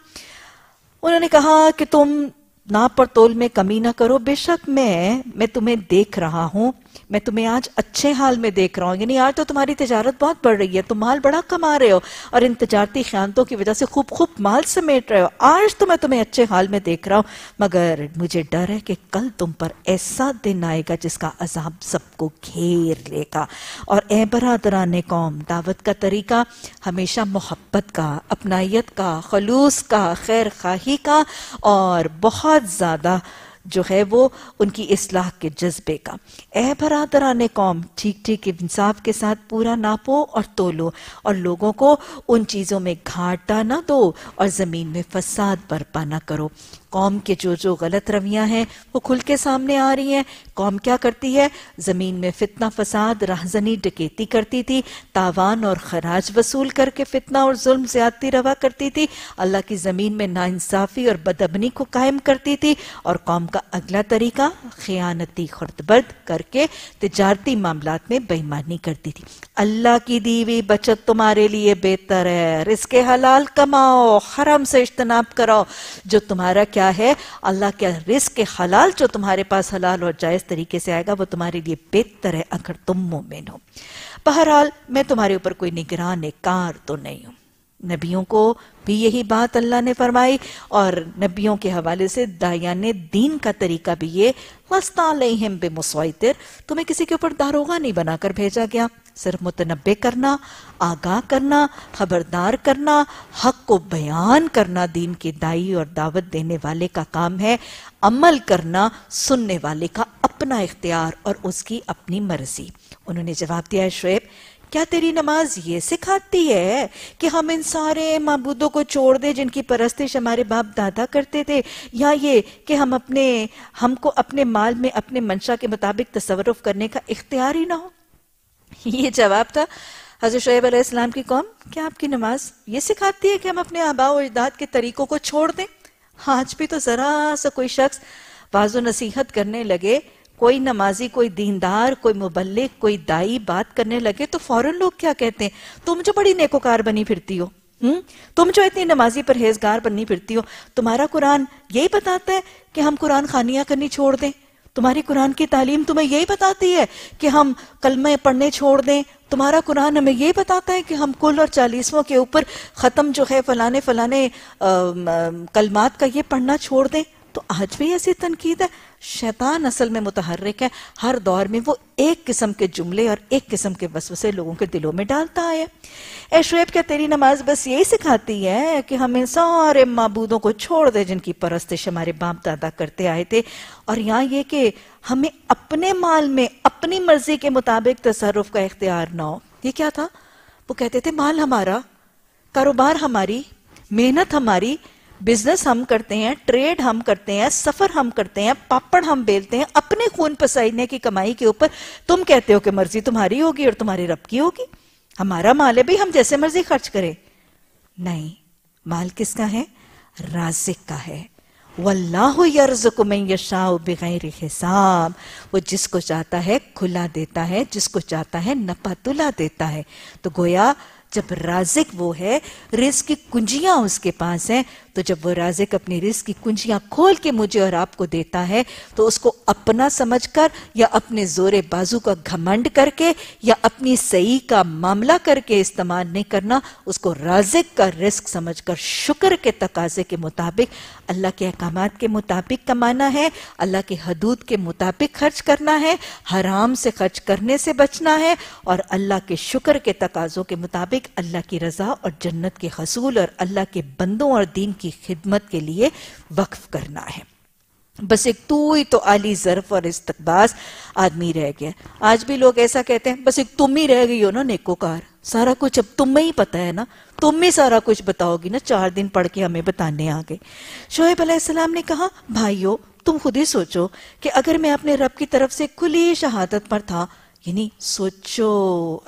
उन्होंने कहा कि तुम ना पर तोल में कमी ना करो बेशक मैं मैं तुम्हें देख रहा हूँ मैं तुम्हें आज अच्छे हाल में देख रहा हूँ यानी आज तो तुम्हारी तजारत बहुत बढ़ रही है तुम माल बड़ा कमा रहे हो और इन तजारती ख्यातों की वजह से खूब खूब माल समेट रहे हो आज तो मैं तुम्हें अच्छे हाल में देख रहा हूँ मगर मुझे डर है कि कल तुम पर ऐसा दिन आएगा जिसका अजाब सबको घेर लेगा और ए बरदरा ने कौम दावत का तरीका हमेशा मोहब्बत का अपनाइत का खलूस का खैर खाही का और बहुत ज़्यादा जो है वो उनकी इसलाह के जज्बे का ए बरदरान कौम ठीक ठीक इंसाफ के साथ पूरा नापो और तोलो और लोगों को उन चीज़ों में घाटा ना दो और ज़मीन में फसाद बर्पा ना करो कौम के जो जो गलत रवैया हैं वो खुल के सामने आ रही हैं कौम क्या करती है ज़मीन में फितना फसाद राहजनी डकेती करती थी तावान और खराज वसूल करके फितना और जुल्म ज्यादती रवा करती थी अल्लाह की ज़मीन में नाइंसाफी और बदबनी को कायम करती थी और कौम का अगला तरीका खयानती खुरदबर्द करके तजारती मामला में बेईमानी करती थी अल्लाह की दीवी बचत तुम्हारे लिए बेहतर है रिस्क हलाल कमाओ हरम से इज्तनाब कराओ जो तुम्हारा क्या क्या है अल्लाह के रिस्क के हलाल जो तुम्हारे पास हलाल और जायज़ तरीके से आएगा वो तुम्हारे लिए बेहतर है अगर तुम मोमिन हो बहरहाल मैं तुम्हारे ऊपर कोई निगरान कार तो नहीं हूं नबियों को भी यही बात अल्लाह ने फरमाई और नबियों के हवाले से दाया ने दीन का तरीका भी ये वस्ता बेमुसर तुम्हें किसी के ऊपर दारोगा नहीं बनाकर भेजा गया सिर्फ मुतनबे करना आगाह करना खबरदार करना हक को बयान करना दीन के दाई और दावत देने वाले का काम है अमल करना सुनने वाले का अपना इख्तियार और उसकी अपनी मर्जी उन्होंने जवाब दिया है शुएब क्या तेरी नमाज ये सिखाती है कि हम इन सारे मबूदों को छोड़ दें जिनकी परस्तिश हमारे बाप दादा करते थे या ये कि हम अपने हमको अपने माल में अपने मंशा के मुताबिक तसवरफ करने का इख्तियार ही ना हो ये जवाब था हजरत शुब अलैहिस्सलाम की कौम क्या आपकी नमाज ये सिखाती है कि हम अपने आबा और अजदाद के तरीकों को छोड़ दें आज भी तो ज़रा सा कोई शख्स वाजो नसीहत करने लगे कोई नमाजी कोई दीनदार कोई मुबलिक कोई दाई बात करने लगे तो फौरन लोग क्या कहते हैं तुम जो बड़ी नेकोकार बनी फिरती हो हुँ? हम्म? तुम जो इतनी नमाजी परहेजगार बननी फिरती हो तुम्हारा कुरान यही बताता है कि हम कुरान खानियां करनी छोड़ दें तुम्हारी कुरान की तालीम तुम्हें यही बताती है कि हम कलमे पढ़ने छोड़ दें तुम्हारा कुरान हमें ये बताता है कि हम कुल और चालीसों के ऊपर ख़त्म जो है फलाने फलाने कलमात का ये पढ़ना छोड़ दें तो आज भी ऐसी तनकीद है शैतान असल में मुतहरक है हर दौर में वो एक किस्म के जुमले और एक किस्म के वसवसे लोगों के दिलों में डालता है ए क्या तेरी नमाज बस यही सिखाती है कि हम इन सारे मबूदों को छोड़ दे जिनकी परस्तिश हमारे बाप दादा करते आए थे और यहाँ ये कि हमें अपने माल में अपनी मर्जी के मुताबिक तसरफ का इख्तियार ना हो ये क्या था वो कहते थे माल हमारा कारोबार हमारी मेहनत हमारी बिजनेस हम करते हैं ट्रेड हम करते हैं सफर हम करते हैं पापड़ हम बेलते हैं अपने खून पसाइने की कमाई के ऊपर तुम कहते हो कि मर्जी तुम्हारी होगी और तुम्हारे रब की होगी हमारा माल है भाई हम जैसे मर्जी खर्च करें नहीं माल किसका है राजिक का है में हिसाब वो जिसको चाहता है खुला देता है जिसको चाहता है नपा तुला देता है तो गोया जब राजिक वो है रिस्क की कुंजियां उसके पास हैं तो जब वो राजिक अपनी रिस्क की कुंजियां खोल के मुझे और आपको देता है तो उसको अपना समझकर या अपने ज़ोरे बाजू का घमंड करके या अपनी सही का मामला करके इस्तेमाल नहीं करना उसको राजिक का रिस्क समझकर शुक्र के तकाजे के मुताबिक अल्लाह के अहकाम के मुताबिक कमाना है अल्लाह के हदूद के मुताबिक खर्च करना है हराम से खर्च करने से बचना है और अल्लाह के शुक्र के तकाजों के मुताबिक अल्लाह की रजा और जन्नत के हसूल और अल्लाह के बंदों और दीन की खिदमत के लिए वक्फ करना है बस एक तू ही तो आली जरफ और इस्तकबास आदमी रह गया आज भी लोग ऐसा कहते हैं बस एक तुम ही रह गई हो ना नेकोकार सारा कुछ अब तुम्हें ही पता है ना तुम ही सारा कुछ बताओगी ना चार दिन पढ़ के हमें बताने आ गए शोएब अलैहिस्सलाम ने कहा भाइयों तुम खुद ही सोचो कि अगर मैं अपने रब की तरफ से खुली शहादत पर था यानी सोचो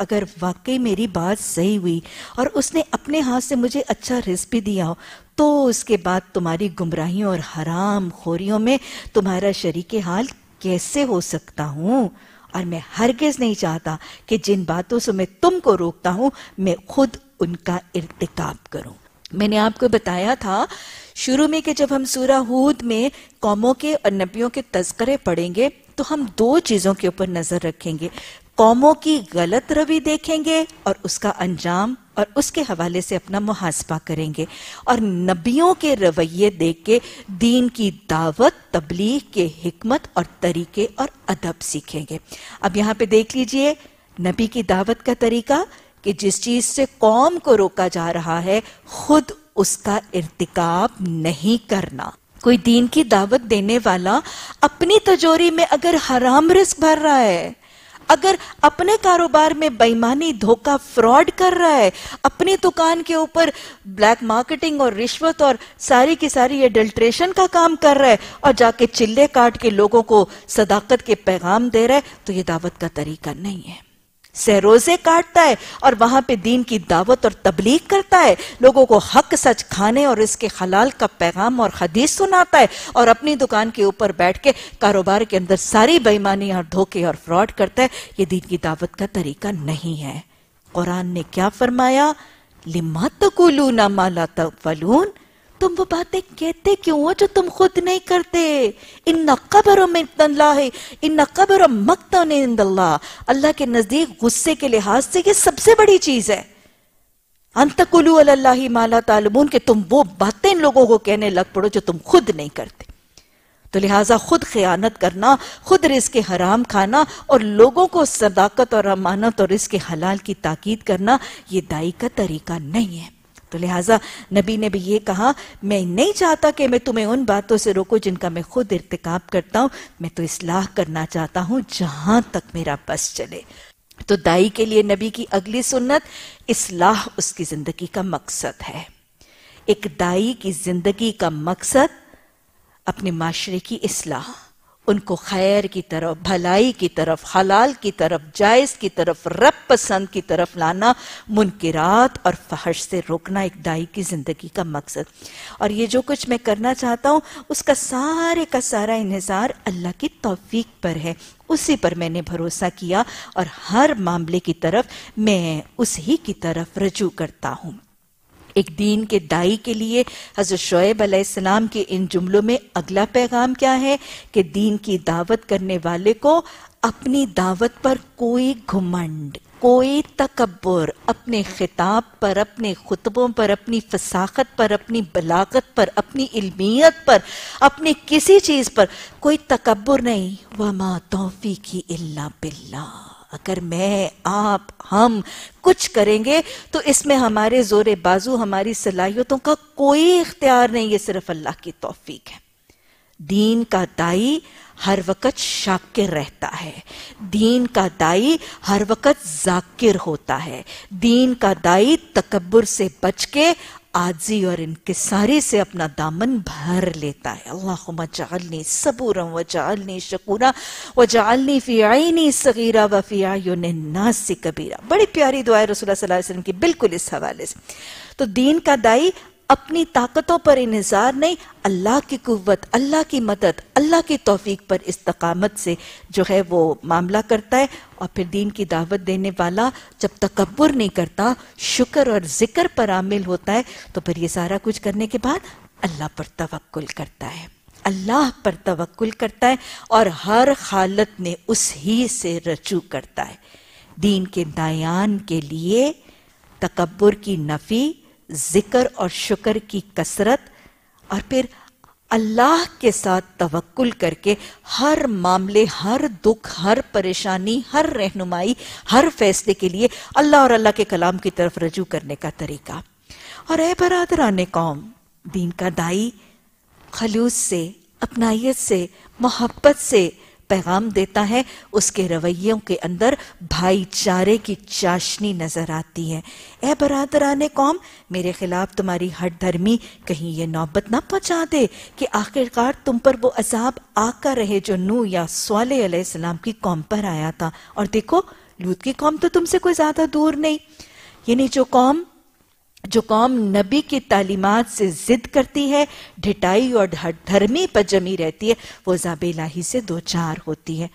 अगर वाकई मेरी बात सही हुई और उसने अपने हाथ से मुझे अच्छा रिस्क भी दिया हो तो उसके बाद तुम्हारी गुमराहियों और हराम खोरियों में तुम्हारा शरीक हाल कैसे हो सकता हूँ और मैं हरगिज नहीं चाहता कि जिन बातों से मैं तुमको रोकता हूँ मैं खुद उनका इरतकाब करूँ मैंने आपको बताया था शुरू में कि जब हम सूरा हूद में कौमों के और नबियों के तस्करे पढ़ेंगे तो हम दो चीज़ों के ऊपर नज़र रखेंगे कौमों की गलत रवि देखेंगे और उसका अंजाम और उसके हवाले से अपना मुहासबा करेंगे और नबियों के रवैये देख के दीन की दावत तबलीग के हमत और तरीके और अदब सीखेंगे अब यहाँ पे देख लीजिए नबी की दावत का तरीका कि जिस चीज़ से कौम को रोका जा रहा है खुद उसका इरतिकाब नहीं करना कोई दीन की दावत देने वाला अपनी तजोरी में अगर हराम रिस्क भर रहा है अगर अपने कारोबार में बेईमानी धोखा फ्रॉड कर रहा है अपनी दुकान के ऊपर ब्लैक मार्केटिंग और रिश्वत और सारी की सारी एडल्ट्रेशन का काम कर रहा है और जाके चिल्ले काट के लोगों को सदाकत के पैगाम दे रहा है तो ये दावत का तरीका नहीं है सहरोजे काटता है और वहां पे दीन की दावत और तबलीग करता है लोगों को हक सच खाने और इसके हलाल का पैगाम और हदीस सुनाता है और अपनी दुकान के ऊपर बैठ के कारोबार के अंदर सारी बेईमानी और धोखे और फ्रॉड करता है ये दीन की दावत का तरीका नहीं है कुरान ने क्या फरमाया लिमा तकुलू ना माला तकवलून तुम वो बातें कहते क्यों हो जो तुम खुद नहीं करते इन नकबर है इन नकबर मकतन अल्लाह के नजदीक गुस्से के लिहाज से ये सबसे बड़ी चीज है अंतकुलू अल्लाह माला तालमून के तुम वो बातें इन लोगों को कहने लग पड़ो जो तुम खुद नहीं करते तो लिहाजा खुद खयानत करना खुद रिस्क हराम खाना और लोगों को सदाकत और अमानत और रिस्क हलाल की ताकीद करना ये दाई का तरीका नहीं है तो लिहाजा नबी ने भी ये कहा मैं नहीं चाहता कि मैं तुम्हें उन बातों से रोको जिनका मैं खुद इरतकाब करता हूं मैं तो इसलाह करना चाहता हूं जहां तक मेरा बस चले तो दाई के लिए नबी की अगली सुन्नत इसलाह उसकी जिंदगी का मकसद है एक दाई की जिंदगी का मकसद अपने माशरे की इसलाह उनको खैर की तरफ भलाई की तरफ हलाल की तरफ जायज़ की तरफ रब पसंद की तरफ लाना मुनकरात और फहश से रोकना एक दाई की ज़िंदगी का मकसद और ये जो कुछ मैं करना चाहता हूँ उसका सारे का सारा इन्हसार अल्लाह की तोफ़ी पर है उसी पर मैंने भरोसा किया और हर मामले की तरफ मैं उसी की तरफ रजू करता हूँ एक दीन के दाई के लिए हज़रत शोएब अलैहिस्सलाम के इन जुमलों में अगला पैगाम क्या है कि दीन की दावत करने वाले को अपनी दावत पर कोई घुमंड कोई तकबर अपने खिताब पर अपने खुतबों पर अपनी फसाखत पर अपनी बलागत पर अपनी इल्मियत पर अपनी किसी चीज़ पर कोई तकबर नहीं वमा तोफ़ी की अल्ला बिल्ला अगर मैं आप हम कुछ करेंगे तो इसमें हमारे जोरे बाजू हमारी सलाहियतों का कोई इख्तियार नहीं ये सिर्फ अल्लाह की तोफीक है दीन का दाई हर वक़्त शाकिर रहता है दीन का दाई हर वक़्त जाकिर होता है दीन का दाई तकबर से बच के आजी और इनके सारे से अपना दामन भर लेता है अल्लाह जालनी सबूरम व जालनी शकूरा व जालनी फ़ियानी सगीरा व फ़ियान नासी कबीरा बड़ी प्यारी दुआ रसोल्ला वसलम की बिल्कुल इस हवाले से तो दीन का दाई अपनी ताकतों पर इन्हसार नहीं अल्लाह की कुत अल्लाह की मदद अल्लाह की तोफीक पर इस्तकामत से जो है वो मामला करता है और फिर दीन की दावत देने वाला जब तकबर नहीं करता शुक्र और जिक्र पर आमिल होता है तो फिर ये सारा कुछ करने के बाद अल्लाह पर तवक्ल करता है अल्लाह पर तवक्ल करता है और हर हालत में उस ही से रजू करता है दीन के दायान के लिए तकबर की नफ़ी ज़िक्र और शुक्र की कसरत और फिर अल्लाह के साथ तवक्ल करके हर मामले हर दुख हर परेशानी हर रहनुमाई हर फैसले के लिए अल्लाह और अल्लाह के कलाम की तरफ रजू करने का तरीका और ए बरदरान कौम दीन का दाई खलूस से अपनाइत से मोहब्बत से पैगाम देता है उसके रवैयों के अंदर भाईचारे की चाशनी नजर आती है ए बरादरान कौम मेरे खिलाफ तुम्हारी हट धर्मी कहीं ये नौबत ना पहुंचा दे कि आखिरकार तुम पर वो अजाब आकर रहे जो नू या सवाम की कौम पर आया था और देखो लूत की कौम तो तुमसे कोई ज्यादा दूर नहीं यानी जो कौम जो कौम नबी की तालीमत से जिद करती है ढिटाई और धर्मी पर जमी रहती है वो जाब से दो चार होती है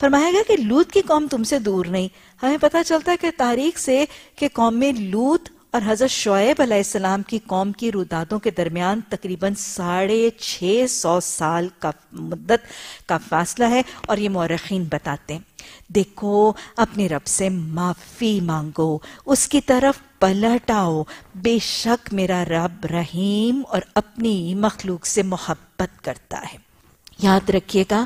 फरमाएगा कि लूत की कौम तुमसे दूर नहीं हमें पता चलता है कि तारीख से कि कौम में लूत और हज़रत शोएब अलैहिस्सलाम की कौम की रुदादों के दरमियान तकरीबन साढ़े छः सौ साल का मुद्दत का फासला है और ये मौरखीन बताते हैं देखो अपने रब से माफ़ी मांगो उसकी तरफ पलट आओ बेशक मेरा रब रहीम और अपनी मखलूक से मोहब्बत करता है याद रखिएगा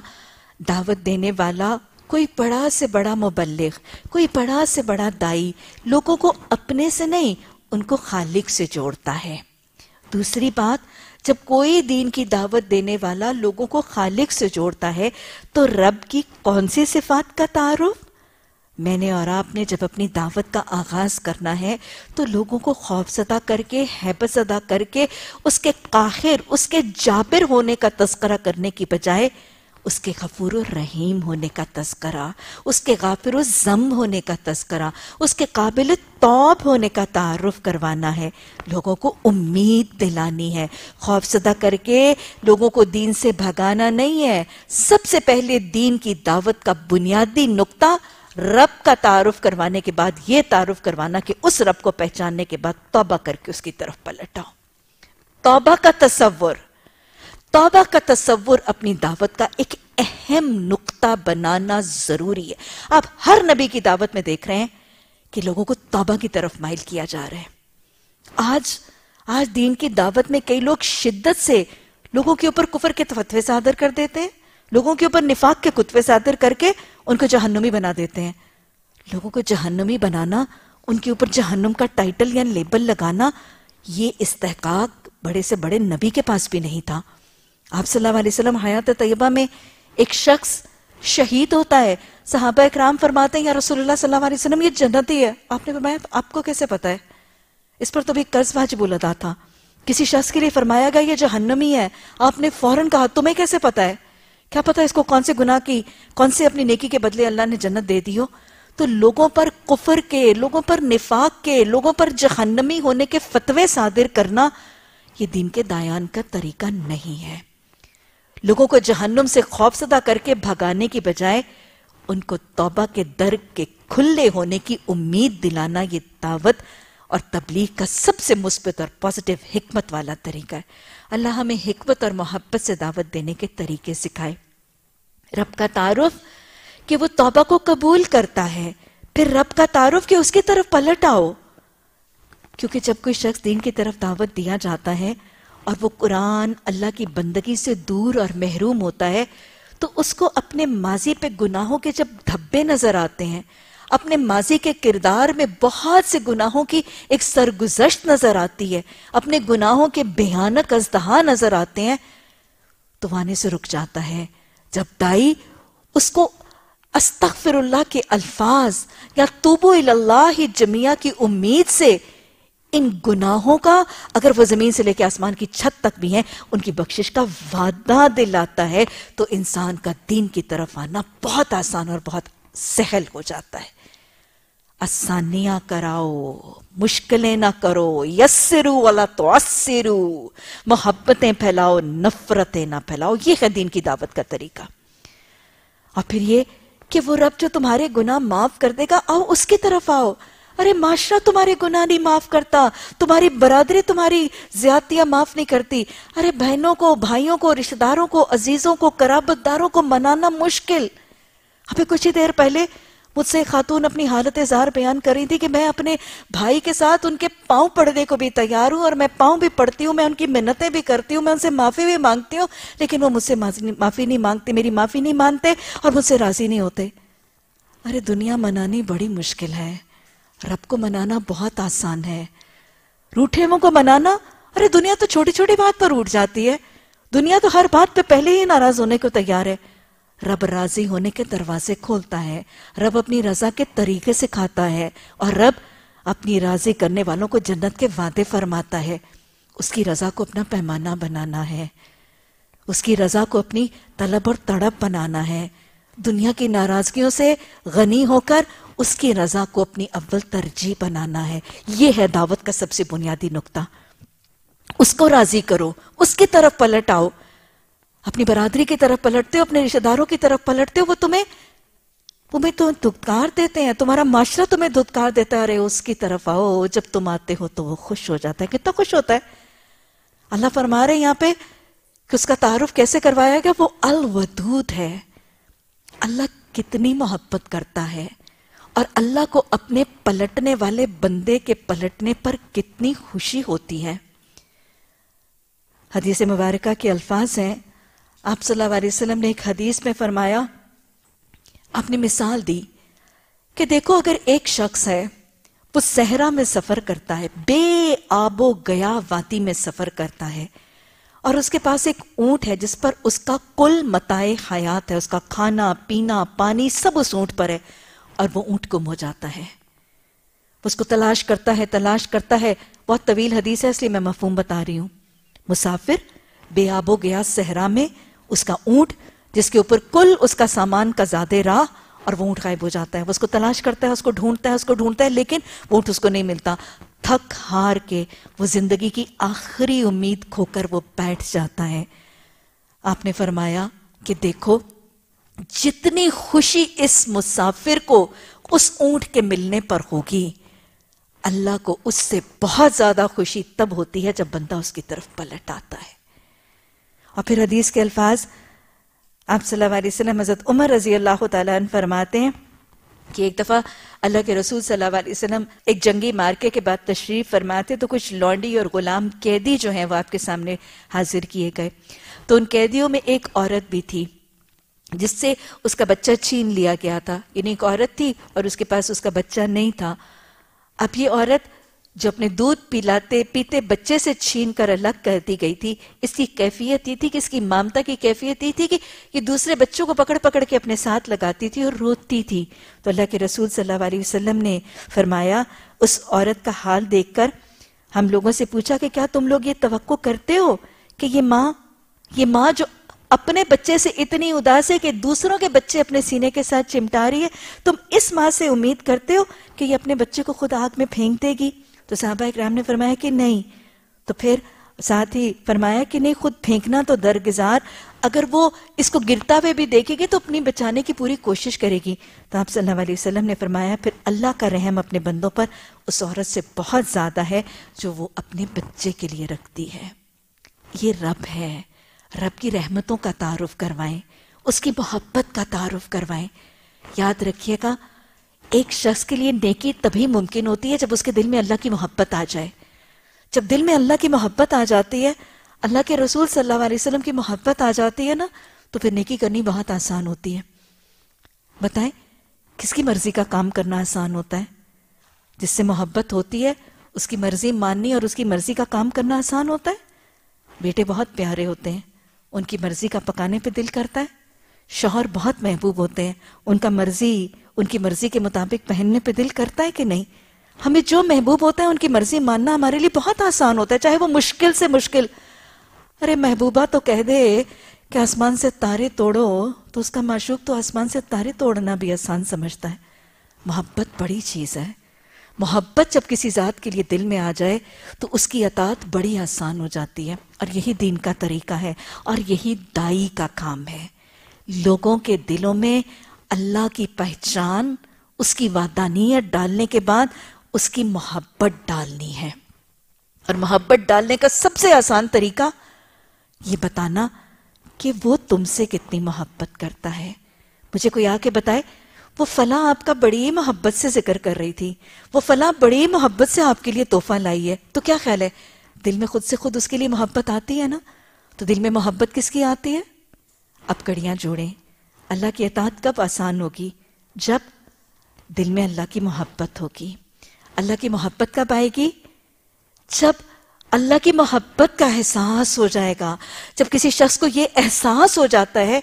दावत देने वाला कोई बड़ा से बड़ा मुबलिक कोई बड़ा से बड़ा दाई लोगों को अपने से नहीं उनको खालिक से जोड़ता है दूसरी बात जब कोई दीन की दावत देने वाला लोगों को खालिक से जोड़ता है तो रब की कौन सी सिफात का तारुफ मैंने और आपने जब अपनी दावत का आगाज करना है तो लोगों को खौफ सदा करके हैबत अदा करके उसके काखिर उसके जाबिर होने का तस्करा करने की बजाय उसके गफूर रहीम होने का तस्करा उसके गाफिर जम होने का तस्करा उसके काबिल तौब होने का तारफ़ करवाना है लोगों को उम्मीद दिलानी है खौफसदा करके लोगों को दीन से भगाना नहीं है सबसे पहले दीन की दावत का बुनियादी नुकता रब का तारुफ करवाने के बाद यह तारुफ करवाना कि उस रब को पहचानने के बाद तौबा करके उसकी तरफ पलटाओ आओ तौबा का तस्वुर तौबा का तस्वुर अपनी दावत का एक अहम नुक्ता बनाना जरूरी है आप हर नबी की दावत में देख रहे हैं कि लोगों को तौबा की तरफ माइल किया जा रहा है आज आज दीन की दावत में कई लोग शिद्दत से लोगों के ऊपर कुफर के फतवे सादर कर देते हैं लोगों के ऊपर निफाक के कुत्ते सादर करके उनको जहन्नुमी बना देते हैं लोगों को जहन्नुमी बनाना उनके ऊपर जहन्नुम का टाइटल या लेबल लगाना ये इस्तेकाक बड़े से बड़े नबी के पास भी नहीं था आप सल्लल्लाहु अलैहि वसल्लम हयात तैयबा में एक शख्स शहीद होता है सहाबा इकराम फरमाते हैं या रसूलुल्लाह सल्लल्लाहु अलैहि वसल्लम ये जन्नती है आपने फरमाया तो आपको कैसे पता है इस पर तो भी कर्ज वाजिब उलदा था किसी शख्स के लिए फरमाया गया ये जहन्नमी है आपने फौरन कहा तुम्हें कैसे पता है क्या पता इसको कौन से गुनाह की कौन से अपनी नेकी के बदले अल्लाह ने जन्नत दे दी हो तो लोगों पर कुफर के लोगों पर निफाक के लोगों पर जहन्नमी होने के फतवे सादिर करना ये दीन के दायान का तरीका नहीं है लोगों को जहन्नम से खौफसदा करके भगाने की बजाय उनको तौबा के दर के खुले होने की उम्मीद दिलाना ये दावत और तबलीग का सबसे मुस्बत और पॉजिटिव हमत वाला तरीका है अल्लाह हमें हमत और मोहब्बत से दावत देने के तरीके सिखाए रब का तारुफ कि वो तोबा को कबूल करता है फिर रब का तारुफ कि उसकी तरफ पलट आओ क्योंकि जब कोई शख्स दीन की तरफ दावत दिया जाता है और वो कुरान अल्लाह की बंदगी से दूर और महरूम होता है तो उसको अपने माजी पे गुनाहों के जब धब्बे नजर आते हैं अपने माजी के किरदार में बहुत से गुनाहों की एक सरगुजश्त नजर आती है अपने गुनाहों के भयानक अजदहा नजर आते हैं तो वहां से रुक जाता है जब दाई उसको अस्तफिरल्ला के अल्फाज या तूबो ही जमिया की उम्मीद से इन गुनाहों का अगर वह जमीन से लेकर आसमान की छत तक भी है उनकी बख्शिश का वादा दिलाता है तो इंसान का दीन की तरफ आना बहुत आसान और बहुत सहल हो जाता है आसानियां कराओ मुश्किलें ना करो यस्सिरु वाला तो अस्सिरु मोहब्बतें फैलाओ नफरतें ना फैलाओ ये है दीन की दावत का तरीका और फिर ये कि वो रब जो तुम्हारे गुनाह माफ कर देगा आओ उसकी तरफ आओ अरे माशरा तुम्हारे गुनाह नहीं माफ करता तुम्हारी बरादरी तुम्हारी ज्यादतियां माफ नहीं करती अरे बहनों को भाइयों को रिश्तेदारों को अजीजों को कराबतदारों को मनाना मुश्किल अभी कुछ ही देर पहले मुझसे खातून अपनी हालत इजहार बयान कर रही थी कि मैं अपने भाई के साथ उनके पाँव पड़ने को भी तैयार हूँ और मैं पाँव भी पड़ती हूँ मैं उनकी मिन्नतें भी करती हूँ मैं उनसे माफ़ी भी मांगती हूँ लेकिन वो मुझसे माफ़ी नहीं मांगते मेरी माफ़ी नहीं मानते और मुझसे राज़ी नहीं होते अरे दुनिया मनानी बड़ी मुश्किल है रब को मनाना बहुत आसान है रूठेमों को मनाना अरे दुनिया तो छोटी छोटी बात पर उठ जाती है दुनिया तो हर बात पे पहले ही नाराज होने को तैयार है रब राजी होने के दरवाजे खोलता है रब अपनी रजा के तरीके सिखाता है और रब अपनी राजी करने वालों को जन्नत के वादे फरमाता है उसकी रजा को अपना पैमाना बनाना है उसकी रजा को अपनी तलब और तड़प बनाना है दुनिया की नाराजगियों से गनी होकर उसकी रजा को अपनी अव्वल तरजीह बनाना है ये है दावत का सबसे बुनियादी नुकता उसको राजी करो उसकी तरफ पलट आओ अपनी बरादरी की तरफ पलटते हो अपने रिश्तेदारों की तरफ पलटते हो वो तुम्हें तुम्हें तो धुतकार देते हैं तुम्हारा माशरा तुम्हें धुतकार देता है अरे उसकी तरफ आओ जब तुम आते हो तो वो खुश हो जाता है कितना खुश होता है अल्लाह फरमा रहे यहाँ पे कि उसका तारुफ कैसे करवाया गया वो अल है अल्लाह कितनी मोहब्बत करता है और अल्लाह को अपने पलटने वाले बंदे के पलटने पर कितनी खुशी होती है हदीस मुबारका के अल्फाज हैं आप सल्लल्लाहु अलैहि वसल्लम ने एक हदीस में फरमाया आपने मिसाल दी कि देखो अगर एक शख्स है वो सहरा में सफर करता है बे आबो गया वादी में सफर करता है और उसके पास एक ऊंट है जिस पर उसका कुल मताए हयात है उसका खाना पीना पानी सब उस ऊंट पर है और वो ऊंट गुम हो जाता है उसको तलाश करता है तलाश करता है बहुत तवील हदीस है इसलिए मैं मफहूम बता रही हूं मुसाफिर बेआबो गया सहरा में उसका ऊंट जिसके ऊपर कुल उसका सामान का ज्यादा राह और वो ऊंट गायब हो जाता है वो उसको तलाश करता है उसको ढूंढता है उसको ढूंढता है लेकिन वो ऊँट उसको नहीं मिलता थक हार के वो जिंदगी की आखिरी उम्मीद खोकर वो बैठ जाता है आपने फरमाया कि देखो जितनी खुशी इस मुसाफिर को उस ऊंट के मिलने पर होगी अल्लाह को उससे बहुत ज्यादा खुशी तब होती है जब बंदा उसकी तरफ पलट आता है और फिर हदीस के अल्फाज आप सल्लाम हज़रत उमर रज़ी अल्लाह तन फरमाते हैं कि एक दफ़ा अल्लाह के रसूल सल्लल्लाहु अलैहि एक जंगी मार्के के बाद तशरीफ़ फरमाते तो कुछ लॉन्डी और ग़ुलाम कैदी जो हैं वो आपके सामने हाजिर किए गए तो उन कैदियों में एक औरत भी थी जिससे उसका बच्चा छीन लिया गया था यानी एक औरत थी और उसके पास उसका बच्चा नहीं था अब ये औरत जो अपने दूध पिलाते पीते बच्चे से छीन कर अलग कर दी गई थी इसकी कैफियत ये थी कि इसकी मामता की कैफियत ये थी कि ये दूसरे बच्चों को पकड़ पकड़ के अपने साथ लगाती थी और रोती थी तो अल्लाह के रसूल सल्लल्लाहु अलैहि वसल्लम ने फरमाया उस औरत का हाल देखकर हम लोगों से पूछा कि क्या तुम लोग ये तो करते हो कि ये माँ ये माँ जो अपने बच्चे से इतनी उदास है कि दूसरों के बच्चे अपने सीने के साथ चिमटा रही है तुम इस माँ से उम्मीद करते हो कि ये अपने बच्चे को खुद आग में फेंक देगी तो साहबा इक्राम ने फरमाया कि नहीं तो फिर साथ ही फरमाया कि नहीं खुद फेंकना तो दरगजार अगर वो इसको गिरता हुए भी देखेगी तो अपनी बचाने की पूरी कोशिश करेगी तो आप सल्लल्लाहु अलैहि वसल्लम ने फरमाया फिर अल्लाह का रहम अपने बंदों पर उस औरत से बहुत ज़्यादा है जो वो अपने बच्चे के लिए रखती है ये रब है रब की रहमतों का तारफ़ करवाएं उसकी मोहब्बत का तारुफ़ करवाएं याद रखिएगा एक शख्स के लिए नेकी तभी मुमकिन होती है जब उसके दिल में अल्लाह की मोहब्बत आ जाए जब दिल में अल्लाह की मोहब्बत आ जाती है अल्लाह के रसूल सल्लल्लाहु अलैहि वसल्लम की मोहब्बत आ जाती है ना तो फिर नेकी करनी बहुत आसान होती है बताएं किसकी मर्जी का काम करना आसान होता है जिससे मोहब्बत होती है उसकी मर्जी माननी और उसकी मर्जी का काम करना आसान होता है बेटे बहुत प्यारे होते हैं उनकी मर्जी का पकाने पर दिल करता है शोहर बहुत महबूब होते हैं उनका मर्जी उनकी मर्जी के मुताबिक पहनने पे दिल करता है कि नहीं हमें जो महबूब होता है उनकी मर्जी मानना हमारे लिए बहुत आसान होता है चाहे वो मुश्किल से मुश्किल अरे महबूबा तो कह दे कि आसमान से तारे तोड़ो तो उसका माशूक तो आसमान से तारे तोड़ना भी आसान समझता है मोहब्बत बड़ी चीज़ है मोहब्बत जब किसी ज़ात के लिए दिल में आ जाए तो उसकी अतात बड़ी आसान हो जाती है और यही दीन का तरीका है और यही दाई का काम है लोगों के दिलों में अल्लाह की पहचान उसकी वादानियत डालने के बाद उसकी मोहब्बत डालनी है और मोहब्बत डालने का सबसे आसान तरीका ये बताना कि वो तुमसे कितनी मोहब्बत करता है मुझे कोई आके बताए वो फला आपका बड़ी मोहब्बत से जिक्र कर रही थी वो फला बड़ी मोहब्बत से आपके लिए तोहफा लाई है तो क्या ख्याल है दिल में खुद से खुद उसके लिए मोहब्बत आती है ना तो दिल में मोहब्बत किसकी आती है अब कड़ियां जोड़ें अल्लाह की अतात कब आसान होगी जब दिल में अल्लाह की मोहब्बत होगी अल्लाह की मोहब्बत कब आएगी जब अल्लाह की मोहब्बत का एहसास हो जाएगा जब किसी शख्स को यह एहसास हो जाता है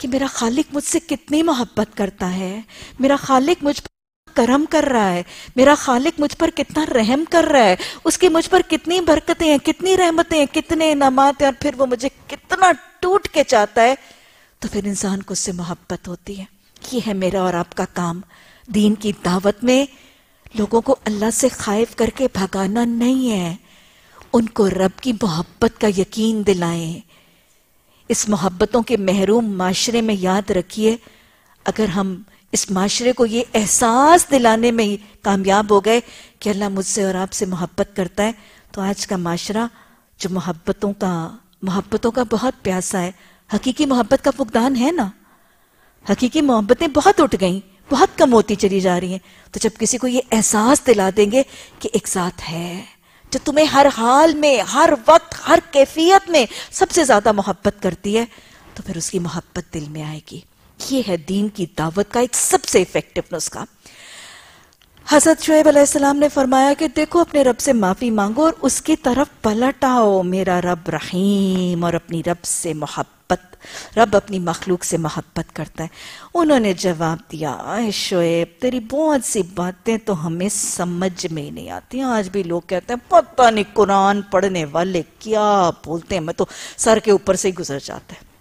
कि मेरा खालिक मुझसे कितनी मोहब्बत करता है मेरा खालिक मुझ पर करम कर रहा है मेरा खालिक मुझ पर कितना रहम कर रहा है उसकी मुझ पर कितनी बरकतें हैं कितनी रहमतें हैं कितने इनामत हैं और फिर वो मुझे कितना टूट के चाहता है तो फिर इंसान को उससे मोहब्बत होती है ये है मेरा और आपका काम दीन की दावत में लोगों को अल्लाह से खाइफ करके भगाना नहीं है उनको रब की मोहब्बत का यकीन दिलाएं इस मोहब्बतों के महरूम माशरे में याद रखिए अगर हम इस माशरे को ये एहसास दिलाने में कामयाब हो गए कि अल्लाह मुझसे और आपसे मोहब्बत करता है तो आज का माशरा जो मोहब्बतों का मोहब्बतों का बहुत प्यासा है हकीकी मोहब्बत का फुकदान है ना हकीकी मोहब्बतें बहुत उठ गई बहुत कम होती चली जा रही हैं तो जब किसी को ये एहसास दिला देंगे कि एक साथ है जो तो तुम्हें हर हाल में हर वक्त हर कैफियत में सबसे ज्यादा मोहब्बत करती है तो फिर उसकी मोहब्बत दिल में आएगी ये है दीन की दावत का एक सबसे इफेक्टिव नुस्खा हजरत शुएब अलैहिस्सलाम ने फरमाया कि देखो अपने रब से माफ़ी मांगो और उसकी तरफ पलट आओ मेरा रब रहीम और अपनी रब से मोहब्बत रब अपनी मखलूक से मोहब्बत करता है उन्होंने जवाब दिया आए शुएब तेरी बहुत सी बातें तो हमें समझ में नहीं आती आज भी लोग कहते हैं पता नहीं कुरान पढ़ने वाले क्या बोलते हैं मैं तो सर के ऊपर से ही गुजर जाता है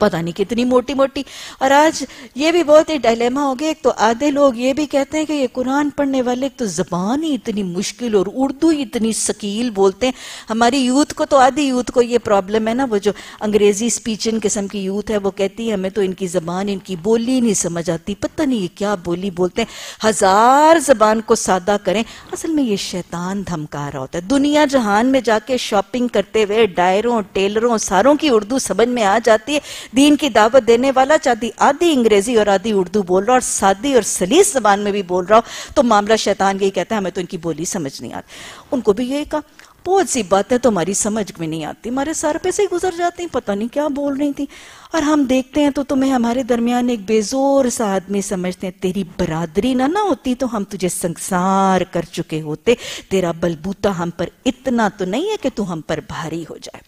पता नहीं कितनी मोटी मोटी और आज ये भी बहुत ही डायलेमा हो गया एक तो आधे लोग ये भी कहते हैं कि ये कुरान पढ़ने वाले तो जबान ही इतनी मुश्किल और उर्दू ही इतनी शकील बोलते हैं हमारी यूथ को तो आधी यूथ को ये प्रॉब्लम है ना वो जो अंग्रेजी स्पीचिंग किस्म की यूथ है वो कहती है हमें तो इनकी जबान इनकी बोली नहीं समझ आती पता नहीं ये क्या बोली बोलते हैं हजार जबान को सादा करें असल में ये शैतान धमका रहा होता है दुनिया जहान में जाके शॉपिंग करते हुए डायरों टेलरों सारों की उर्दू समझ में आ जाती है दीन की दावत देने वाला चाहे आधी अंग्रेजी और आधी उर्दू बोल रहा और सादी और सलीस जबान में भी बोल रहा हो तो मामला शैतान यही कहता है हमें तो इनकी बोली समझ नहीं आती उनको भी यही कहा बहुत सी बातें तो हमारी समझ में नहीं आती हमारे सर पे से गुजर जाती हैं पता नहीं क्या बोल रही थी और हम देखते हैं तो तुम्हें हमारे दरमियान एक बेजोर सा आदमी समझते हैं तेरी बरादरी ना ना होती तो हम तुझे संसार कर चुके होते तेरा बलबूता हम पर इतना तो नहीं है कि तू हम पर भारी हो जाए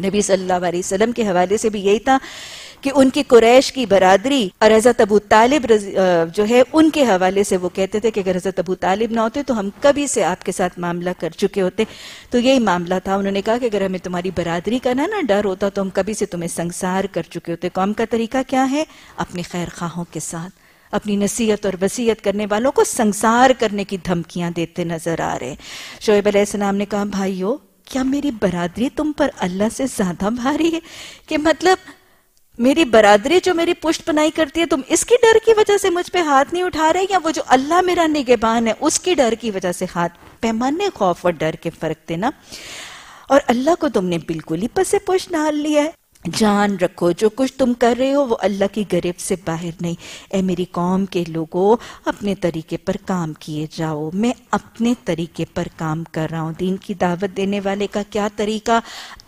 नबी सल्लल्लाहु अलैहि वसल्लम के हवाले से भी यही था कि उनकी कुरैश की बरादरी और हजरत अबू तालिब जो है उनके हवाले से वो कहते थे कि अगर हजरत अबू तालिब ना होते तो हम कभी से आपके साथ मामला कर चुके होते तो यही मामला था उन्होंने कहा कि अगर हमें तुम्हारी बरादरी का ना ना डर होता तो हम कभी से तुम्हें संसार कर चुके होते कौम का तरीका क्या है अपने खैर खाहों के साथ अपनी नसीहत और वसीयत करने वालों को संसार करने की धमकियां देते नजर आ रहे हैं शोएब ने कहा भाइयों क्या मेरी बरादरी तुम पर अल्लाह से ज्यादा भारी है कि मतलब मेरी बरादरी जो मेरी पुष्ट बनाई करती है तुम इसकी डर की वजह से मुझ पे हाथ नहीं उठा रहे या वो जो अल्लाह मेरा निगेबान है उसकी डर की वजह से हाथ पैमाने खौफ और डर के फर्क थे ना और अल्लाह को तुमने बिल्कुल ही पसे पुष्ट डाल लिया है जान रखो जो कुछ तुम कर रहे हो वो अल्लाह की गरीब से बाहर नहीं ए मेरी कौम के लोगों अपने तरीके पर काम किए जाओ मैं अपने तरीके पर काम कर रहा हूँ दीन की दावत देने वाले का क्या तरीका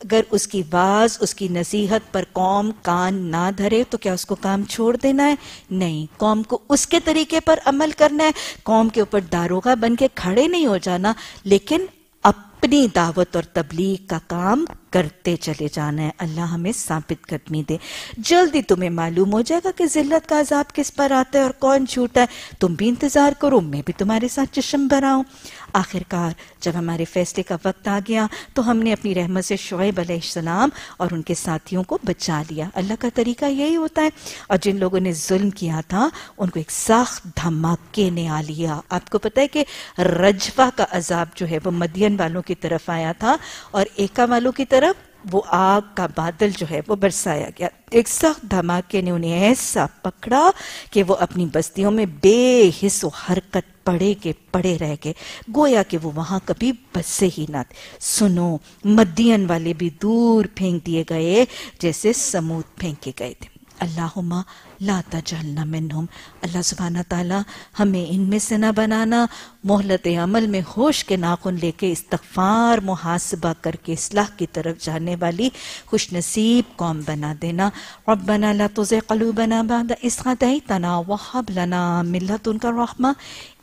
अगर उसकी वाज उसकी नसीहत पर कौम कान ना धरे तो क्या उसको काम छोड़ देना है नहीं कौम को उसके तरीके पर अमल करना है कौम के ऊपर दारोगा बन के खड़े नहीं हो जाना लेकिन अपनी दावत और तबलीग का काम करते चले जाना है अल्लाह हमें साबित कदमी दे जल्दी तुम्हें मालूम हो जाएगा कि जिल्लत का अजाब किस पर आता है और कौन छूटा है तुम भी इंतजार करो मैं भी तुम्हारे साथ चश्म भराऊं आखिरकार जब हमारे फैसले का वक्त आ गया तो हमने अपनी रहमत से शुएब अलैहिस्सलाम और उनके साथियों को बचा लिया अल्लाह का तरीका यही होता है और जिन लोगों ने जुल्म किया था उनको एक साख धमाके ने आ लिया आपको पता है कि रजवा का अजाब जो है वो मदियन वालों की तरफ आया था और एका वालों की तरफ वो आग का बादल जो है वो बरसाया गया एक सख्त धमाके ने उन्हें ऐसा पकड़ा कि वो अपनी बस्तियों में बेहिस हरकत पड़े के पड़े रह गए गोया कि वो वहां कभी बसे ही ना सुनो मदियन वाले भी दूर फेंक दिए गए जैसे समूद फेंके गए थे अल्लाहुमा लाता जहलना मिनहुम अल्लाह सुबहाना ताला हमें इनमें से ना बनाना मोहलत अमल में होश के नाखुन लेके इस्तफार मुहासबा करके इसलाह की तरफ जाने वाली खुश नसीब कौम बना देना रब्बना ला बना कलूबना बाद इस तना वहब लना तो उनका रहमा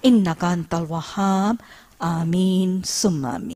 इन्नका अंतल वहाब आमीन सुम आमीन